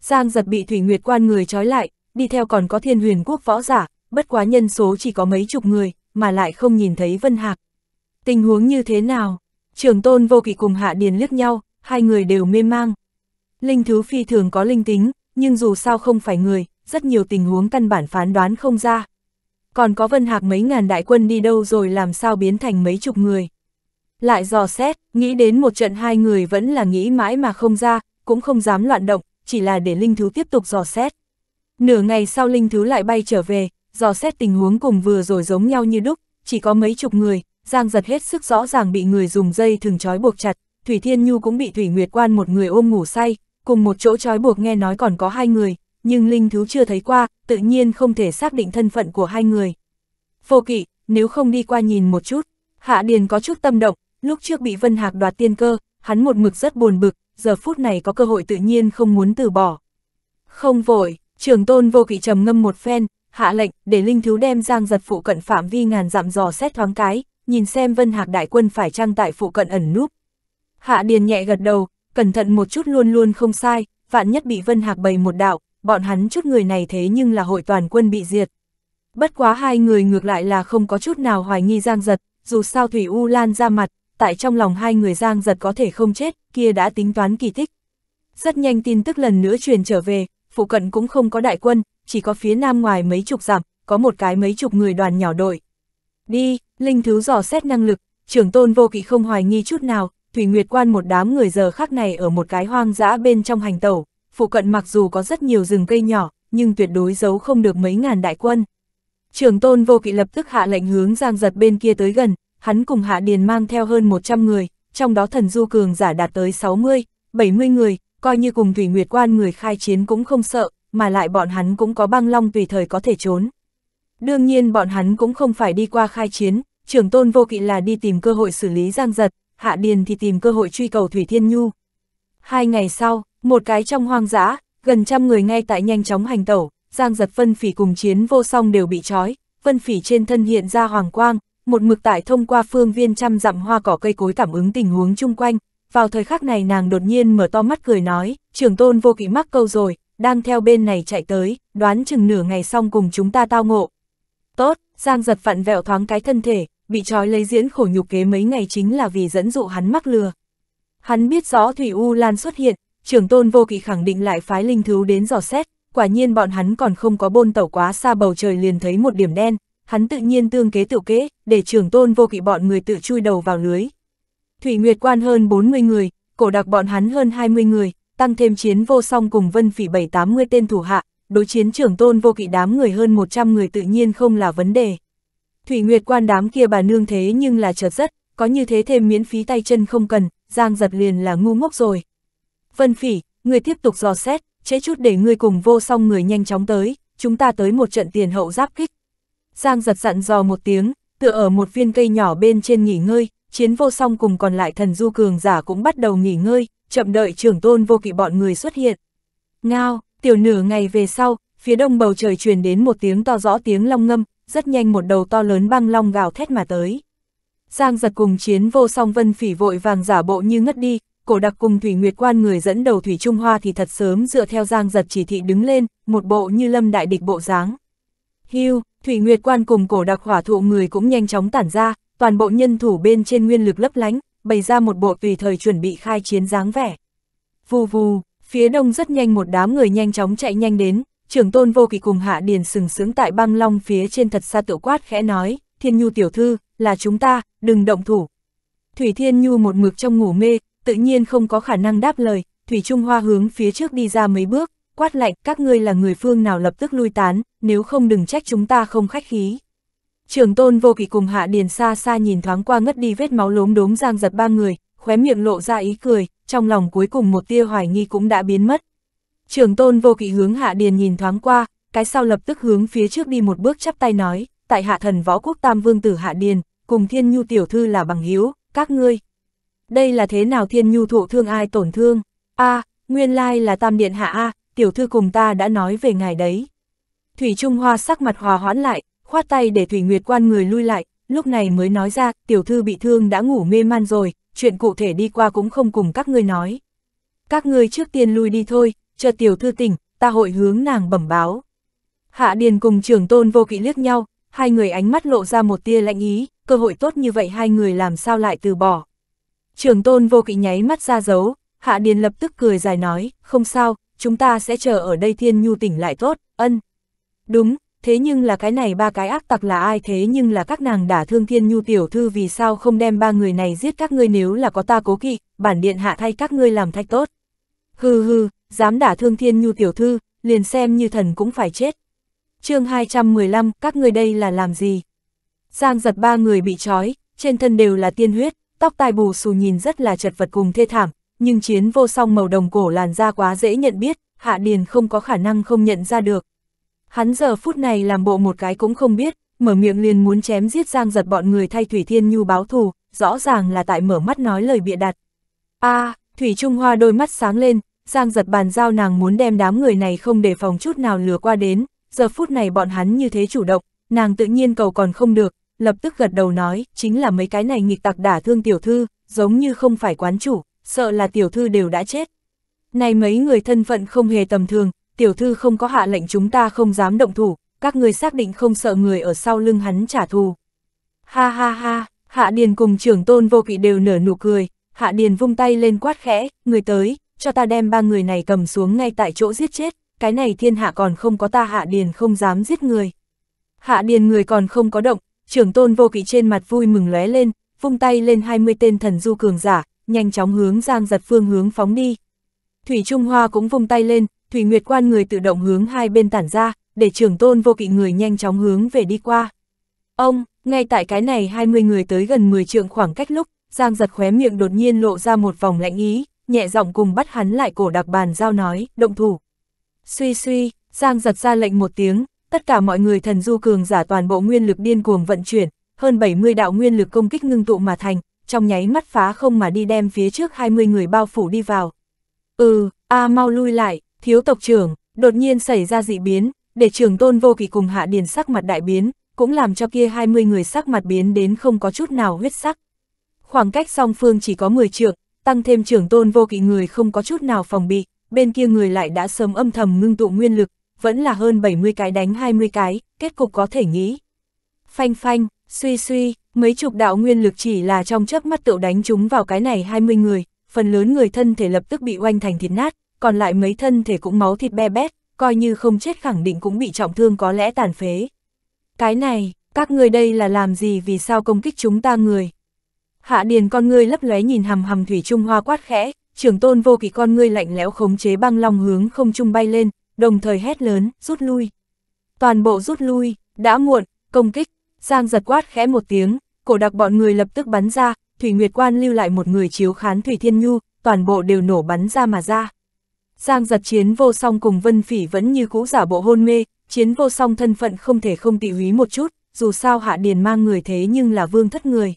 Giang giật bị thủy nguyệt quan người trói lại, đi theo còn có thiên huyền quốc võ giả, bất quá nhân số chỉ có mấy chục người, mà lại không nhìn thấy Vân Hạc. Tình huống như thế nào? Trường tôn vô kỳ cùng hạ điền liếc nhau, hai người đều mê mang. Linh thứ phi thường có linh tính, nhưng dù sao không phải người, rất nhiều tình huống căn bản phán đoán không ra. Còn có vân hạc mấy ngàn đại quân đi đâu rồi làm sao biến thành mấy chục người. Lại dò xét, nghĩ đến một trận hai người vẫn là nghĩ mãi mà không ra, cũng không dám loạn động, chỉ là để linh thứ tiếp tục dò xét. Nửa ngày sau linh thứ lại bay trở về, dò xét tình huống cùng vừa rồi giống nhau như đúc, chỉ có mấy chục người, Giang giật hết sức rõ ràng bị người dùng dây thừng trói buộc chặt, Thủy Thiên Nhu cũng bị Thủy Nguyệt Quan một người ôm ngủ say, cùng một chỗ trói buộc nghe nói còn có hai người, nhưng Linh Thứ chưa thấy qua, tự nhiên không thể xác định thân phận của hai người. Vô kỵ, nếu không đi qua nhìn một chút, Hạ Điền có chút tâm động, lúc trước bị Vân Hạc đoạt tiên cơ, hắn một mực rất buồn bực, giờ phút này có cơ hội tự nhiên không muốn từ bỏ. Không vội, trường tôn vô kỵ trầm ngâm một phen, hạ lệnh để Linh Thứ đem Giang giật phụ cận phạm vi ngàn dặm dò xét thoáng cái, nhìn xem Vân Hạc đại quân phải trang tại phụ cận ẩn núp. Hạ Điền nhẹ gật đầu, cẩn thận một chút luôn luôn không sai, vạn nhất bị Vân Hạc bày một đạo, bọn hắn chút người này thế nhưng là hội toàn quân bị diệt. Bất quá hai người ngược lại là không có chút nào hoài nghi Giang Giật, dù sao Thủy U Lan ra mặt, tại trong lòng hai người Giang Giật có thể không chết, kia đã tính toán kỳ tích. Rất nhanh tin tức lần nữa truyền trở về, phụ cận cũng không có đại quân, chỉ có phía nam ngoài mấy chục dặm, có một cái mấy chục người đoàn nhỏ đội. Đi, linh thứ dò xét năng lực, trưởng tôn vô kỵ không hoài nghi chút nào, Thủy Nguyệt quan một đám người giờ khác này ở một cái hoang dã bên trong hành tẩu, phụ cận mặc dù có rất nhiều rừng cây nhỏ, nhưng tuyệt đối giấu không được mấy ngàn đại quân. Trưởng tôn vô kỵ lập tức hạ lệnh hướng giang giật bên kia tới gần, hắn cùng hạ điền mang theo hơn 100 người, trong đó thần du cường giả đạt tới 60, 70 người, coi như cùng Thủy Nguyệt quan người khai chiến cũng không sợ, mà lại bọn hắn cũng có băng long tùy thời có thể trốn. Đương nhiên bọn hắn cũng không phải đi qua khai chiến, trưởng tôn vô kỵ là đi tìm cơ hội xử lý giang giật, hạ điền thì tìm cơ hội truy cầu Thủy Thiên Nhu. Hai ngày sau, một cái trong hoang dã, gần trăm người ngay tại nhanh chóng hành tẩu, giang giật phân phỉ cùng chiến vô song đều bị trói, phân phỉ trên thân hiện ra hoàng quang, một mực tại thông qua phương viên trăm dặm hoa cỏ cây cối cảm ứng tình huống chung quanh. Vào thời khắc này nàng đột nhiên mở to mắt cười nói, trưởng tôn vô kỵ mắc câu rồi, đang theo bên này chạy tới, đoán chừng nửa ngày xong cùng chúng ta tao ngộ, Tốt, Giang giật vặn vẹo thoáng cái thân thể, bị trói lấy diễn khổ nhục kế mấy ngày chính là vì dẫn dụ hắn mắc lừa. Hắn biết rõ Thủy U Lan xuất hiện, trưởng tôn vô kỵ khẳng định lại phái linh thú đến dò xét, quả nhiên bọn hắn còn không có bôn tẩu quá xa bầu trời liền thấy một điểm đen, hắn tự nhiên tương kế tiểu kế, để trưởng tôn vô kỵ bọn người tự chui đầu vào lưới. Thủy Nguyệt quan hơn 40 người, cổ đặc bọn hắn hơn 20 người, tăng thêm chiến vô song cùng vân phỉ 7-80 tên thủ hạ, đối chiến trưởng tôn vô kỵ đám người hơn 100 người tự nhiên không là vấn đề. Thủy Nguyệt quan đám kia bà nương thế nhưng là chợt rất, có như thế thêm miễn phí tay chân không cần, giang giật liền là ngu ngốc rồi. Vân phỉ, người tiếp tục dò xét, chế chút để người cùng vô song người nhanh chóng tới, chúng ta tới một trận tiền hậu giáp kích. Giang giật dặn dò một tiếng, tựa ở một viên cây nhỏ bên trên nghỉ ngơi, chiến vô song cùng còn lại thần du cường giả cũng bắt đầu nghỉ ngơi, chậm đợi trưởng tôn vô kỵ bọn người xuất hiện. Ngao, Tiểu nửa ngày về sau, phía đông bầu trời truyền đến một tiếng to rõ tiếng long ngâm, rất nhanh một đầu to lớn băng long gào thét mà tới. Giang giật cùng chiến vô song vân phỉ vội vàng giả bộ như ngất đi, cổ đặc cùng Thủy Nguyệt Quan người dẫn đầu Thủy Trung Hoa thì thật sớm dựa theo giang giật chỉ thị đứng lên, một bộ như lâm đại địch bộ dáng. Hưu, Thủy Nguyệt Quan cùng cổ đặc hỏa thụ người cũng nhanh chóng tản ra, toàn bộ nhân thủ bên trên nguyên lực lấp lánh, bày ra một bộ tùy thời chuẩn bị khai chiến dáng vẻ. Vù vù, Phía đông rất nhanh một đám người nhanh chóng chạy nhanh đến, trưởng tôn vô kỳ cùng hạ điền sừng sướng tại băng long phía trên thật xa tự quát khẽ nói, thiên nhu tiểu thư, là chúng ta, đừng động thủ. Thủy thiên nhu một mực trong ngủ mê, tự nhiên không có khả năng đáp lời, thủy trung hoa hướng phía trước đi ra mấy bước, quát lạnh, các ngươi là người phương nào lập tức lui tán, nếu không đừng trách chúng ta không khách khí. Trường tôn vô kỳ cùng hạ điền xa xa nhìn thoáng qua ngất đi vết máu lốm đốm giang giật ba người, khóe miệng lộ ra ý cười, trong lòng cuối cùng một tia hoài nghi cũng đã biến mất. Trường tôn vô kỵ hướng hạ điền nhìn thoáng qua, cái sau lập tức hướng phía trước đi một bước chắp tay nói, tại hạ thần võ quốc tam vương tử hạ điền, cùng thiên nhu tiểu thư là bằng hiếu, các ngươi. Đây là thế nào thiên nhu thụ thương ai tổn thương? a à, nguyên lai là tam điện hạ a tiểu thư cùng ta đã nói về ngài đấy. Thủy Trung Hoa sắc mặt hòa hoãn lại, khoát tay để Thủy Nguyệt quan người lui lại, lúc này mới nói ra, tiểu thư bị thương đã ngủ mê man rồi, chuyện cụ thể đi qua cũng không cùng các ngươi nói. Các ngươi trước tiên lui đi thôi, chờ tiểu thư tỉnh, ta hội hướng nàng bẩm báo. Hạ Điền cùng trưởng tôn vô kỵ liếc nhau, hai người ánh mắt lộ ra một tia lạnh ý, cơ hội tốt như vậy hai người làm sao lại từ bỏ. Trưởng tôn vô kỵ nháy mắt ra dấu, Hạ Điền lập tức cười dài nói, không sao, chúng ta sẽ chờ ở đây thiên nhu tỉnh lại tốt, ân. Đúng, thế nhưng là cái này ba cái ác tặc là ai thế nhưng là các nàng đã thương thiên nhu tiểu thư vì sao không đem ba người này giết các ngươi nếu là có ta cố kỵ, bản điện hạ thay các ngươi làm thách tốt. Hừ hừ, dám đả thương thiên nhu tiểu thư, liền xem như thần cũng phải chết. chương 215, các ngươi đây là làm gì? Giang giật ba người bị trói, trên thân đều là tiên huyết, tóc tai bù xù nhìn rất là chật vật cùng thê thảm, nhưng chiến vô song màu đồng cổ làn da quá dễ nhận biết, hạ điền không có khả năng không nhận ra được. Hắn giờ phút này làm bộ một cái cũng không biết, mở miệng liền muốn chém giết giang giật bọn người thay Thủy Thiên Nhu báo thù, rõ ràng là tại mở mắt nói lời bịa đặt. a à, Thủy Trung Hoa đôi mắt sáng lên, giang giật bàn giao nàng muốn đem đám người này không để phòng chút nào lừa qua đến, giờ phút này bọn hắn như thế chủ động, nàng tự nhiên cầu còn không được, lập tức gật đầu nói, chính là mấy cái này nghịch tặc đả thương tiểu thư, giống như không phải quán chủ, sợ là tiểu thư đều đã chết. Này mấy người thân phận không hề tầm thường, tiểu thư không có hạ lệnh chúng ta không dám động thủ, các người xác định không sợ người ở sau lưng hắn trả thù. Ha ha ha, Hạ Điền cùng trưởng tôn vô kỵ đều nở nụ cười, Hạ Điền vung tay lên quát khẽ, người tới, cho ta đem ba người này cầm xuống ngay tại chỗ giết chết, cái này thiên hạ còn không có ta Hạ Điền không dám giết người. Hạ Điền người còn không có động, trưởng tôn vô kỵ trên mặt vui mừng lóe lên, vung tay lên 20 tên thần du cường giả, nhanh chóng hướng giang giật phương hướng phóng đi. Thủy Trung Hoa cũng vung tay lên, Thủy Nguyệt Quan người tự động hướng hai bên tản ra, để trưởng tôn vô kỵ người nhanh chóng hướng về đi qua. Ông, ngay tại cái này 20 người tới gần 10 trượng khoảng cách lúc, Giang giật khóe miệng đột nhiên lộ ra một vòng lạnh ý, nhẹ giọng cùng bắt hắn lại cổ đặc bàn giao nói, động thủ. Suy suy, Giang giật ra lệnh một tiếng, tất cả mọi người thần du cường giả toàn bộ nguyên lực điên cuồng vận chuyển, hơn 70 đạo nguyên lực công kích ngưng tụ mà thành, trong nháy mắt phá không mà đi đem phía trước 20 người bao phủ đi vào. Ừ, a à, mau lui lại, thiếu tộc trưởng, đột nhiên xảy ra dị biến, để trưởng tôn vô kỵ cùng hạ điền sắc mặt đại biến, cũng làm cho kia 20 người sắc mặt biến đến không có chút nào huyết sắc. Khoảng cách song phương chỉ có 10 trượng, tăng thêm trưởng tôn vô kỵ người không có chút nào phòng bị, bên kia người lại đã sớm âm thầm ngưng tụ nguyên lực, vẫn là hơn 70 cái đánh 20 cái, kết cục có thể nghĩ. Phanh phanh, suy suy, mấy chục đạo nguyên lực chỉ là trong chớp mắt tựu đánh chúng vào cái này 20 người, phần lớn người thân thể lập tức bị oanh thành thịt nát, còn lại mấy thân thể cũng máu thịt be bét, coi như không chết khẳng định cũng bị trọng thương có lẽ tàn phế. Cái này, các ngươi đây là làm gì vì sao công kích chúng ta người? Hạ Điền con ngươi lấp lóe nhìn hầm hầm thủy trung hoa quát khẽ, trưởng tôn vô kỳ con ngươi lạnh lẽo khống chế băng long hướng không trung bay lên, đồng thời hét lớn, rút lui. Toàn bộ rút lui, đã muộn, công kích, Giang giật quát khẽ một tiếng, cổ đặc bọn người lập tức bắn ra, Thủy Nguyệt Quan lưu lại một người chiếu khán Thủy Thiên Nhu, toàn bộ đều nổ bắn ra mà ra. Giang giật chiến vô song cùng Vân Phỉ vẫn như cũ giả bộ hôn mê, chiến vô song thân phận không thể không tị húy một chút, dù sao hạ điền mang người thế nhưng là vương thất người.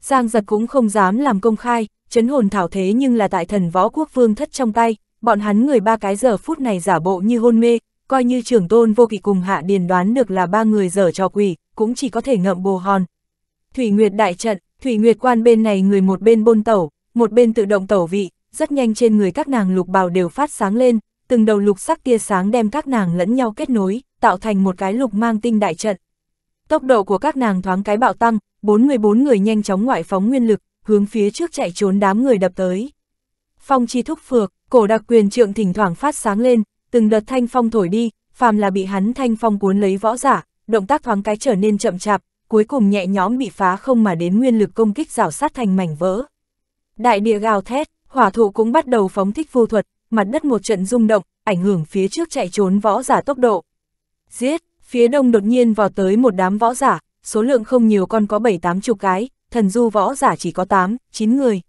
Giang giật cũng không dám làm công khai, chấn hồn thảo thế nhưng là tại thần võ quốc vương thất trong tay, bọn hắn người ba cái giờ phút này giả bộ như hôn mê, coi như trưởng tôn vô kỵ cùng hạ điền đoán được là ba người giờ trò quỷ, cũng chỉ có thể ngậm bồ hòn. Thủy Nguyệt đại trận, Thủy Nguyệt quan bên này người một bên bôn tẩu, một bên tự động tẩu vị, rất nhanh trên người các nàng lục bào đều phát sáng lên, từng đầu lục sắc tia sáng đem các nàng lẫn nhau kết nối, tạo thành một cái lục mang tinh đại trận. Tốc độ của các nàng thoáng cái bạo tăng, 44 người nhanh chóng ngoại phóng nguyên lực, hướng phía trước chạy trốn đám người đập tới. Phong chi thúc phược, cổ đặc quyền trượng thỉnh thoảng phát sáng lên, từng đợt thanh phong thổi đi, phàm là bị hắn thanh phong cuốn lấy võ giả, động tác thoáng cái trở nên chậm chạp, cuối cùng nhẹ nhõm bị phá không mà đến nguyên lực công kích rào sát thành mảnh vỡ. Đại địa gào thét, hỏa thụ cũng bắt đầu phóng thích phù thuật, mặt đất một trận rung động, ảnh hưởng phía trước chạy trốn võ giả tốc độ. Giết, phía đông đột nhiên vào tới một đám võ giả, số lượng không nhiều con có 7-8 chục cái, thần du võ giả chỉ có 8, 9 người.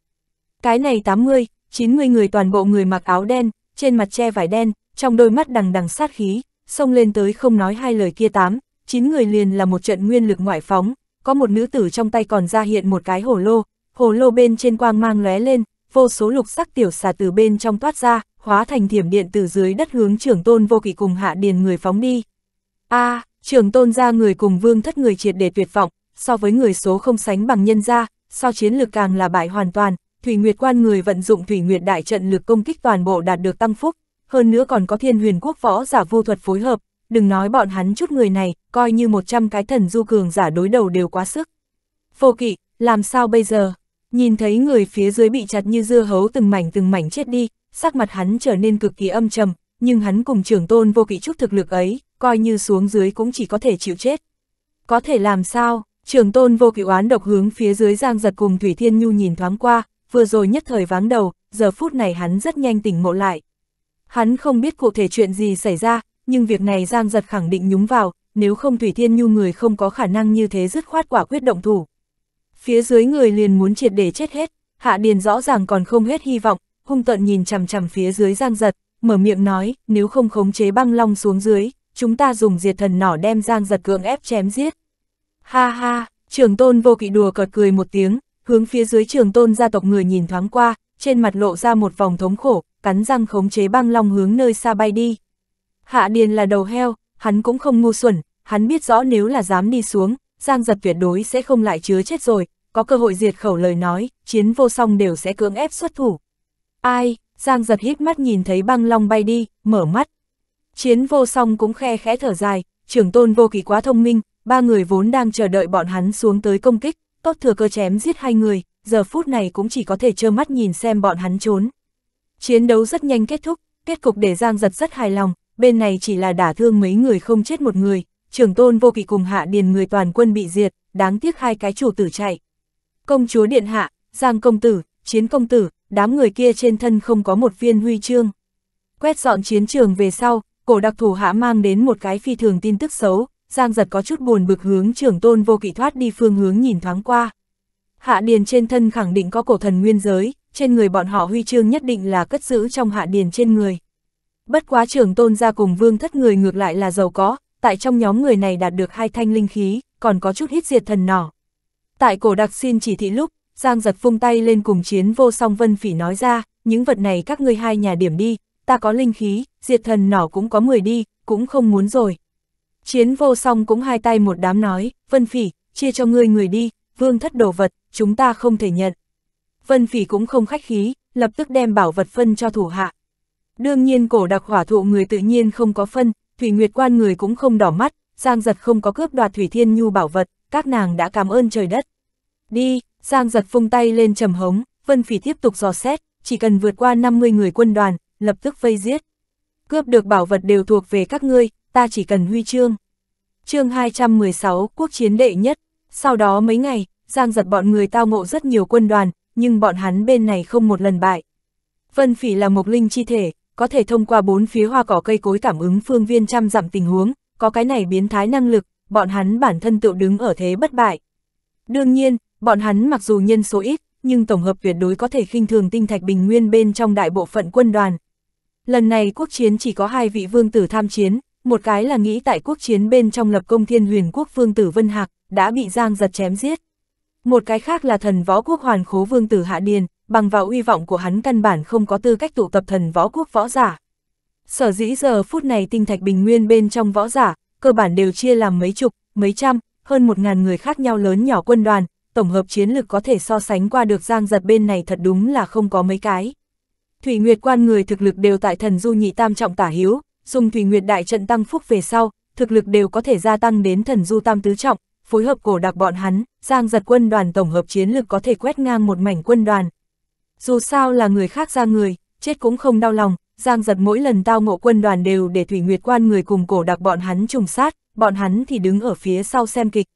Cái này 80, 90 người toàn bộ người mặc áo đen, trên mặt che vải đen, trong đôi mắt đằng đằng sát khí, xông lên tới không nói hai lời kia 8, 9 người liền là một trận nguyên lực ngoại phóng, có một nữ tử trong tay còn ra hiện một cái hồ lô, hồ lô bên trên quang mang lóe lên, vô số lục sắc tiểu xà từ bên trong toát ra, hóa thành thiểm điện từ dưới đất hướng trưởng tôn vô kỵ cùng hạ điền người phóng đi. a à, trưởng tôn ra người cùng vương thất người triệt để tuyệt vọng, so với người số không sánh bằng nhân ra, so chiến lực càng là bại hoàn toàn, Thủy Nguyệt quan người vận dụng Thủy Nguyệt đại trận lực công kích toàn bộ đạt được tăng phúc, hơn nữa còn có thiên huyền quốc võ giả vô thuật phối hợp, đừng nói bọn hắn chút người này, coi như 100 cái thần du cường giả đối đầu đều quá sức. Vô kỵ, làm sao bây giờ? Nhìn thấy người phía dưới bị chặt như dưa hấu từng mảnh từng mảnh chết đi, sắc mặt hắn trở nên cực kỳ âm trầm, nhưng hắn cùng trưởng tôn vô kỵ chút thực lực ấy, coi như xuống dưới cũng chỉ có thể chịu chết. Có thể làm sao, trưởng tôn vô kỵ oán độc hướng phía dưới giang giật cùng Thủy Thiên Nhu nhìn thoáng qua, vừa rồi nhất thời váng đầu, giờ phút này hắn rất nhanh tỉnh ngộ lại. Hắn không biết cụ thể chuyện gì xảy ra, nhưng việc này giang giật khẳng định nhúng vào, nếu không Thủy Thiên Nhu người không có khả năng như thế dứt khoát quả quyết động thủ, phía dưới người liền muốn triệt để chết hết, Hạ Điền rõ ràng còn không hết hy vọng, hung tận nhìn chằm chằm phía dưới Giang Giật, mở miệng nói, nếu không khống chế băng long xuống dưới, chúng ta dùng diệt thần nỏ đem Giang Giật cưỡng ép chém giết. Ha ha, trường tôn vô kỵ đùa cợt cười một tiếng, hướng phía dưới trường tôn gia tộc người nhìn thoáng qua, trên mặt lộ ra một vòng thống khổ, cắn răng khống chế băng long hướng nơi xa bay đi. Hạ Điền là đầu heo, hắn cũng không ngu xuẩn, hắn biết rõ nếu là dám đi xuống, Giang giật tuyệt đối sẽ không lại chứa chết rồi, có cơ hội diệt khẩu lời nói, chiến vô song đều sẽ cưỡng ép xuất thủ. Ai, Giang giật hít mắt nhìn thấy băng long bay đi, mở mắt. Chiến vô song cũng khe khẽ thở dài, trưởng tôn vô kỳ quá thông minh, ba người vốn đang chờ đợi bọn hắn xuống tới công kích, tốt thừa cơ chém giết hai người, giờ phút này cũng chỉ có thể trơ mắt nhìn xem bọn hắn trốn. Chiến đấu rất nhanh kết thúc, kết cục để Giang giật rất hài lòng, bên này chỉ là đả thương mấy người không chết một người, trưởng tôn vô kỵ cùng hạ điền người toàn quân bị diệt, đáng tiếc hai cái chủ tử chạy. Công chúa điện hạ, giang công tử, chiến công tử, đám người kia trên thân không có một viên huy chương. Quét dọn chiến trường về sau, cổ đặc thủ hạ mang đến một cái phi thường tin tức xấu, giang giật có chút buồn bực hướng trưởng tôn vô kỵ thoát đi phương hướng nhìn thoáng qua. Hạ điền trên thân khẳng định có cổ thần nguyên giới, trên người bọn họ huy chương nhất định là cất giữ trong hạ điền trên người. Bất quá trưởng tôn ra cùng vương thất người ngược lại là giàu có, tại trong nhóm người này đạt được hai thanh linh khí, còn có chút hít diệt thần nỏ. Tại cổ đặc xin chỉ thị lúc, Giang giật phung tay lên cùng chiến vô song vân phỉ nói ra, những vật này các ngươi hai nhà điểm đi, ta có linh khí, diệt thần nỏ cũng có người đi, cũng không muốn rồi. Chiến vô song cũng hai tay một đám nói, vân phỉ, chia cho ngươi người đi, vương thất đồ vật, chúng ta không thể nhận. Vân phỉ cũng không khách khí, lập tức đem bảo vật phân cho thủ hạ. Đương nhiên cổ đặc hỏa thụ người tự nhiên không có phân, Thủy Nguyệt quan người cũng không đỏ mắt, Giang Giật không có cướp đoạt Thủy Thiên Nhu bảo vật, các nàng đã cảm ơn trời đất. Đi, Giang Giật phung tay lên trầm hống, Vân Phỉ tiếp tục dò xét, chỉ cần vượt qua 50 người quân đoàn, lập tức vây giết. Cướp được bảo vật đều thuộc về các ngươi, ta chỉ cần huy chương. Chương 216, quốc chiến đệ nhất. Sau đó mấy ngày, Giang Giật bọn người tao ngộ rất nhiều quân đoàn, nhưng bọn hắn bên này không một lần bại. Vân Phỉ là một linh chi thể, có thể thông qua bốn phía hoa cỏ cây cối cảm ứng phương viên trăm dặm tình huống, có cái này biến thái năng lực, bọn hắn bản thân tự đứng ở thế bất bại. Đương nhiên, bọn hắn mặc dù nhân số ít, nhưng tổng hợp tuyệt đối có thể khinh thường tinh thạch bình nguyên bên trong đại bộ phận quân đoàn. Lần này quốc chiến chỉ có hai vị vương tử tham chiến, một cái là nghĩ tại quốc chiến bên trong lập công thiên huyền quốc vương tử Vân Hạc, đã bị Giang giật chém giết. Một cái khác là thần võ quốc hoàn khố vương tử Hạ Điền, bằng vào uy vọng của hắn căn bản không có tư cách tụ tập thần võ quốc võ giả. Sở dĩ giờ phút này tinh thạch bình nguyên bên trong võ giả, cơ bản đều chia làm mấy chục, mấy trăm, hơn một ngàn người khác nhau lớn nhỏ quân đoàn, tổng hợp chiến lực có thể so sánh qua được giang giật bên này thật đúng là không có mấy cái. Thủy Nguyệt quan người thực lực đều tại thần du nhị tam trọng tả hiếu, dùng Thủy Nguyệt đại trận tăng phúc về sau, thực lực đều có thể gia tăng đến thần du tam tứ trọng, phối hợp cổ đặc bọn hắn, giang giật quân đoàn tổng hợp chiến lực có thể quét ngang một mảnh quân đoàn, dù sao là người khác ra người, chết cũng không đau lòng, Giang giật mỗi lần tao ngộ quân đoàn đều để Thủy Nguyệt quan người cùng cổ đặc bọn hắn trùng sát, bọn hắn thì đứng ở phía sau xem kịch.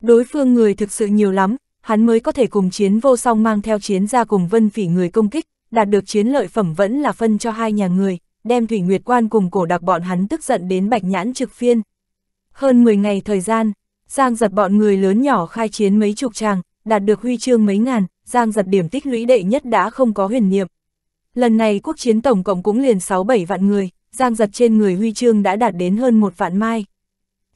Đối phương người thực sự nhiều lắm, hắn mới có thể cùng chiến vô song mang theo chiến ra cùng vân phỉ người công kích, đạt được chiến lợi phẩm vẫn là phân cho hai nhà người, đem Thủy Nguyệt quan cùng cổ đặc bọn hắn tức giận đến bạch nhãn trực phiên. Hơn 10 ngày thời gian, Giang giật bọn người lớn nhỏ khai chiến mấy chục tràng, đạt được huy chương mấy ngàn, Giang giật điểm tích lũy đệ nhất đã không có huyền niệm. Lần này quốc chiến tổng cộng cũng liền 6-7 vạn người, Giang giật trên người huy chương đã đạt đến hơn một vạn mai.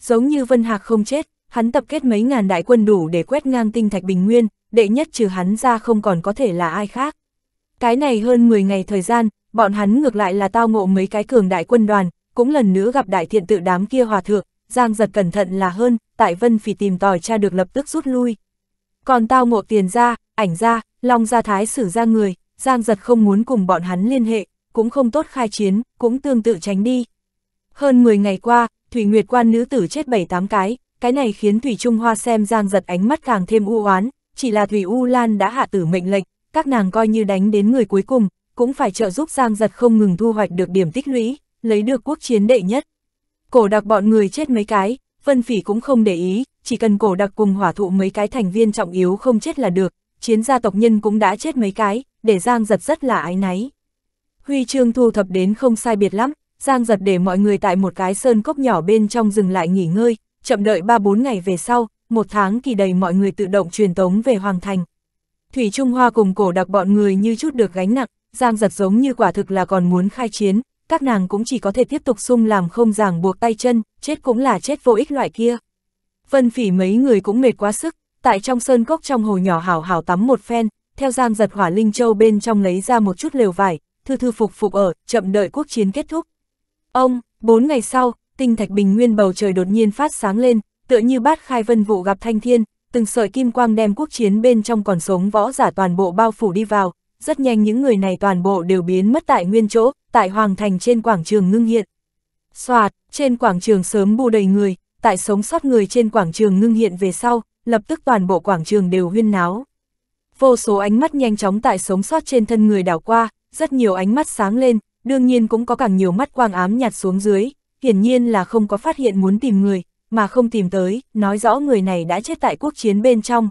Giống như Vân Hạc không chết, hắn tập kết mấy ngàn đại quân đủ để quét ngang tinh thạch bình nguyên, đệ nhất trừ hắn ra không còn có thể là ai khác. Cái này hơn 10 ngày thời gian, bọn hắn ngược lại là tao ngộ mấy cái cường đại quân đoàn, cũng lần nữa gặp đại thiện tự đám kia hòa thượng, Giang giật cẩn thận là hơn, tại Vân Phỉ tìm tòi tra được lập tức rút lui, còn tao ngộ tiền ra, ảnh ra, long ra thái xử ra người, Giang giật không muốn cùng bọn hắn liên hệ, cũng không tốt khai chiến, cũng tương tự tránh đi. Hơn 10 ngày qua, Thủy Nguyệt quan nữ tử chết 7-8 cái, cái này khiến Thủy Trung Hoa xem Giang giật ánh mắt càng thêm u oán chỉ là Thủy U Lan đã hạ tử mệnh lệnh, các nàng coi như đánh đến người cuối cùng, cũng phải trợ giúp Giang giật không ngừng thu hoạch được điểm tích lũy, lấy được quốc chiến đệ nhất. Cổ đặc bọn người chết mấy cái, Vân Phỉ cũng không để ý, chỉ cần cổ đặc cùng hỏa thụ mấy cái thành viên trọng yếu không chết là được, chiến gia tộc nhân cũng đã chết mấy cái, để Giang giật rất là ái náy. Huy chương thu thập đến không sai biệt lắm, Giang giật để mọi người tại một cái sơn cốc nhỏ bên trong dừng lại nghỉ ngơi, chậm đợi 3-4 ngày về sau, một tháng kỳ đầy mọi người tự động truyền tống về Hoàng Thành. Thủy Trung Hoa cùng cổ đặc bọn người như chút được gánh nặng, Giang giật giống như quả thực là còn muốn khai chiến, các nàng cũng chỉ có thể tiếp tục sung làm không ràng buộc tay chân, chết cũng là chết vô ích loại kia. Vân phỉ mấy người cũng mệt quá sức, tại trong sơn cốc trong hồ nhỏ hảo hảo tắm một phen, theo giang giật hỏa linh châu bên trong lấy ra một chút lều vải, thư thư phục phục ở, chậm đợi quốc chiến kết thúc. Ông, bốn ngày sau, tinh thạch bình nguyên bầu trời đột nhiên phát sáng lên, tựa như bát khai vân vụ gặp thanh thiên, từng sợi kim quang đem quốc chiến bên trong còn sống võ giả toàn bộ bao phủ đi vào, rất nhanh những người này toàn bộ đều biến mất tại nguyên chỗ, tại hoàng thành trên quảng trường ngưng hiện. Xoạt, trên quảng trường sớm bù đầy người, tại sống sót người trên quảng trường ngưng hiện về sau, lập tức toàn bộ quảng trường đều huyên náo. Vô số ánh mắt nhanh chóng tại sống sót trên thân người đảo qua, rất nhiều ánh mắt sáng lên, đương nhiên cũng có càng nhiều mắt quang ám nhạt xuống dưới, hiển nhiên là không có phát hiện muốn tìm người, mà không tìm tới, nói rõ người này đã chết tại quốc chiến bên trong.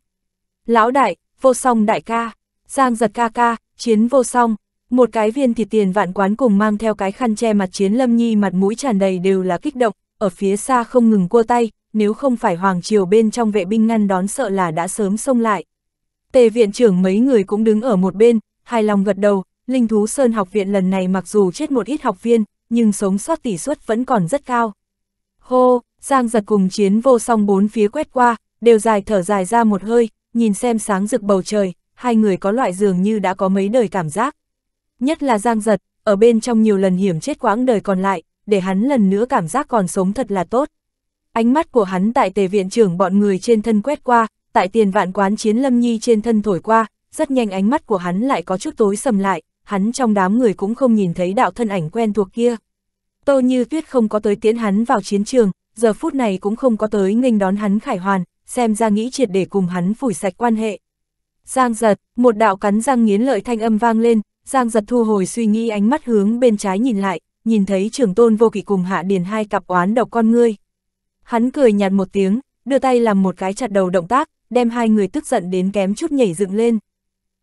Lão đại, vô song đại ca, giang giật ca ca, chiến vô song, một cái viên thịt tiền vạn quán cùng mang theo cái khăn che mặt chiến lâm nhi mặt mũi tràn đầy đều là kích động, ở phía xa không ngừng cua tay, nếu không phải Hoàng Triều bên trong vệ binh ngăn đón sợ là đã sớm xông lại. Tề viện trưởng mấy người cũng đứng ở một bên, hài lòng gật đầu, Linh Thú Sơn học viện lần này mặc dù chết một ít học viên, nhưng sống sót tỷ suất vẫn còn rất cao. Hô, Giang giật cùng chiến vô song bốn phía quét qua, đều dài thở dài ra một hơi, nhìn xem sáng rực bầu trời, hai người có loại dường như đã có mấy đời cảm giác. Nhất là Giang giật, ở bên trong nhiều lần hiểm chết quãng đời còn lại, để hắn lần nữa cảm giác còn sống thật là tốt. Ánh mắt của hắn tại tề viện trưởng bọn người trên thân quét qua, tại tiền vạn quán chiến lâm nhi trên thân thổi qua, rất nhanh ánh mắt của hắn lại có chút tối sầm lại, hắn trong đám người cũng không nhìn thấy đạo thân ảnh quen thuộc kia. Tô Như Tuyết không có tới tiến hắn vào chiến trường, giờ phút này cũng không có tới nghênh đón hắn khải hoàn, xem ra nghĩ triệt để cùng hắn phủi sạch quan hệ. Giang giật, một đạo cắn răng nghiến lợi thanh âm vang lên, Giang giật thu hồi suy nghĩ ánh mắt hướng bên trái nhìn lại, nhìn thấy trưởng tôn vô kỵ cùng hạ điền hai cặp oán độc con ngươi. Hắn cười nhạt một tiếng, đưa tay làm một cái chặt đầu động tác, đem hai người tức giận đến kém chút nhảy dựng lên.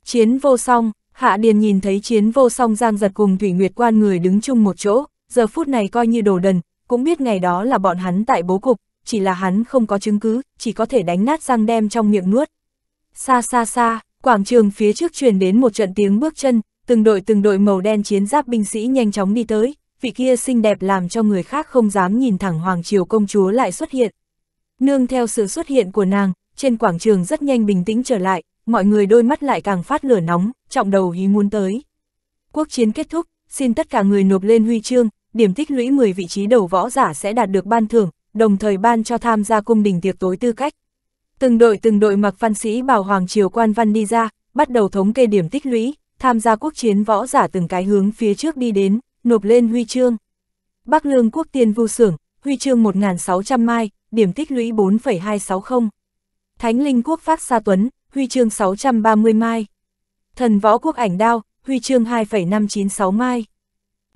Chiến vô song, hạ điền nhìn thấy chiến vô song giang giật cùng thủy nguyệt quan người đứng chung một chỗ, giờ phút này coi như đồ đần, cũng biết ngày đó là bọn hắn tại bố cục, chỉ là hắn không có chứng cứ, chỉ có thể đánh nát răng đem trong miệng nuốt. Xa xa xa, quảng trường phía trước truyền đến một trận tiếng bước chân, từng đội từng đội màu đen chiến giáp binh sĩ nhanh chóng đi tới, vị kia xinh đẹp làm cho người khác không dám nhìn thẳng Hoàng Triều công chúa lại xuất hiện. Nương theo sự xuất hiện của nàng, trên quảng trường rất nhanh bình tĩnh trở lại, mọi người đôi mắt lại càng phát lửa nóng, trọng đầu ý muốn tới. Quốc chiến kết thúc, xin tất cả người nộp lên huy chương, điểm tích lũy 10 vị trí đầu võ giả sẽ đạt được ban thưởng, đồng thời ban cho tham gia cung đình tiệc tối tư cách. Từng đội từng đội mặc văn sĩ bảo Hoàng Triều quan văn đi ra, bắt đầu thống kê điểm tích lũy, tham gia quốc chiến võ giả từng cái hướng phía trước đi đến, nộp lên huy chương. Bắc Lương quốc tiên Vu Sưởng huy chương 1.600 mai, điểm tích lũy 4,260. Thánh Linh quốc phát Sa Tuấn, huy chương 630 mai. Thần võ quốc ảnh đao, huy chương 2,596 mai.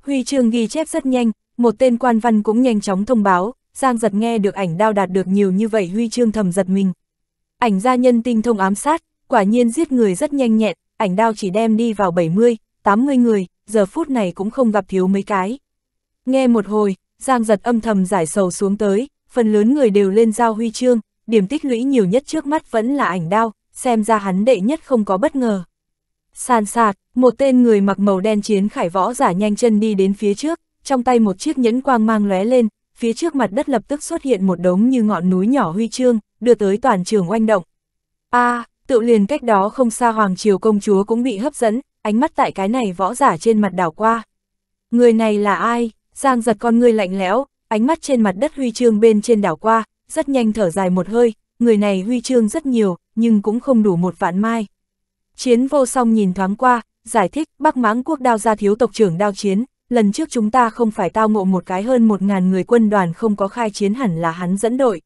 Huy chương ghi chép rất nhanh, một tên quan văn cũng nhanh chóng thông báo, Giang giật nghe được ảnh đao đạt được nhiều như vậy huy chương thầm giật mình. Ảnh gia nhân tinh thông ám sát, quả nhiên giết người rất nhanh nhẹn, ảnh đao chỉ đem đi vào 70, 80 người, giờ phút này cũng không gặp thiếu mấy cái. Nghe một hồi, Giang giật âm thầm giải sầu xuống tới, phần lớn người đều lên giao huy chương, điểm tích lũy nhiều nhất trước mắt vẫn là ảnh đao, xem ra hắn đệ nhất không có bất ngờ. Sàn sạt, một tên người mặc màu đen chiến khải võ giả nhanh chân đi đến phía trước, trong tay một chiếc nhẫn quang mang lóe lên, phía trước mặt đất lập tức xuất hiện một đống như ngọn núi nhỏ huy chương, đưa tới toàn trường oanh động. A, à, tự liền cách đó không xa Hoàng Triều công chúa cũng bị hấp dẫn, ánh mắt tại cái này võ giả trên mặt đảo qua. Người này là ai? Giang giật con người lạnh lẽo, ánh mắt trên mặt đất huy chương bên trên đảo qua, rất nhanh thở dài một hơi, người này huy chương rất nhiều, nhưng cũng không đủ một vạn mai. Chiến vô song nhìn thoáng qua, giải thích, bắc mãng quốc đao gia thiếu tộc trưởng đao chiến, lần trước chúng ta không phải tao ngộ một cái hơn một ngàn người quân đoàn không có khai chiến hẳn là hắn dẫn đội.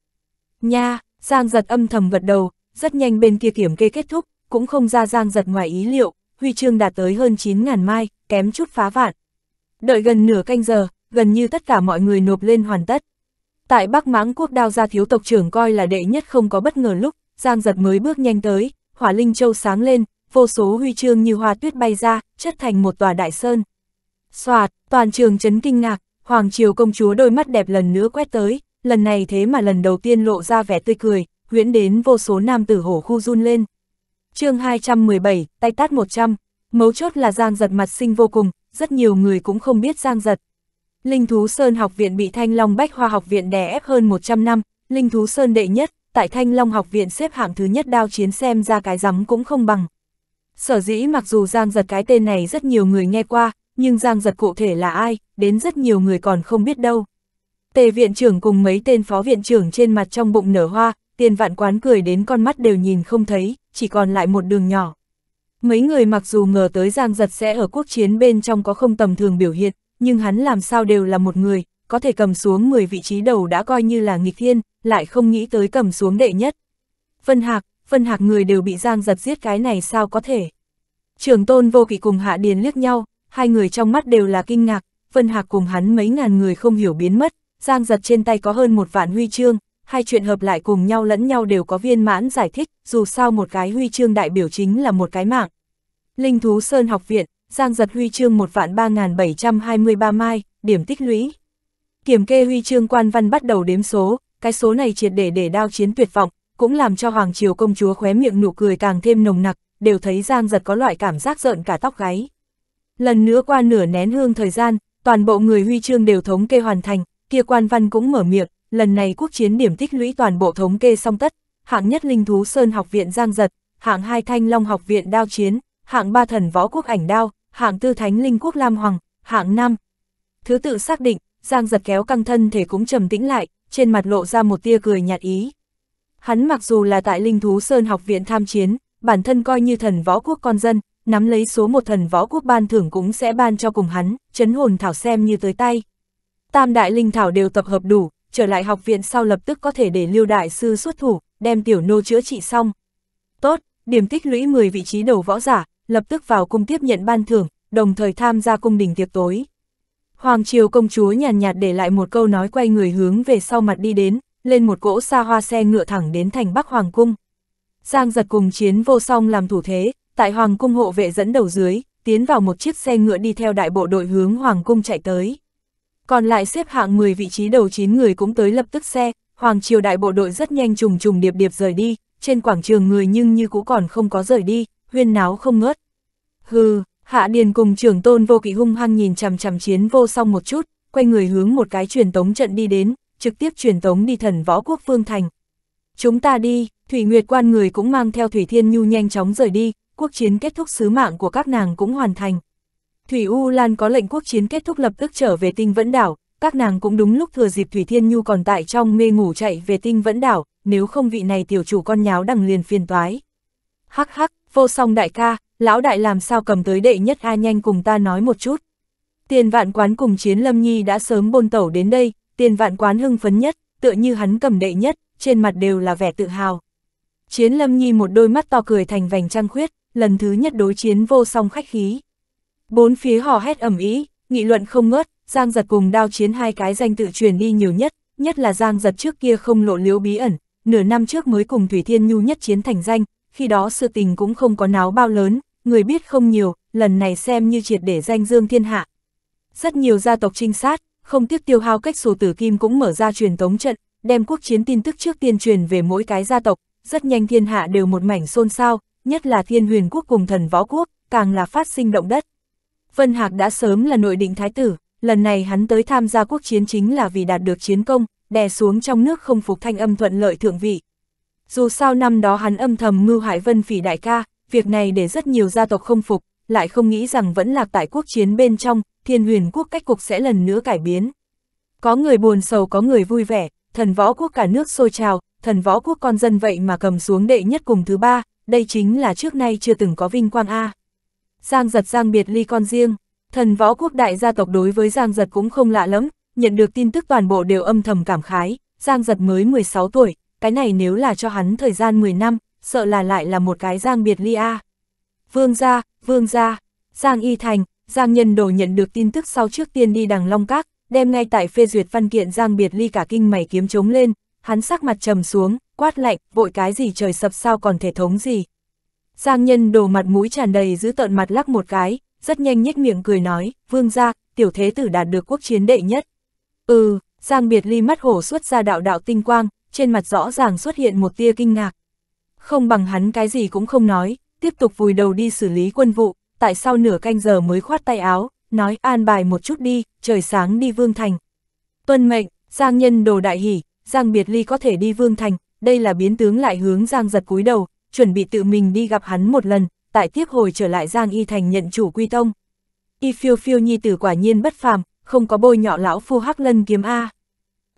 Nha, Giang giật âm thầm gật đầu, rất nhanh bên kia kiểm kê kết thúc, cũng không ra Giang giật ngoài ý liệu, huy chương đạt tới hơn 9.000 mai, kém chút phá vạn. Đợi gần nửa canh giờ, gần như tất cả mọi người nộp lên hoàn tất. Tại Bắc Mãng Quốc Đao gia thiếu tộc trưởng coi là đệ nhất không có bất ngờ lúc, Giang Giật mới bước nhanh tới, hỏa linh châu sáng lên, vô số huy chương như hoa tuyết bay ra, chất thành một tòa đại sơn. Soạt, toàn trường chấn kinh ngạc, Hoàng Triều công chúa đôi mắt đẹp lần nữa quét tới, lần này thế mà lần đầu tiên lộ ra vẻ tươi cười, huyễn đến vô số nam tử hổ khu run lên chương 217, tay tát 100, mấu chốt là Giang Giật mặt sinh vô cùng, rất nhiều người cũng không biết Giang Giật. Linh Thú Sơn học viện bị Thanh Long Bách Hoa học viện đè ép hơn 100 năm, Linh Thú Sơn đệ nhất, tại Thanh Long học viện xếp hạng thứ nhất đao chiến xem ra cái rắm cũng không bằng. Sở dĩ mặc dù Giang Giật cái tên này rất nhiều người nghe qua, nhưng Giang Giật cụ thể là ai, đến rất nhiều người còn không biết đâu. Tề viện trưởng cùng mấy tên phó viện trưởng trên mặt trong bụng nở hoa, tiền vạn quán cười đến con mắt đều nhìn không thấy, chỉ còn lại một đường nhỏ. Mấy người mặc dù ngờ tới Giang Giật sẽ ở quốc chiến bên trong có không tầm thường biểu hiện, nhưng hắn làm sao đều là một người, có thể cầm xuống 10 vị trí đầu đã coi như là nghịch thiên, lại không nghĩ tới cầm xuống đệ nhất. Vân Hạc, Vân Hạc người đều bị Giang Giật giết cái này sao có thể. Trường tôn vô kỵ cùng Hạ Điền liếc nhau, hai người trong mắt đều là kinh ngạc, Vân Hạc cùng hắn mấy ngàn người không hiểu biến mất, Giang Giật trên tay có hơn một vạn huy chương, hai chuyện hợp lại cùng nhau lẫn nhau đều có viên mãn giải thích, dù sao một cái huy chương đại biểu chính là một cái mạng. Linh Thú Sơn Học Viện, Giang giật huy chương 1 vạn 3.723 mai, điểm tích lũy. Kiểm kê huy chương quan văn bắt đầu đếm số, cái số này triệt để để đao chiến tuyệt vọng, cũng làm cho Hoàng Triều công chúa khóe miệng nụ cười càng thêm nồng nặc, đều thấy Giang giật có loại cảm giác rợn cả tóc gáy. Lần nữa qua nửa nén hương thời gian, toàn bộ người huy chương đều thống kê hoàn thành, kia quan văn cũng mở miệng, lần này quốc chiến điểm tích lũy toàn bộ thống kê song tất, hạng nhất Linh Thú Sơn học viện Giang Giật, hạng hai Thanh Long học viện Đao Chiến, hạng ba Thần Võ Quốc Ảnh Đao, hạng tư Thánh Linh Quốc Lam Hoàng, hạng năm Thứ tự xác định, Giang Giật kéo căng thân thể cũng trầm tĩnh lại, trên mặt lộ ra một tia cười nhạt ý. Hắn mặc dù là tại Linh Thú Sơn học viện tham chiến, bản thân coi như thần võ quốc con dân, nắm lấy số một thần võ quốc ban thưởng cũng sẽ ban cho cùng hắn, chấn hồn thảo xem như tới tay. Tam đại linh thảo đều tập hợp đủ, trở lại học viện sau lập tức có thể để lưu đại sư xuất thủ, đem tiểu nô chữa trị xong. Tốt, điểm tích lũy 10 vị trí đầu võ giả, lập tức vào cung tiếp nhận ban thưởng, đồng thời tham gia cung đình tiệc tối. Hoàng triều công chúa nhàn nhạt để lại một câu nói quay người hướng về sau mặt đi đến, lên một cỗ xa hoa xe ngựa thẳng đến thành Bắc Hoàng cung. Giang giật cùng chiến vô song làm thủ thế, tại Hoàng cung hộ vệ dẫn đầu dưới, tiến vào một chiếc xe ngựa đi theo đại bộ đội hướng Hoàng cung chạy tới. Còn lại xếp hạng 10 vị trí đầu 9 người cũng tới lập tức xe, Hoàng Triều đại bộ đội rất nhanh trùng trùng điệp điệp rời đi, trên quảng trường người nhưng như cũ còn không có rời đi, huyên náo không ngớt. Hừ, Hạ Điền cùng trưởng tôn vô kỵ hung hăng nhìn chằm chằm chiến vô song một chút, quay người hướng một cái truyền tống trận đi đến, trực tiếp truyền tống đi thần võ quốc phương thành. Chúng ta đi, Thủy Nguyệt quan người cũng mang theo Thủy Thiên Nhu nhanh chóng rời đi, quốc chiến kết thúc sứ mạng của các nàng cũng hoàn thành. Thủy U Lan có lệnh quốc chiến kết thúc lập tức trở về tinh vẫn đảo, các nàng cũng đúng lúc thừa dịp Thủy Thiên Nhu còn tại trong mê ngủ chạy về tinh vẫn đảo, nếu không vị này tiểu chủ con nháo đằng liền phiền toái. Hắc hắc, vô song đại ca, lão đại làm sao cầm tới đệ nhất A nhanh cùng ta nói một chút. Tiền vạn quán cùng chiến lâm nhi đã sớm bôn tẩu đến đây, tiền vạn quán hưng phấn nhất, tựa như hắn cầm đệ nhất, trên mặt đều là vẻ tự hào. Chiến lâm nhi một đôi mắt to cười thành vành trăng khuyết, lần thứ nhất đối chiến vô song khách khí. Bốn phía hò hét ầm ĩ, nghị luận không ngớt, Giang Giật cùng đao chiến hai cái danh tự truyền đi nhiều nhất, nhất là Giang Giật trước kia không lộ liễu bí ẩn, nửa năm trước mới cùng Thủy Thiên Nhu nhất chiến thành danh, khi đó sự tình cũng không có náo bao lớn, người biết không nhiều, lần này xem như triệt để danh dương thiên hạ. Rất nhiều gia tộc trinh sát, không tiếc tiêu hao cách sổ tử kim cũng mở ra truyền tống trận, đem quốc chiến tin tức trước tiên truyền về mỗi cái gia tộc, rất nhanh thiên hạ đều một mảnh xôn xao, nhất là thiên huyền quốc cùng thần võ quốc, càng là phát sinh động đất. Vân Hạc đã sớm là nội định thái tử, lần này hắn tới tham gia quốc chiến chính là vì đạt được chiến công, đè xuống trong nước không phục thanh âm thuận lợi thượng vị. Dù sao năm đó hắn âm thầm mưu hại Vân Phỉ đại ca, việc này để rất nhiều gia tộc không phục, lại không nghĩ rằng vẫn lạc tại quốc chiến bên trong, thiên huyền quốc cách cục sẽ lần nữa cải biến. Có người buồn sầu có người vui vẻ, thần võ quốc cả nước sôi trào, thần võ quốc con dân vậy mà cầm xuống đệ nhất cùng thứ ba, đây chính là trước nay chưa từng có vinh quang A. Giang giật Giang biệt ly con riêng, thần võ quốc đại gia tộc đối với Giang giật cũng không lạ lắm, nhận được tin tức toàn bộ đều âm thầm cảm khái, Giang giật mới 16 tuổi, cái này nếu là cho hắn thời gian 10 năm, sợ là lại là một cái Giang biệt ly a. Vương gia, vương gia, Giang y thành, Giang nhân đồ nhận được tin tức sau trước tiên đi đằng Long Các, đem ngay tại phê duyệt văn kiện Giang biệt ly cả kinh mày kiếm chống lên, hắn sắc mặt trầm xuống, quát lạnh, vội cái gì trời sập sao còn thể thống gì, Giang nhân đồ mặt mũi tràn đầy giữ tợn mặt lắc một cái, rất nhanh nhếch miệng cười nói, vương gia, tiểu thế tử đạt được quốc chiến đệ nhất. Ừ, Giang biệt ly mắt hổ xuất ra đạo đạo tinh quang, trên mặt rõ ràng xuất hiện một tia kinh ngạc. Không bằng hắn cái gì cũng không nói, tiếp tục vùi đầu đi xử lý quân vụ, tại sao nửa canh giờ mới khoát tay áo, nói an bài một chút đi, trời sáng đi Vương Thành. Tuân mệnh, Giang nhân đồ đại hỉ, Giang biệt ly có thể đi Vương Thành, đây là biến tướng lại hướng Giang giật cúi đầu, chuẩn bị tự mình đi gặp hắn một lần, tại tiếp hồi trở lại Giang Y Thành nhận chủ quy tông. Y phiêu phiêu nhi tử quả nhiên bất phàm, không có bôi nhọ lão phu hắc lân kiếm A.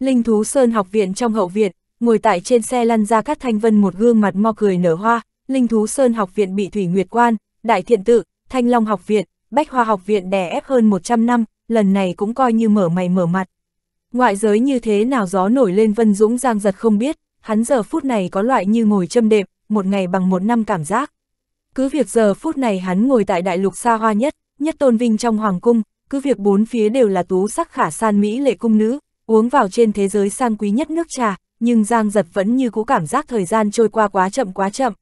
Linh thú sơn học viện trong hậu viện, ngồi tại trên xe lăn ra các thanh vân một gương mặt mo cười nở hoa, linh thú sơn học viện bị thủy nguyệt quan, đại thiện tự, thanh long học viện, bách hoa học viện đè ép hơn 100 năm, lần này cũng coi như mở mày mở mặt. Ngoại giới như thế nào gió nổi lên vân dũng giang giật không biết, hắn giờ phút này có loại như ngồi châm đệm, một ngày bằng một năm cảm giác. Cứ việc giờ phút này hắn ngồi tại đại lục xa hoa nhất, nhất tôn vinh trong hoàng cung, cứ việc bốn phía đều là tú sắc khả san mỹ lệ cung nữ, uống vào trên thế giới sang quý nhất nước trà, nhưng Giang Giật vẫn như cũ cảm giác thời gian trôi qua quá chậm quá chậm.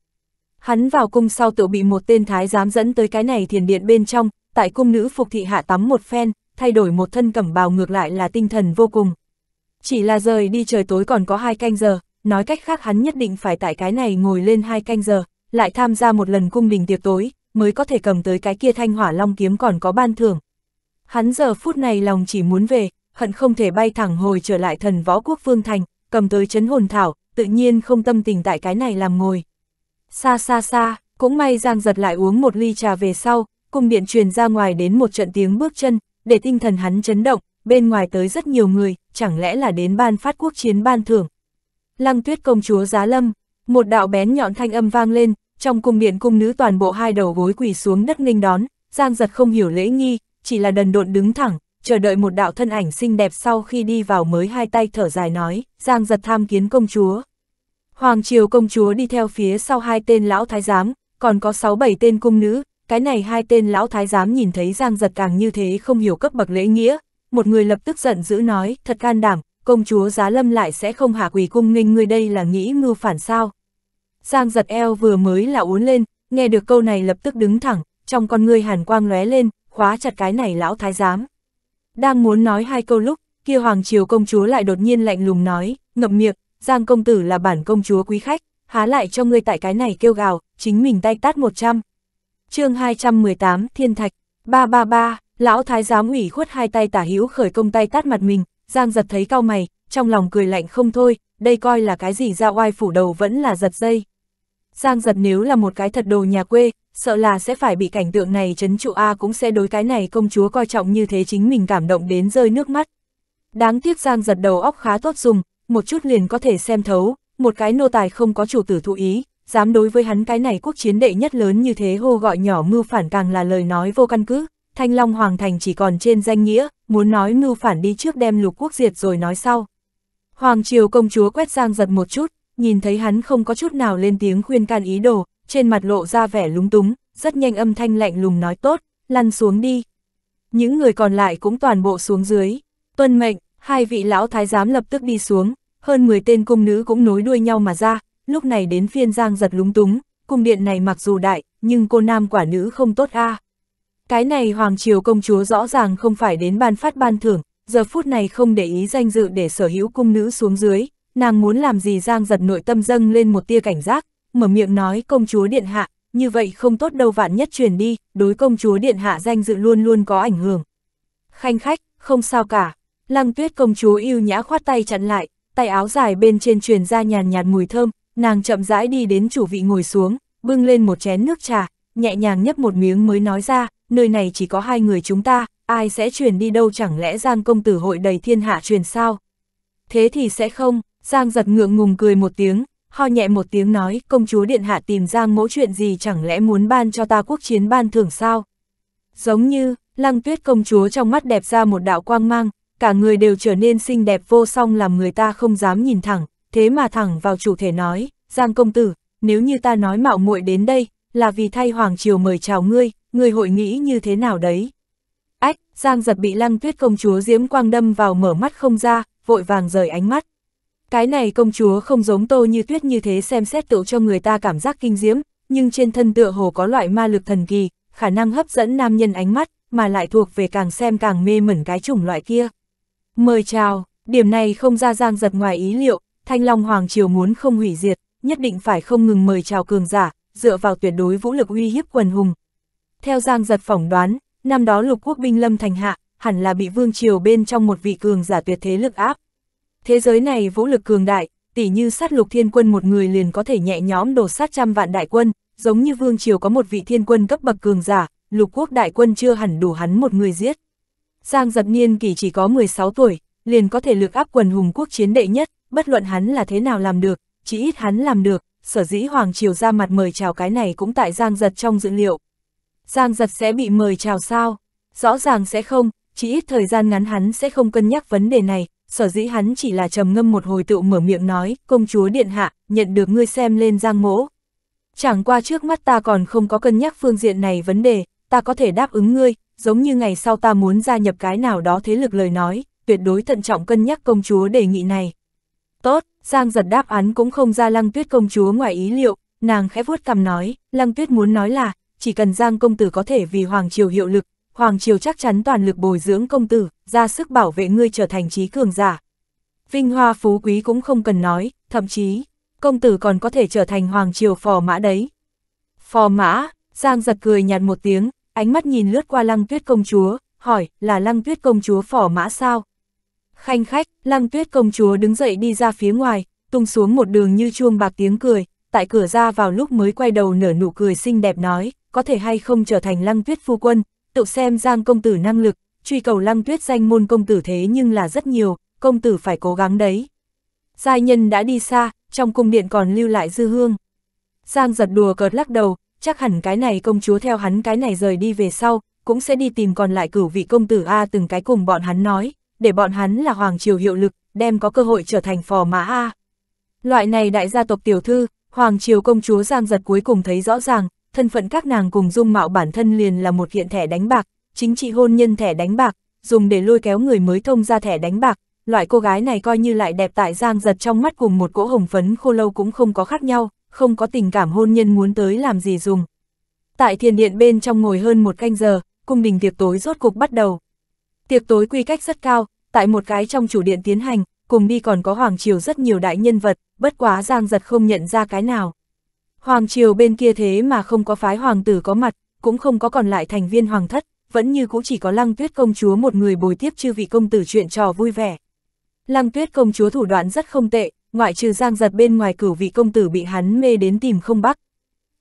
Hắn vào cung sau tự bị một tên thái giám dẫn tới cái này thiền điện bên trong, tại cung nữ phục thị hạ tắm một phen, thay đổi một thân cẩm bào ngược lại là tinh thần vô cùng. Chỉ là rời đi trời tối còn có hai canh giờ, nói cách khác hắn nhất định phải tại cái này ngồi lên hai canh giờ, lại tham gia một lần cung đình tiệc tối, mới có thể cầm tới cái kia thanh hỏa long kiếm còn có ban thưởng. Hắn giờ phút này lòng chỉ muốn về, hận không thể bay thẳng hồi trở lại thần võ quốc vương thành, cầm tới chấn hồn thảo, tự nhiên không tâm tình tại cái này làm ngồi. Xa xa xa, cũng may Giang giật lại uống một ly trà về sau, cùng điện truyền ra ngoài đến một trận tiếng bước chân, để tinh thần hắn chấn động, bên ngoài tới rất nhiều người, chẳng lẽ là đến ban phát quốc chiến ban thưởng. Lăng tuyết công chúa giá lâm, một đạo bén nhọn thanh âm vang lên, trong cung điện cung nữ toàn bộ hai đầu gối quỳ xuống đất nghênh đón, Giang giật không hiểu lễ nghi, chỉ là đần độn đứng thẳng, chờ đợi một đạo thân ảnh xinh đẹp sau khi đi vào mới hai tay thở dài nói, Giang giật tham kiến công chúa. Hoàng triều công chúa đi theo phía sau hai tên lão thái giám, còn có sáu bảy tên cung nữ, cái này hai tên lão thái giám nhìn thấy Giang giật càng như thế không hiểu cấp bậc lễ nghĩa, một người lập tức giận dữ nói, thật can đảm, công chúa Giá Lâm lại sẽ không hạ quỳ cung nghênh ngươi đây là nghĩ mưu phản sao. Giang giật eo vừa mới là uốn lên, nghe được câu này lập tức đứng thẳng, trong con ngươi hàn quang lóe lên, khóa chặt cái này lão thái giám. Đang muốn nói hai câu lúc, kia hoàng triều công chúa lại đột nhiên lạnh lùng nói, ngậm miệng, Giang công tử là bản công chúa quý khách, há lại cho ngươi tại cái này kêu gào, chính mình tay tát 100. chương 218 Thiên Thạch, 333, lão thái giám ủy khuất hai tay tả hữu khởi công tay tát mặt mình, Giang giật thấy cao mày, trong lòng cười lạnh không thôi, đây coi là cái gì ra oai phủ đầu vẫn là giật dây. Giang giật nếu là một cái thật đồ nhà quê, sợ là sẽ phải bị cảnh tượng này chấn trụ A cũng sẽ đối cái này công chúa coi trọng như thế chính mình cảm động đến rơi nước mắt. Đáng tiếc Giang giật đầu óc khá tốt dùng, một chút liền có thể xem thấu, một cái nô tài không có chủ tử thụ ý, dám đối với hắn cái này quốc chiến đệ nhất lớn như thế hô gọi nhỏ mưu phản càng là lời nói vô căn cứ, Thanh Long Hoàng Thành chỉ còn trên danh nghĩa, muốn nói mưu phản đi trước đem lục quốc diệt rồi nói sau. Hoàng triều công chúa quét sang giật một chút, nhìn thấy hắn không có chút nào lên tiếng khuyên can ý đồ, trên mặt lộ ra vẻ lúng túng, rất nhanh âm thanh lạnh lùng nói tốt, lăn xuống đi. Những người còn lại cũng toàn bộ xuống dưới, tuân mệnh, hai vị lão thái giám lập tức đi xuống, hơn 10 tên cung nữ cũng nối đuôi nhau mà ra, lúc này đến phiên giang giật lúng túng, cung điện này mặc dù đại, nhưng cô nam quả nữ không tốt a à. Cái này Hoàng Triều công chúa rõ ràng không phải đến ban phát ban thưởng, giờ phút này không để ý danh dự để sở hữu cung nữ xuống dưới, nàng muốn làm gì giang giật nội tâm dâng lên một tia cảnh giác, mở miệng nói công chúa điện hạ, như vậy không tốt đâu vạn nhất truyền đi, đối công chúa điện hạ danh dự luôn luôn có ảnh hưởng. Khanh khách, không sao cả, lăng tuyết công chúa yêu nhã khoát tay chặn lại, tay áo dài bên trên truyền ra nhàn nhạt mùi thơm, nàng chậm rãi đi đến chủ vị ngồi xuống, bưng lên một chén nước trà, nhẹ nhàng nhấp một miếng mới nói ra, nơi này chỉ có hai người chúng ta, ai sẽ truyền đi đâu chẳng lẽ Giang công tử hội đầy thiên hạ truyền sao? Thế thì sẽ không, Giang giật ngượng ngùng cười một tiếng, ho nhẹ một tiếng nói, công chúa điện hạ tìm Giang mẫu chuyện gì chẳng lẽ muốn ban cho ta quốc chiến ban thưởng sao? Giống như, lăng tuyết công chúa trong mắt đẹp ra một đạo quang mang, cả người đều trở nên xinh đẹp vô song làm người ta không dám nhìn thẳng, thế mà thẳng vào chủ thể nói, Giang công tử, nếu như ta nói mạo muội đến đây, là vì thay hoàng triều mời chào ngươi, người hội nghĩ như thế nào đấy? Ách, Giang giật bị lăng tuyết công chúa diễm quang đâm vào mở mắt không ra, vội vàng rời ánh mắt. Cái này công chúa không giống tô như tuyết như thế xem xét tựu cho người ta cảm giác kinh diễm, nhưng trên thân tựa hồ có loại ma lực thần kỳ, khả năng hấp dẫn nam nhân ánh mắt, mà lại thuộc về càng xem càng mê mẩn cái chủng loại kia. Mời chào, điểm này không ra giang giật ngoài ý liệu, thanh long hoàng triều muốn không hủy diệt, nhất định phải không ngừng mời chào cường giả, dựa vào tuyệt đối vũ lực uy hiếp quần hùng, theo Giang giật phỏng đoán, năm đó lục quốc binh lâm thành hạ, hẳn là bị vương triều bên trong một vị cường giả tuyệt thế lực áp. Thế giới này vũ lực cường đại, tỉ như sát lục thiên quân một người liền có thể nhẹ nhóm đổ sát trăm vạn đại quân, giống như vương triều có một vị thiên quân cấp bậc cường giả, lục quốc đại quân chưa hẳn đủ hắn một người giết. Giang giật niên kỷ chỉ có 16 tuổi, liền có thể lực áp quần hùng quốc chiến đệ nhất, bất luận hắn là thế nào làm được, chỉ ít hắn làm được, sở dĩ Hoàng Triều ra mặt mời chào cái này cũng tại Giang giật trong dữ liệu. Giang giật sẽ bị mời chào sao? Rõ ràng sẽ không, chỉ ít thời gian ngắn hắn sẽ không cân nhắc vấn đề này, sở dĩ hắn chỉ là trầm ngâm một hồi tựu mở miệng nói, công chúa điện hạ, nhận được ngươi xem lên giang mỗ. Chẳng qua trước mắt ta còn không có cân nhắc phương diện này vấn đề, ta có thể đáp ứng ngươi, giống như ngày sau ta muốn gia nhập cái nào đó thế lực lời nói, tuyệt đối thận trọng cân nhắc công chúa đề nghị này. Tốt, Giang giật đáp án cũng không ra lăng tuyết công chúa ngoài ý liệu, nàng khẽ vuốt cầm nói, lăng tuyết muốn nói là, chỉ cần Giang công tử có thể vì Hoàng Triều hiệu lực, Hoàng Triều chắc chắn toàn lực bồi dưỡng công tử, ra sức bảo vệ ngươi trở thành trí cường giả. Vinh hoa phú quý cũng không cần nói, thậm chí, công tử còn có thể trở thành Hoàng Triều phò mã đấy. Phò mã, Giang giật cười nhạt một tiếng, ánh mắt nhìn lướt qua lăng tuyết công chúa, hỏi là lăng tuyết công chúa phò mã sao? Khanh khách, lăng tuyết công chúa đứng dậy đi ra phía ngoài, tung xuống một đường như chuông bạc tiếng cười, tại cửa ra vào lúc mới quay đầu nở nụ cười xinh đẹp nói, có thể hay không trở thành lăng tuyết phu quân, tự xem giang công tử năng lực, truy cầu lăng tuyết danh môn công tử thế nhưng là rất nhiều, công tử phải cố gắng đấy. Giai nhân đã đi xa, trong cung điện còn lưu lại dư hương. Giang giật đùa cợt lắc đầu, chắc hẳn cái này công chúa theo hắn cái này rời đi về sau, cũng sẽ đi tìm còn lại cửu vị công tử A từng cái cùng bọn hắn nói, để bọn hắn là hoàng triều hiệu lực, đem có cơ hội trở thành phò mã A. Loại này đại gia tộc tiểu thư, Hoàng triều công chúa Giang Giật cuối cùng thấy rõ ràng, thân phận các nàng cùng dung mạo bản thân liền là một kiện thẻ đánh bạc, chính trị hôn nhân thẻ đánh bạc, dùng để lôi kéo người mới thông ra thẻ đánh bạc, loại cô gái này coi như lại đẹp tại Giang Giật trong mắt cùng một cỗ hồng phấn khô lâu cũng không có khác nhau, không có tình cảm hôn nhân muốn tới làm gì dùng. Tại thiền điện bên trong ngồi hơn một canh giờ, cung đình tiệc tối rốt cục bắt đầu. Tiệc tối quy cách rất cao, tại một cái trong chủ điện tiến hành, cùng đi còn có Hoàng Triều rất nhiều đại nhân vật, bất quá Giang Giật không nhận ra cái nào. Hoàng triều bên kia thế mà không có phái hoàng tử có mặt, cũng không có còn lại thành viên hoàng thất, vẫn như cũ chỉ có Lăng Tuyết công chúa một người bồi tiếp chư vị công tử chuyện trò vui vẻ. Lăng Tuyết công chúa thủ đoạn rất không tệ, ngoại trừ Giang Giật bên ngoài cửu vị công tử bị hắn mê đến tìm không bắt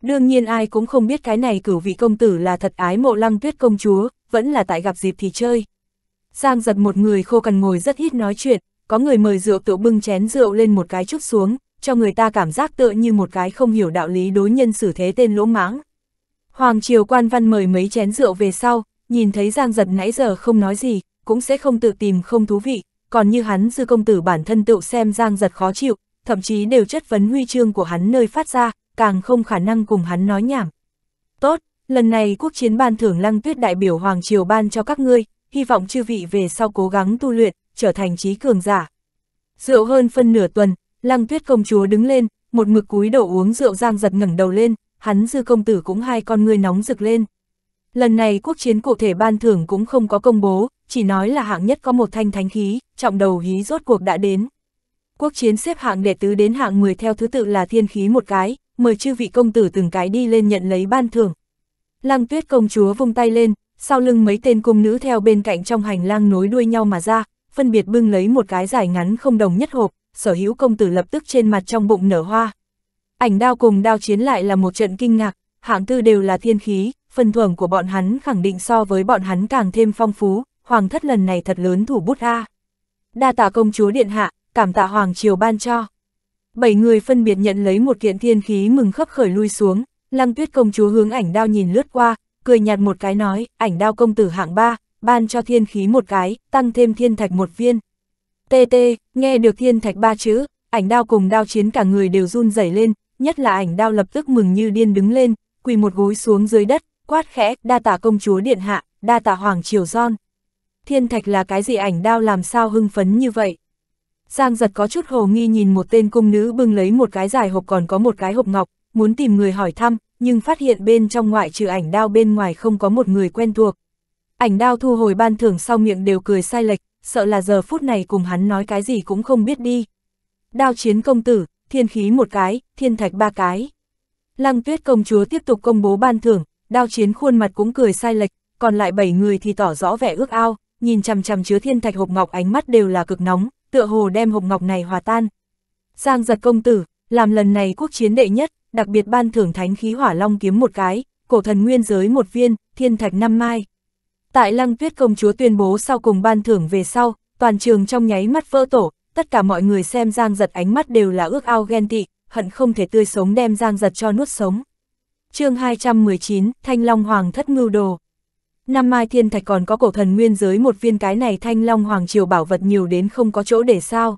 Đương nhiên ai cũng không biết cái này cửu vị công tử là thật ái mộ Lăng Tuyết công chúa, vẫn là tại gặp dịp thì chơi. Giang Giật một người khô cằn ngồi rất ít nói chuyện, có người mời rượu tự bưng chén rượu lên một cái chút xuống, cho người ta cảm giác tựa như một cái không hiểu đạo lý đối nhân xử thế tên lỗ mãng. Hoàng triều quan văn mời mấy chén rượu về sau, nhìn thấy Giang Giật nãy giờ không nói gì, cũng sẽ không tự tìm không thú vị, còn như hắn dư công tử bản thân tự xem Giang Giật khó chịu, thậm chí đều chất vấn huy chương của hắn nơi phát ra, càng không khả năng cùng hắn nói nhảm. Tốt, lần này quốc chiến ban thưởng lăng tuyết đại biểu Hoàng Triều ban cho các ngươi, hy vọng chư vị về sau cố gắng tu luyện, trở thành trí cường giả. Rượu hơn phân nửa tuần, lăng tuyết công chúa đứng lên, một mực cúi đầu uống rượu giang giật ngẩng đầu lên, hắn dư công tử cũng hai con ngươi nóng rực lên. Lần này quốc chiến cụ thể ban thưởng cũng không có công bố, chỉ nói là hạng nhất có một thanh thánh khí, trọng đầu hí rốt cuộc đã đến. Quốc chiến xếp hạng đệ tứ đến hạng 10 theo thứ tự là thiên khí một cái, mời chư vị công tử từng cái đi lên nhận lấy ban thưởng. Lăng tuyết công chúa vung tay lên, sau lưng mấy tên cung nữ theo bên cạnh trong hành lang nối đuôi nhau mà ra, phân biệt bưng lấy một cái dài ngắn không đồng nhất hộp, sở hữu công tử lập tức trên mặt trong bụng nở hoa. Ảnh đao cùng đao chiến lại là một trận kinh ngạc, hạng tư đều là thiên khí, phần thưởng của bọn hắn khẳng định so với bọn hắn càng thêm phong phú, hoàng thất lần này thật lớn thủ bút A. Đa tạ công chúa điện hạ, cảm tạ hoàng triều ban cho. Bảy người phân biệt nhận lấy một kiện thiên khí mừng khấp khởi lui xuống, lăng tuyết công chúa hướng ảnh đao nhìn lướt qua, cười nhạt một cái nói, ảnh đao công tử hạng ba, ban cho thiên khí một cái, tăng thêm thiên thạch một viên. TT, nghe được thiên thạch ba chữ, ảnh đao cùng đao chiến cả người đều run rẩy lên, nhất là ảnh đao lập tức mừng như điên đứng lên, quỳ một gối xuống dưới đất, quát khẽ, đa tả công chúa điện hạ, đa tả hoàng triều son. Thiên thạch là cái gì ảnh đao làm sao hưng phấn như vậy? Giang giật có chút hồ nghi nhìn một tên cung nữ bưng lấy một cái dài hộp còn có một cái hộp ngọc, muốn tìm người hỏi thăm, nhưng phát hiện bên trong ngoại trừ ảnh đao bên ngoài không có một người quen thuộc. Ảnh đao thu hồi ban thưởng sau miệng đều cười sai lệch, sợ là giờ phút này cùng hắn nói cái gì cũng không biết đi. Đao chiến công tử, thiên khí một cái, thiên thạch ba cái. Lăng tuyết công chúa tiếp tục công bố ban thưởng, đao chiến khuôn mặt cũng cười sai lệch, còn lại bảy người thì tỏ rõ vẻ ước ao, nhìn chằm chằm chứa thiên thạch hộp ngọc ánh mắt đều là cực nóng, tựa hồ đem hộp ngọc này hòa tan. Giang giật công tử, làm lần này quốc chiến đệ nhất, đặc biệt ban thưởng thánh khí hỏa long kiếm một cái, cổ thần nguyên giới một viên, thiên thạch năm mai. Tại Lăng Tuyết công chúa tuyên bố sau cùng ban thưởng về sau, toàn trường trong nháy mắt vỡ tổ, tất cả mọi người xem Giang Giật ánh mắt đều là ước ao ghen tị, hận không thể tươi sống đem Giang Giật cho nuốt sống. chương 219, Thanh Long Hoàng thất ngưu đồ. Năm Mai Thiên Thạch còn có cổ thần nguyên giới một viên cái này Thanh Long Hoàng triều bảo vật nhiều đến không có chỗ để sao.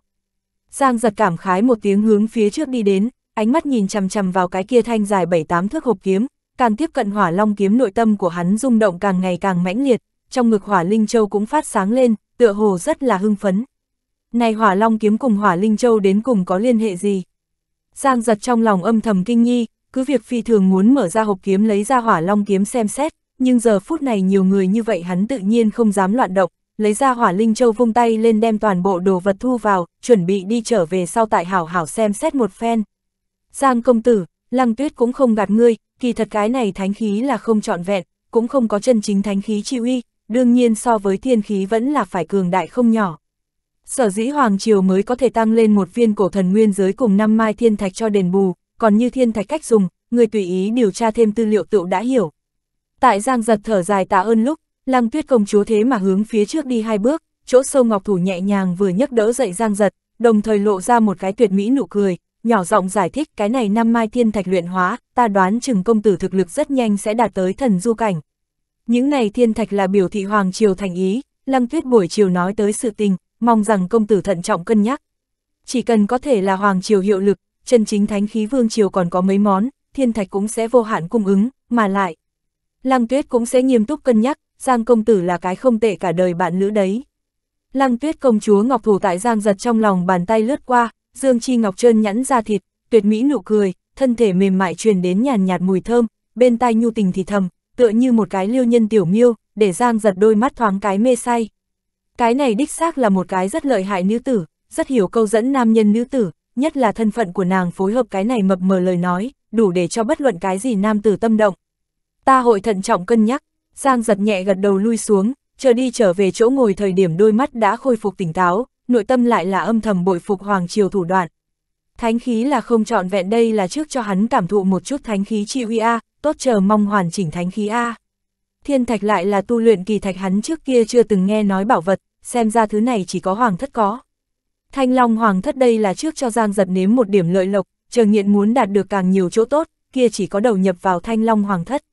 Giang Giật cảm khái một tiếng hướng phía trước đi đến, ánh mắt nhìn chằm chằm vào cái kia thanh dài 7-8 thước hộp kiếm, càng tiếp cận hỏa long kiếm nội tâm của hắn rung động càng ngày càng mãnh liệt, trong ngực hỏa linh châu cũng phát sáng lên, tựa hồ rất là hưng phấn. Này hỏa long kiếm cùng hỏa linh châu đến cùng có liên hệ gì? Giang giật trong lòng âm thầm kinh nghi, cứ việc phi thường muốn mở ra hộp kiếm lấy ra hỏa long kiếm xem xét, nhưng giờ phút này nhiều người như vậy hắn tự nhiên không dám loạn động, lấy ra hỏa linh châu vung tay lên đem toàn bộ đồ vật thu vào, chuẩn bị đi trở về sau tại hảo hảo xem xét một phen. Giang công tử, lăng tuyết cũng không gạt ngươi, kỳ thật cái này thánh khí là không trọn vẹn, cũng không có chân chính thánh khí chi uy, đương nhiên so với thiên khí vẫn là phải cường đại không nhỏ. Sở dĩ Hoàng Triều mới có thể tăng lên một viên cổ thần nguyên giới cùng năm mai thiên thạch cho đền bù, còn như thiên thạch cách dùng, người tùy ý điều tra thêm tư liệu tựu đã hiểu. Tại Giang giật thở dài tạ ơn lúc, Lăng Tuyết công chúa thế mà hướng phía trước đi hai bước, chỗ sâu ngọc thủ nhẹ nhàng vừa nhấc đỡ dậy Giang giật, đồng thời lộ ra một cái tuyệt mỹ nụ cười, nhỏ giọng giải thích cái này năm mai thiên thạch luyện hóa, ta đoán chừng công tử thực lực rất nhanh sẽ đạt tới thần du cảnh, những này thiên thạch là biểu thị Hoàng Triều thành ý, Lăng Tuyết buổi chiều nói tới sự tình, mong rằng công tử thận trọng cân nhắc. Chỉ cần có thể là Hoàng Triều hiệu lực, chân chính thánh khí Vương Triều còn có mấy món, thiên thạch cũng sẽ vô hạn cung ứng, mà lại. Lăng Tuyết cũng sẽ nghiêm túc cân nhắc, Giang công tử là cái không tệ cả đời bạn nữ đấy. Lăng Tuyết công chúa Ngọc Thủ tại Giang giật trong lòng bàn tay lướt qua, Dương Chi Ngọc trơn nhẵn ra thịt, tuyệt mỹ nụ cười, thân thể mềm mại truyền đến nhàn nhạt mùi thơm, bên tai nhu tình thì thầm, tựa như một cái liêu nhân tiểu miêu, để Giang giật đôi mắt thoáng cái mê say. Cái này đích xác là một cái rất lợi hại nữ tử, rất hiểu câu dẫn nam nhân nữ tử, nhất là thân phận của nàng phối hợp cái này mập mờ lời nói, đủ để cho bất luận cái gì nam tử tâm động. Ta hội thận trọng cân nhắc, Giang giật nhẹ gật đầu lui xuống, chờ đi trở về chỗ ngồi thời điểm đôi mắt đã khôi phục tỉnh táo, nội tâm lại là âm thầm bội phục Hoàng Triều thủ đoạn. Thánh khí là không trọn vẹn đây là trước cho hắn cảm thụ một chút thánh khí chi uy A, tốt chờ mong hoàn chỉnh thánh khí A. Thiên thạch lại là tu luyện kỳ thạch hắn trước kia chưa từng nghe nói bảo vật, xem ra thứ này chỉ có hoàng thất có. Thanh Long Hoàng thất đây là trước cho Giang giật nếm một điểm lợi lộc, chờ nghiện muốn đạt được càng nhiều chỗ tốt, kia chỉ có đầu nhập vào Thanh Long Hoàng thất.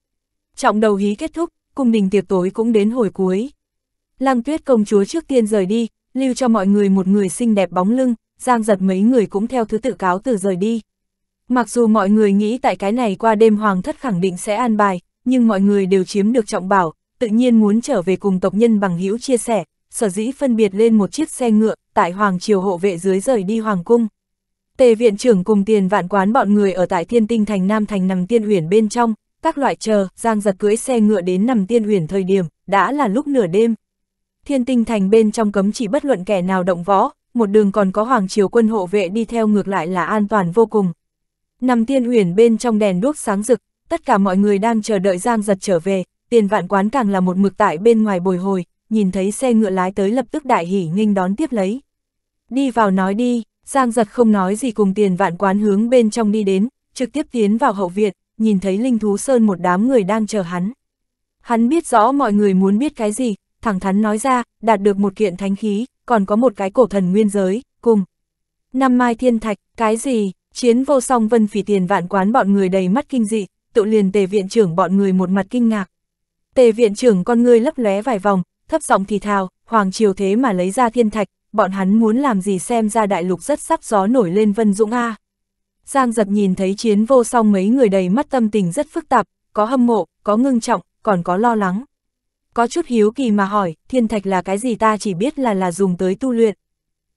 Trọng đầu hí kết thúc, cung đình tiệc tối cũng đến hồi cuối. Lăng tuyết công chúa trước tiên rời đi, lưu cho mọi người một người xinh đẹp bóng lưng, Giang giật mấy người cũng theo thứ tự cáo từ rời đi. Mặc dù mọi người nghĩ tại cái này qua đêm hoàng thất khẳng định sẽ an bài, nhưng mọi người đều chiếm được trọng bảo, tự nhiên muốn trở về cùng tộc nhân bằng hữu chia sẻ, sở dĩ phân biệt lên một chiếc xe ngựa, tại hoàng triều hộ vệ dưới rời đi hoàng cung. Tề viện trưởng cùng tiền vạn quán bọn người ở tại thiên tinh thành Nam Thành nằm tiên uyển bên trong, các loại chờ, giang giật cưỡi xe ngựa đến nằm tiên uyển thời điểm, đã là lúc nửa đêm. Thiên tinh thành bên trong cấm chỉ bất luận kẻ nào động võ, một đường còn có hoàng triều quân hộ vệ đi theo ngược lại là an toàn vô cùng. Nằm tiên huyền bên trong đèn đuốc sáng rực, tất cả mọi người đang chờ đợi Giang giật trở về, tiền vạn quán càng là một mực tại bên ngoài bồi hồi, nhìn thấy xe ngựa lái tới lập tức đại hỉ nghênh đón tiếp lấy. Đi vào nói đi, Giang giật không nói gì cùng tiền vạn quán hướng bên trong đi đến, trực tiếp tiến vào hậu viện, nhìn thấy linh thú sơn một đám người đang chờ hắn. Hắn biết rõ mọi người muốn biết cái gì, thẳng thắn nói ra, đạt được một kiện thánh khí, còn có một cái cổ thần nguyên giới, cùng. Năm mai thiên thạch, cái gì, chiến vô song vân phỉ tiền vạn quán bọn người đầy mắt kinh dị, tự liền tề viện trưởng bọn người một mặt kinh ngạc. Tề viện trưởng con ngươi lấp lóe vài vòng, thấp giọng thì thào, hoàng triều thế mà lấy ra thiên thạch, bọn hắn muốn làm gì xem ra đại lục rất sắp gió nổi lên vân dũng A. Giang giật nhìn thấy chiến vô song mấy người đầy mắt tâm tình rất phức tạp, có hâm mộ, có ngưng trọng, còn có lo lắng có chút hiếu kỳ mà hỏi, thiên thạch là cái gì ta chỉ biết là là dùng tới tu luyện.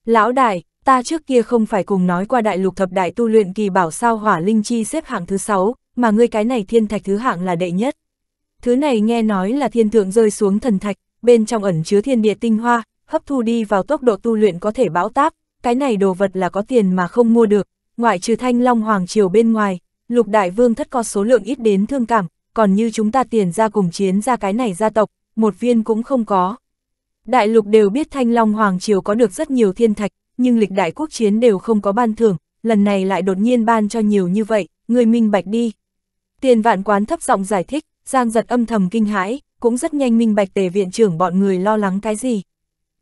Lão đại, ta trước kia không phải cùng nói qua đại lục thập đại tu luyện kỳ bảo sao hỏa linh chi xếp hạng thứ 6, mà ngươi cái này thiên thạch thứ hạng là đệ nhất. Thứ này nghe nói là thiên thượng rơi xuống thần thạch, bên trong ẩn chứa thiên địa tinh hoa, hấp thu đi vào tốc độ tu luyện có thể bão táp, cái này đồ vật là có tiền mà không mua được, ngoại trừ thanh long hoàng triều bên ngoài, lục đại vương thất có số lượng ít đến thương cảm, còn như chúng ta tiền ra cùng chiến ra cái này gia tộc, một viên cũng không có. Đại lục đều biết Thanh Long Hoàng Triều có được rất nhiều thiên thạch, nhưng lịch đại quốc chiến đều không có ban thưởng, lần này lại đột nhiên ban cho nhiều như vậy, người minh bạch đi. Tiền vạn quán thấp giọng giải thích, Giang giật âm thầm kinh hãi, cũng rất nhanh minh bạch tề viện trưởng bọn người lo lắng cái gì.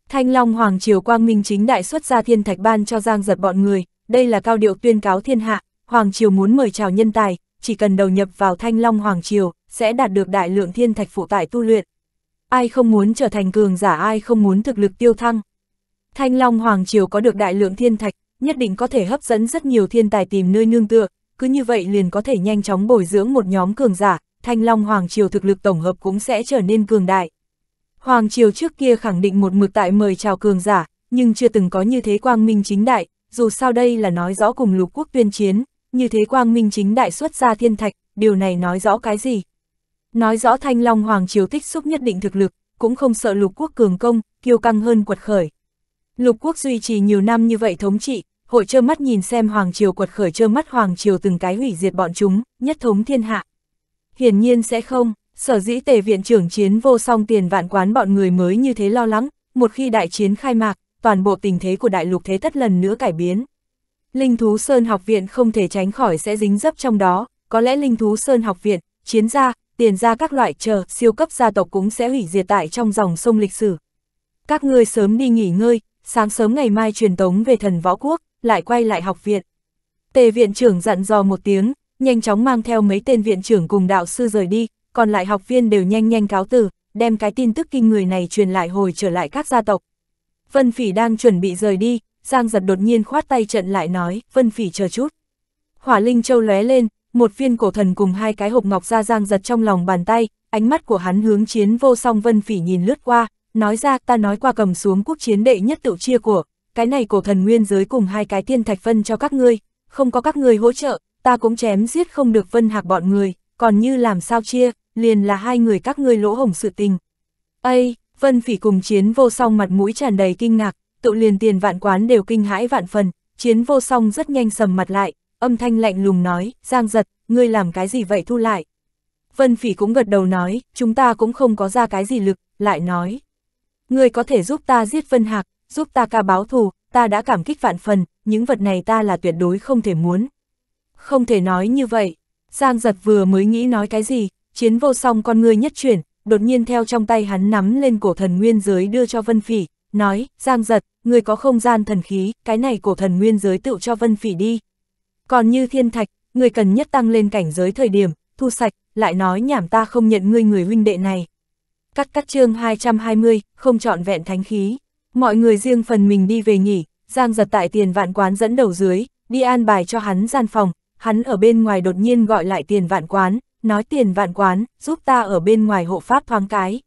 Thanh Long Hoàng Triều Quang Minh chính đại xuất ra thiên thạch ban cho Giang giật bọn người, đây là cao điệu tuyên cáo thiên hạ, Hoàng Triều muốn mời chào nhân tài, chỉ cần đầu nhập vào Thanh Long Hoàng Triều, sẽ đạt được đại lượng thiên thạch phụ tải tu luyện ai không muốn trở thành cường giả ai không muốn thực lực tiêu thăng. Thanh Long Hoàng Triều có được đại lượng thiên thạch, nhất định có thể hấp dẫn rất nhiều thiên tài tìm nơi nương tựa, cứ như vậy liền có thể nhanh chóng bồi dưỡng một nhóm cường giả, Thanh Long Hoàng Triều thực lực tổng hợp cũng sẽ trở nên cường đại. Hoàng Triều trước kia khẳng định một mực tại mời chào cường giả, nhưng chưa từng có như thế quang minh chính đại, dù sao đây là nói rõ cùng lục quốc tuyên chiến, như thế quang minh chính đại xuất ra thiên thạch, điều này nói rõ cái gì, Nói rõ Thanh Long Hoàng Triều tích xúc nhất định thực lực, cũng không sợ lục quốc cường công, kiêu căng hơn quật khởi. Lục quốc duy trì nhiều năm như vậy thống trị, hội trơ mắt nhìn xem Hoàng Triều quật khởi trơ mắt Hoàng Triều từng cái hủy diệt bọn chúng, nhất thống thiên hạ. Hiển nhiên sẽ không, sở dĩ tề viện trưởng chiến vô song tiền vạn quán bọn người mới như thế lo lắng, một khi đại chiến khai mạc, toàn bộ tình thế của đại lục thế tất lần nữa cải biến. Linh Thú Sơn học viện không thể tránh khỏi sẽ dính dấp trong đó, có lẽ Linh Thú Sơn học viện, chiến gia, tiền ra các loại chờ, siêu cấp gia tộc cũng sẽ hủy diệt tại trong dòng sông lịch sử. Các ngươi sớm đi nghỉ ngơi, sáng sớm ngày mai truyền tống về thần võ quốc, lại quay lại học viện. Tề viện trưởng dặn dò một tiếng, nhanh chóng mang theo mấy tên viện trưởng cùng đạo sư rời đi, còn lại học viên đều nhanh nhanh cáo từ, đem cái tin tức kinh người này truyền lại hồi trở lại các gia tộc. Vân Phỉ đang chuẩn bị rời đi, Giang giật đột nhiên khoát tay trận lại nói, Vân Phỉ chờ chút. Hỏa Linh Châu lóe lên, một viên cổ thần cùng hai cái hộp ngọc ra giang giật trong lòng bàn tay, ánh mắt của hắn hướng chiến vô song vân phỉ nhìn lướt qua, nói ra ta nói qua cầm xuống quốc chiến đệ nhất tự chia của, cái này cổ thần nguyên giới cùng hai cái thiên thạch phân cho các ngươi, không có các ngươi hỗ trợ, ta cũng chém giết không được vân hạc bọn người, còn như làm sao chia, liền là hai người các ngươi lỗ hồng sự tình. Ây, vân phỉ cùng chiến vô song mặt mũi tràn đầy kinh ngạc, tự liền tiền vạn quán đều kinh hãi vạn phần, chiến vô song rất nhanh sầm mặt lại, âm thanh lạnh lùng nói, Giang giật, ngươi làm cái gì vậy thu lại. Vân phỉ cũng gật đầu nói, chúng ta cũng không có ra cái gì lực, lại nói. Ngươi có thể giúp ta giết Vân Hạc, giúp ta ca báo thù, ta đã cảm kích vạn phần, những vật này ta là tuyệt đối không thể muốn. Không thể nói như vậy, Giang giật vừa mới nghĩ nói cái gì, chiến vô song con ngươi nhất chuyển, đột nhiên theo trong tay hắn nắm lên cổ thần nguyên giới đưa cho Vân Phỉ, nói, Giang giật, người có không gian thần khí, cái này cổ thần nguyên giới tựu cho Vân Phỉ đi, còn như thiên thạch, người cần nhất tăng lên cảnh giới thời điểm, thu sạch, lại nói nhảm ta không nhận ngươi người huynh đệ này. Cắt cắt chương 220, không chọn vẹn thánh khí. Mọi người riêng phần mình đi về nghỉ, Giang giật tại tiền vạn quán dẫn đầu dưới, đi an bài cho hắn gian phòng, hắn ở bên ngoài đột nhiên gọi lại tiền vạn quán, nói tiền vạn quán, giúp ta ở bên ngoài hộ pháp thoáng cái.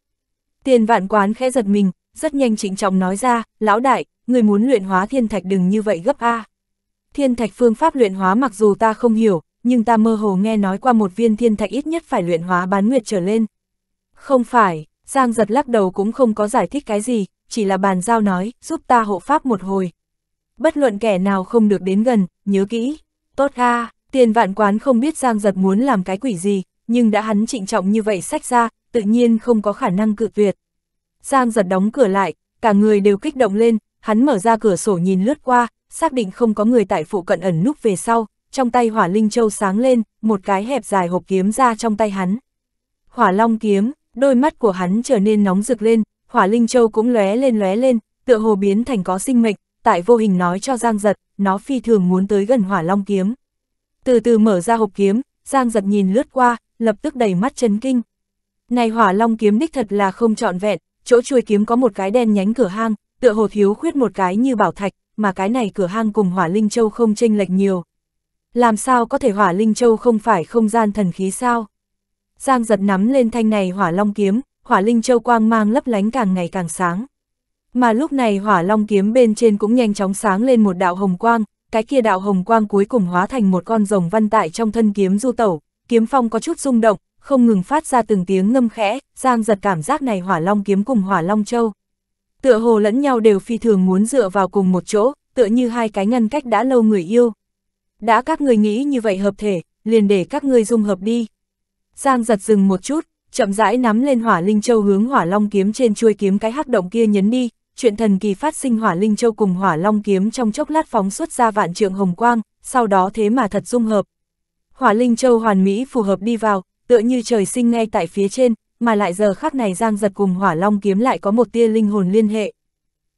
Tiền vạn quán khẽ giật mình, rất nhanh trịnh trọng nói ra, lão đại, người muốn luyện hóa thiên thạch đừng như vậy gấp a. Thiên thạch phương pháp luyện hóa mặc dù ta không hiểu, nhưng ta mơ hồ nghe nói qua một viên thiên thạch ít nhất phải luyện hóa bán nguyệt trở lên. Không phải, Giang giật lắc đầu cũng không có giải thích cái gì, chỉ là bàn giao nói, giúp ta hộ pháp một hồi. Bất luận kẻ nào không được đến gần, nhớ kỹ. Tốt a tiền vạn quán không biết Giang giật muốn làm cái quỷ gì, nhưng đã hắn trịnh trọng như vậy sách ra, tự nhiên không có khả năng cự tuyệt. Giang giật đóng cửa lại, cả người đều kích động lên, hắn mở ra cửa sổ nhìn lướt qua, xác định không có người tại phụ cận ẩn núp về sau, trong tay hỏa linh châu sáng lên, một cái hẹp dài hộp kiếm ra trong tay hắn. Hỏa long kiếm, đôi mắt của hắn trở nên nóng rực lên, hỏa linh châu cũng lóe lên lóe lên, tựa hồ biến thành có sinh mệnh, tại vô hình nói cho Giang Giật, nó phi thường muốn tới gần hỏa long kiếm. Từ từ mở ra hộp kiếm, Giang Giật nhìn lướt qua, lập tức đầy mắt chấn kinh. Này hỏa long kiếm đích thật là không trọn vẹn, chỗ chuôi kiếm có một cái đen nhánh cửa hang, tựa hồ thiếu khuyết một cái như bảo thạch, mà cái này cửa hang cùng hỏa linh châu không chênh lệch nhiều. Làm sao có thể hỏa linh châu không phải không gian thần khí sao? Giang giật nắm lên thanh này hỏa long kiếm, hỏa linh châu quang mang lấp lánh càng ngày càng sáng. Mà lúc này hỏa long kiếm bên trên cũng nhanh chóng sáng lên một đạo hồng quang, cái kia đạo hồng quang cuối cùng hóa thành một con rồng văn tại trong thân kiếm du tẩu, kiếm phong có chút rung động, không ngừng phát ra từng tiếng ngâm khẽ, Giang giật cảm giác này hỏa long kiếm cùng hỏa long châu tựa hồ lẫn nhau đều phi thường muốn dựa vào cùng một chỗ, tựa như hai cái ngăn cách đã lâu người yêu. Đã các người nghĩ như vậy hợp thể, liền để các người dung hợp đi. Giang giật dừng một chút, chậm rãi nắm lên hỏa linh châu hướng hỏa long kiếm trên chuôi kiếm cái hắc động kia nhấn đi, chuyện thần kỳ phát sinh hỏa linh châu cùng hỏa long kiếm trong chốc lát phóng xuất ra vạn trượng hồng quang, sau đó thế mà thật dung hợp. Hỏa linh châu hoàn mỹ phù hợp đi vào, tựa như trời sinh ngay tại phía trên, mà lại giờ khắc này Giang Giật cùng Hỏa Long kiếm lại có một tia linh hồn liên hệ.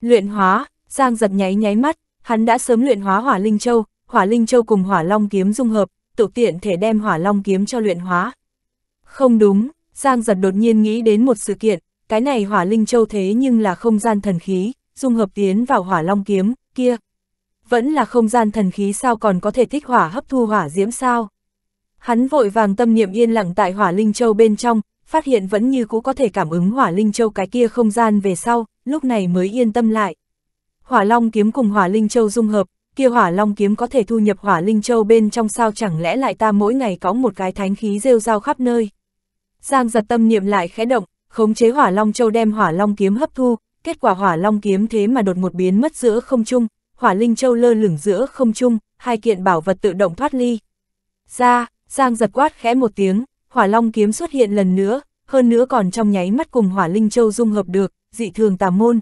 Luyện hóa, Giang Giật nháy nháy mắt, hắn đã sớm luyện hóa Hỏa Linh Châu, Hỏa Linh Châu cùng Hỏa Long kiếm dung hợp, tự tiện thể đem Hỏa Long kiếm cho luyện hóa. Không đúng, Giang Giật đột nhiên nghĩ đến một sự kiện, cái này Hỏa Linh Châu thế nhưng là không gian thần khí, dung hợp tiến vào Hỏa Long kiếm, kia. Vẫn là không gian thần khí sao còn có thể thích hỏa hấp thu hỏa diễm sao? Hắn vội vàng tâm niệm yên lặng tại Hỏa Linh Châu bên trong, phát hiện vẫn như cũ có thể cảm ứng hỏa linh châu cái kia không gian về sau, lúc này mới yên tâm lại. Hỏa long kiếm cùng hỏa linh châu dung hợp, kia hỏa long kiếm có thể thu nhập hỏa linh châu bên trong sao chẳng lẽ lại ta mỗi ngày có một cái thánh khí rêu rao khắp nơi. Giang giật tâm niệm lại khẽ động, khống chế hỏa long châu đem hỏa long kiếm hấp thu, kết quả hỏa long kiếm thế mà đột một biến mất giữa không trung, hỏa linh châu lơ lửng giữa không trung, hai kiện bảo vật tự động thoát ly. Ra, Giang giật quát khẽ một tiếng, hỏa long kiếm xuất hiện lần nữa, hơn nữa còn trong nháy mắt cùng hỏa linh châu dung hợp được, dị thường tà môn.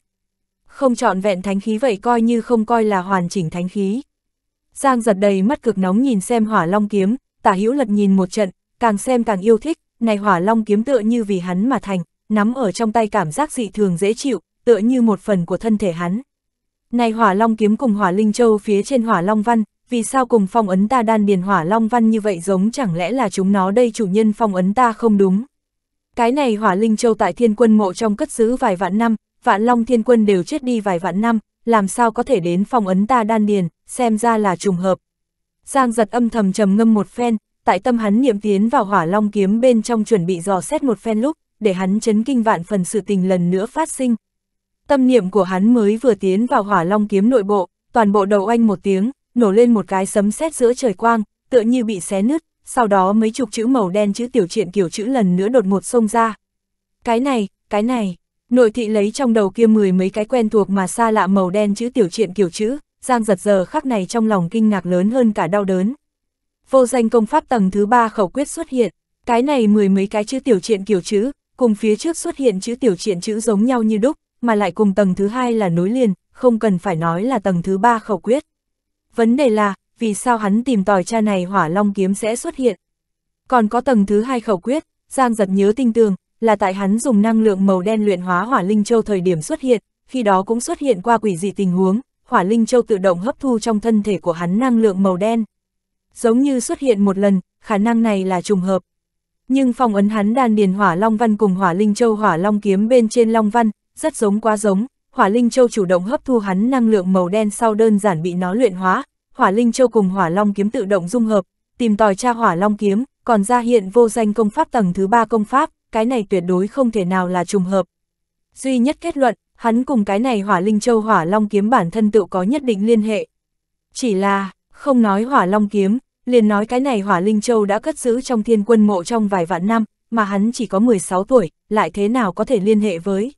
Không chọn vẹn thánh khí vậy coi như không coi là hoàn chỉnh thánh khí. Giang giật đầy mắt cực nóng nhìn xem hỏa long kiếm, tả hữu lật nhìn một trận, càng xem càng yêu thích, này hỏa long kiếm tựa như vì hắn mà thành, nắm ở trong tay cảm giác dị thường dễ chịu, tựa như một phần của thân thể hắn. Này hỏa long kiếm cùng hỏa linh châu phía trên hỏa long văn, vì sao cùng phong ấn ta đan điền hỏa long văn như vậy giống chẳng lẽ là chúng nó đây chủ nhân phong ấn ta không đúng. Cái này hỏa linh châu tại thiên quân mộ trong cất giữ vài vạn năm, vạn long thiên quân đều chết đi vài vạn năm, làm sao có thể đến phong ấn ta đan điền, xem ra là trùng hợp. Giang giật âm thầm trầm ngâm một phen, tại tâm hắn niệm tiến vào hỏa long kiếm bên trong chuẩn bị dò xét một phen lúc, để hắn chấn kinh vạn phần sự tình lần nữa phát sinh. Tâm niệm của hắn mới vừa tiến vào hỏa long kiếm nội bộ, toàn bộ đầu anh một tiếng, nổ lên một cái sấm sét giữa trời quang, tựa như bị xé nứt, sau đó mấy chục chữ màu đen chữ tiểu truyện kiểu chữ lần nữa đột ngột xông ra. Cái này, cái này, nội thị lấy trong đầu kia mười mấy cái quen thuộc mà xa lạ màu đen chữ tiểu truyện kiểu chữ, giang giật giờ khắc này trong lòng kinh ngạc lớn hơn cả đau đớn. Vô danh công pháp tầng thứ ba khẩu quyết xuất hiện, cái này mười mấy cái chữ tiểu truyện kiểu chữ, cùng phía trước xuất hiện chữ tiểu truyện chữ giống nhau như đúc, mà lại cùng tầng thứ hai là nối liền, không cần phải nói là tầng thứ ba khẩu quyết. Vấn đề là, vì sao hắn tìm tòi cha này hỏa long kiếm sẽ xuất hiện? Còn có tầng thứ hai khẩu quyết, Giang giật nhớ tinh tường, là tại hắn dùng năng lượng màu đen luyện hóa hỏa linh châu thời điểm xuất hiện, khi đó cũng xuất hiện qua quỷ dị tình huống, hỏa linh châu tự động hấp thu trong thân thể của hắn năng lượng màu đen. Giống như xuất hiện một lần, khả năng này là trùng hợp. Nhưng phong ấn hắn đan điền hỏa long văn cùng hỏa linh châu hỏa long kiếm bên trên long văn, rất giống quá giống, hỏa linh châu chủ động hấp thu hắn năng lượng màu đen sau đơn giản bị nó luyện hóa, hỏa linh châu cùng hỏa long kiếm tự động dung hợp, tìm tòi tra hỏa long kiếm, còn ra hiện vô danh công pháp tầng thứ ba công pháp, cái này tuyệt đối không thể nào là trùng hợp. Duy nhất kết luận, hắn cùng cái này hỏa linh châu hỏa long kiếm bản thân tự có nhất định liên hệ. Chỉ là, không nói hỏa long kiếm, liền nói cái này hỏa linh châu đã cất giữ trong thiên quân mộ trong vài vạn năm, mà hắn chỉ có 16 tuổi, lại thế nào có thể liên hệ với.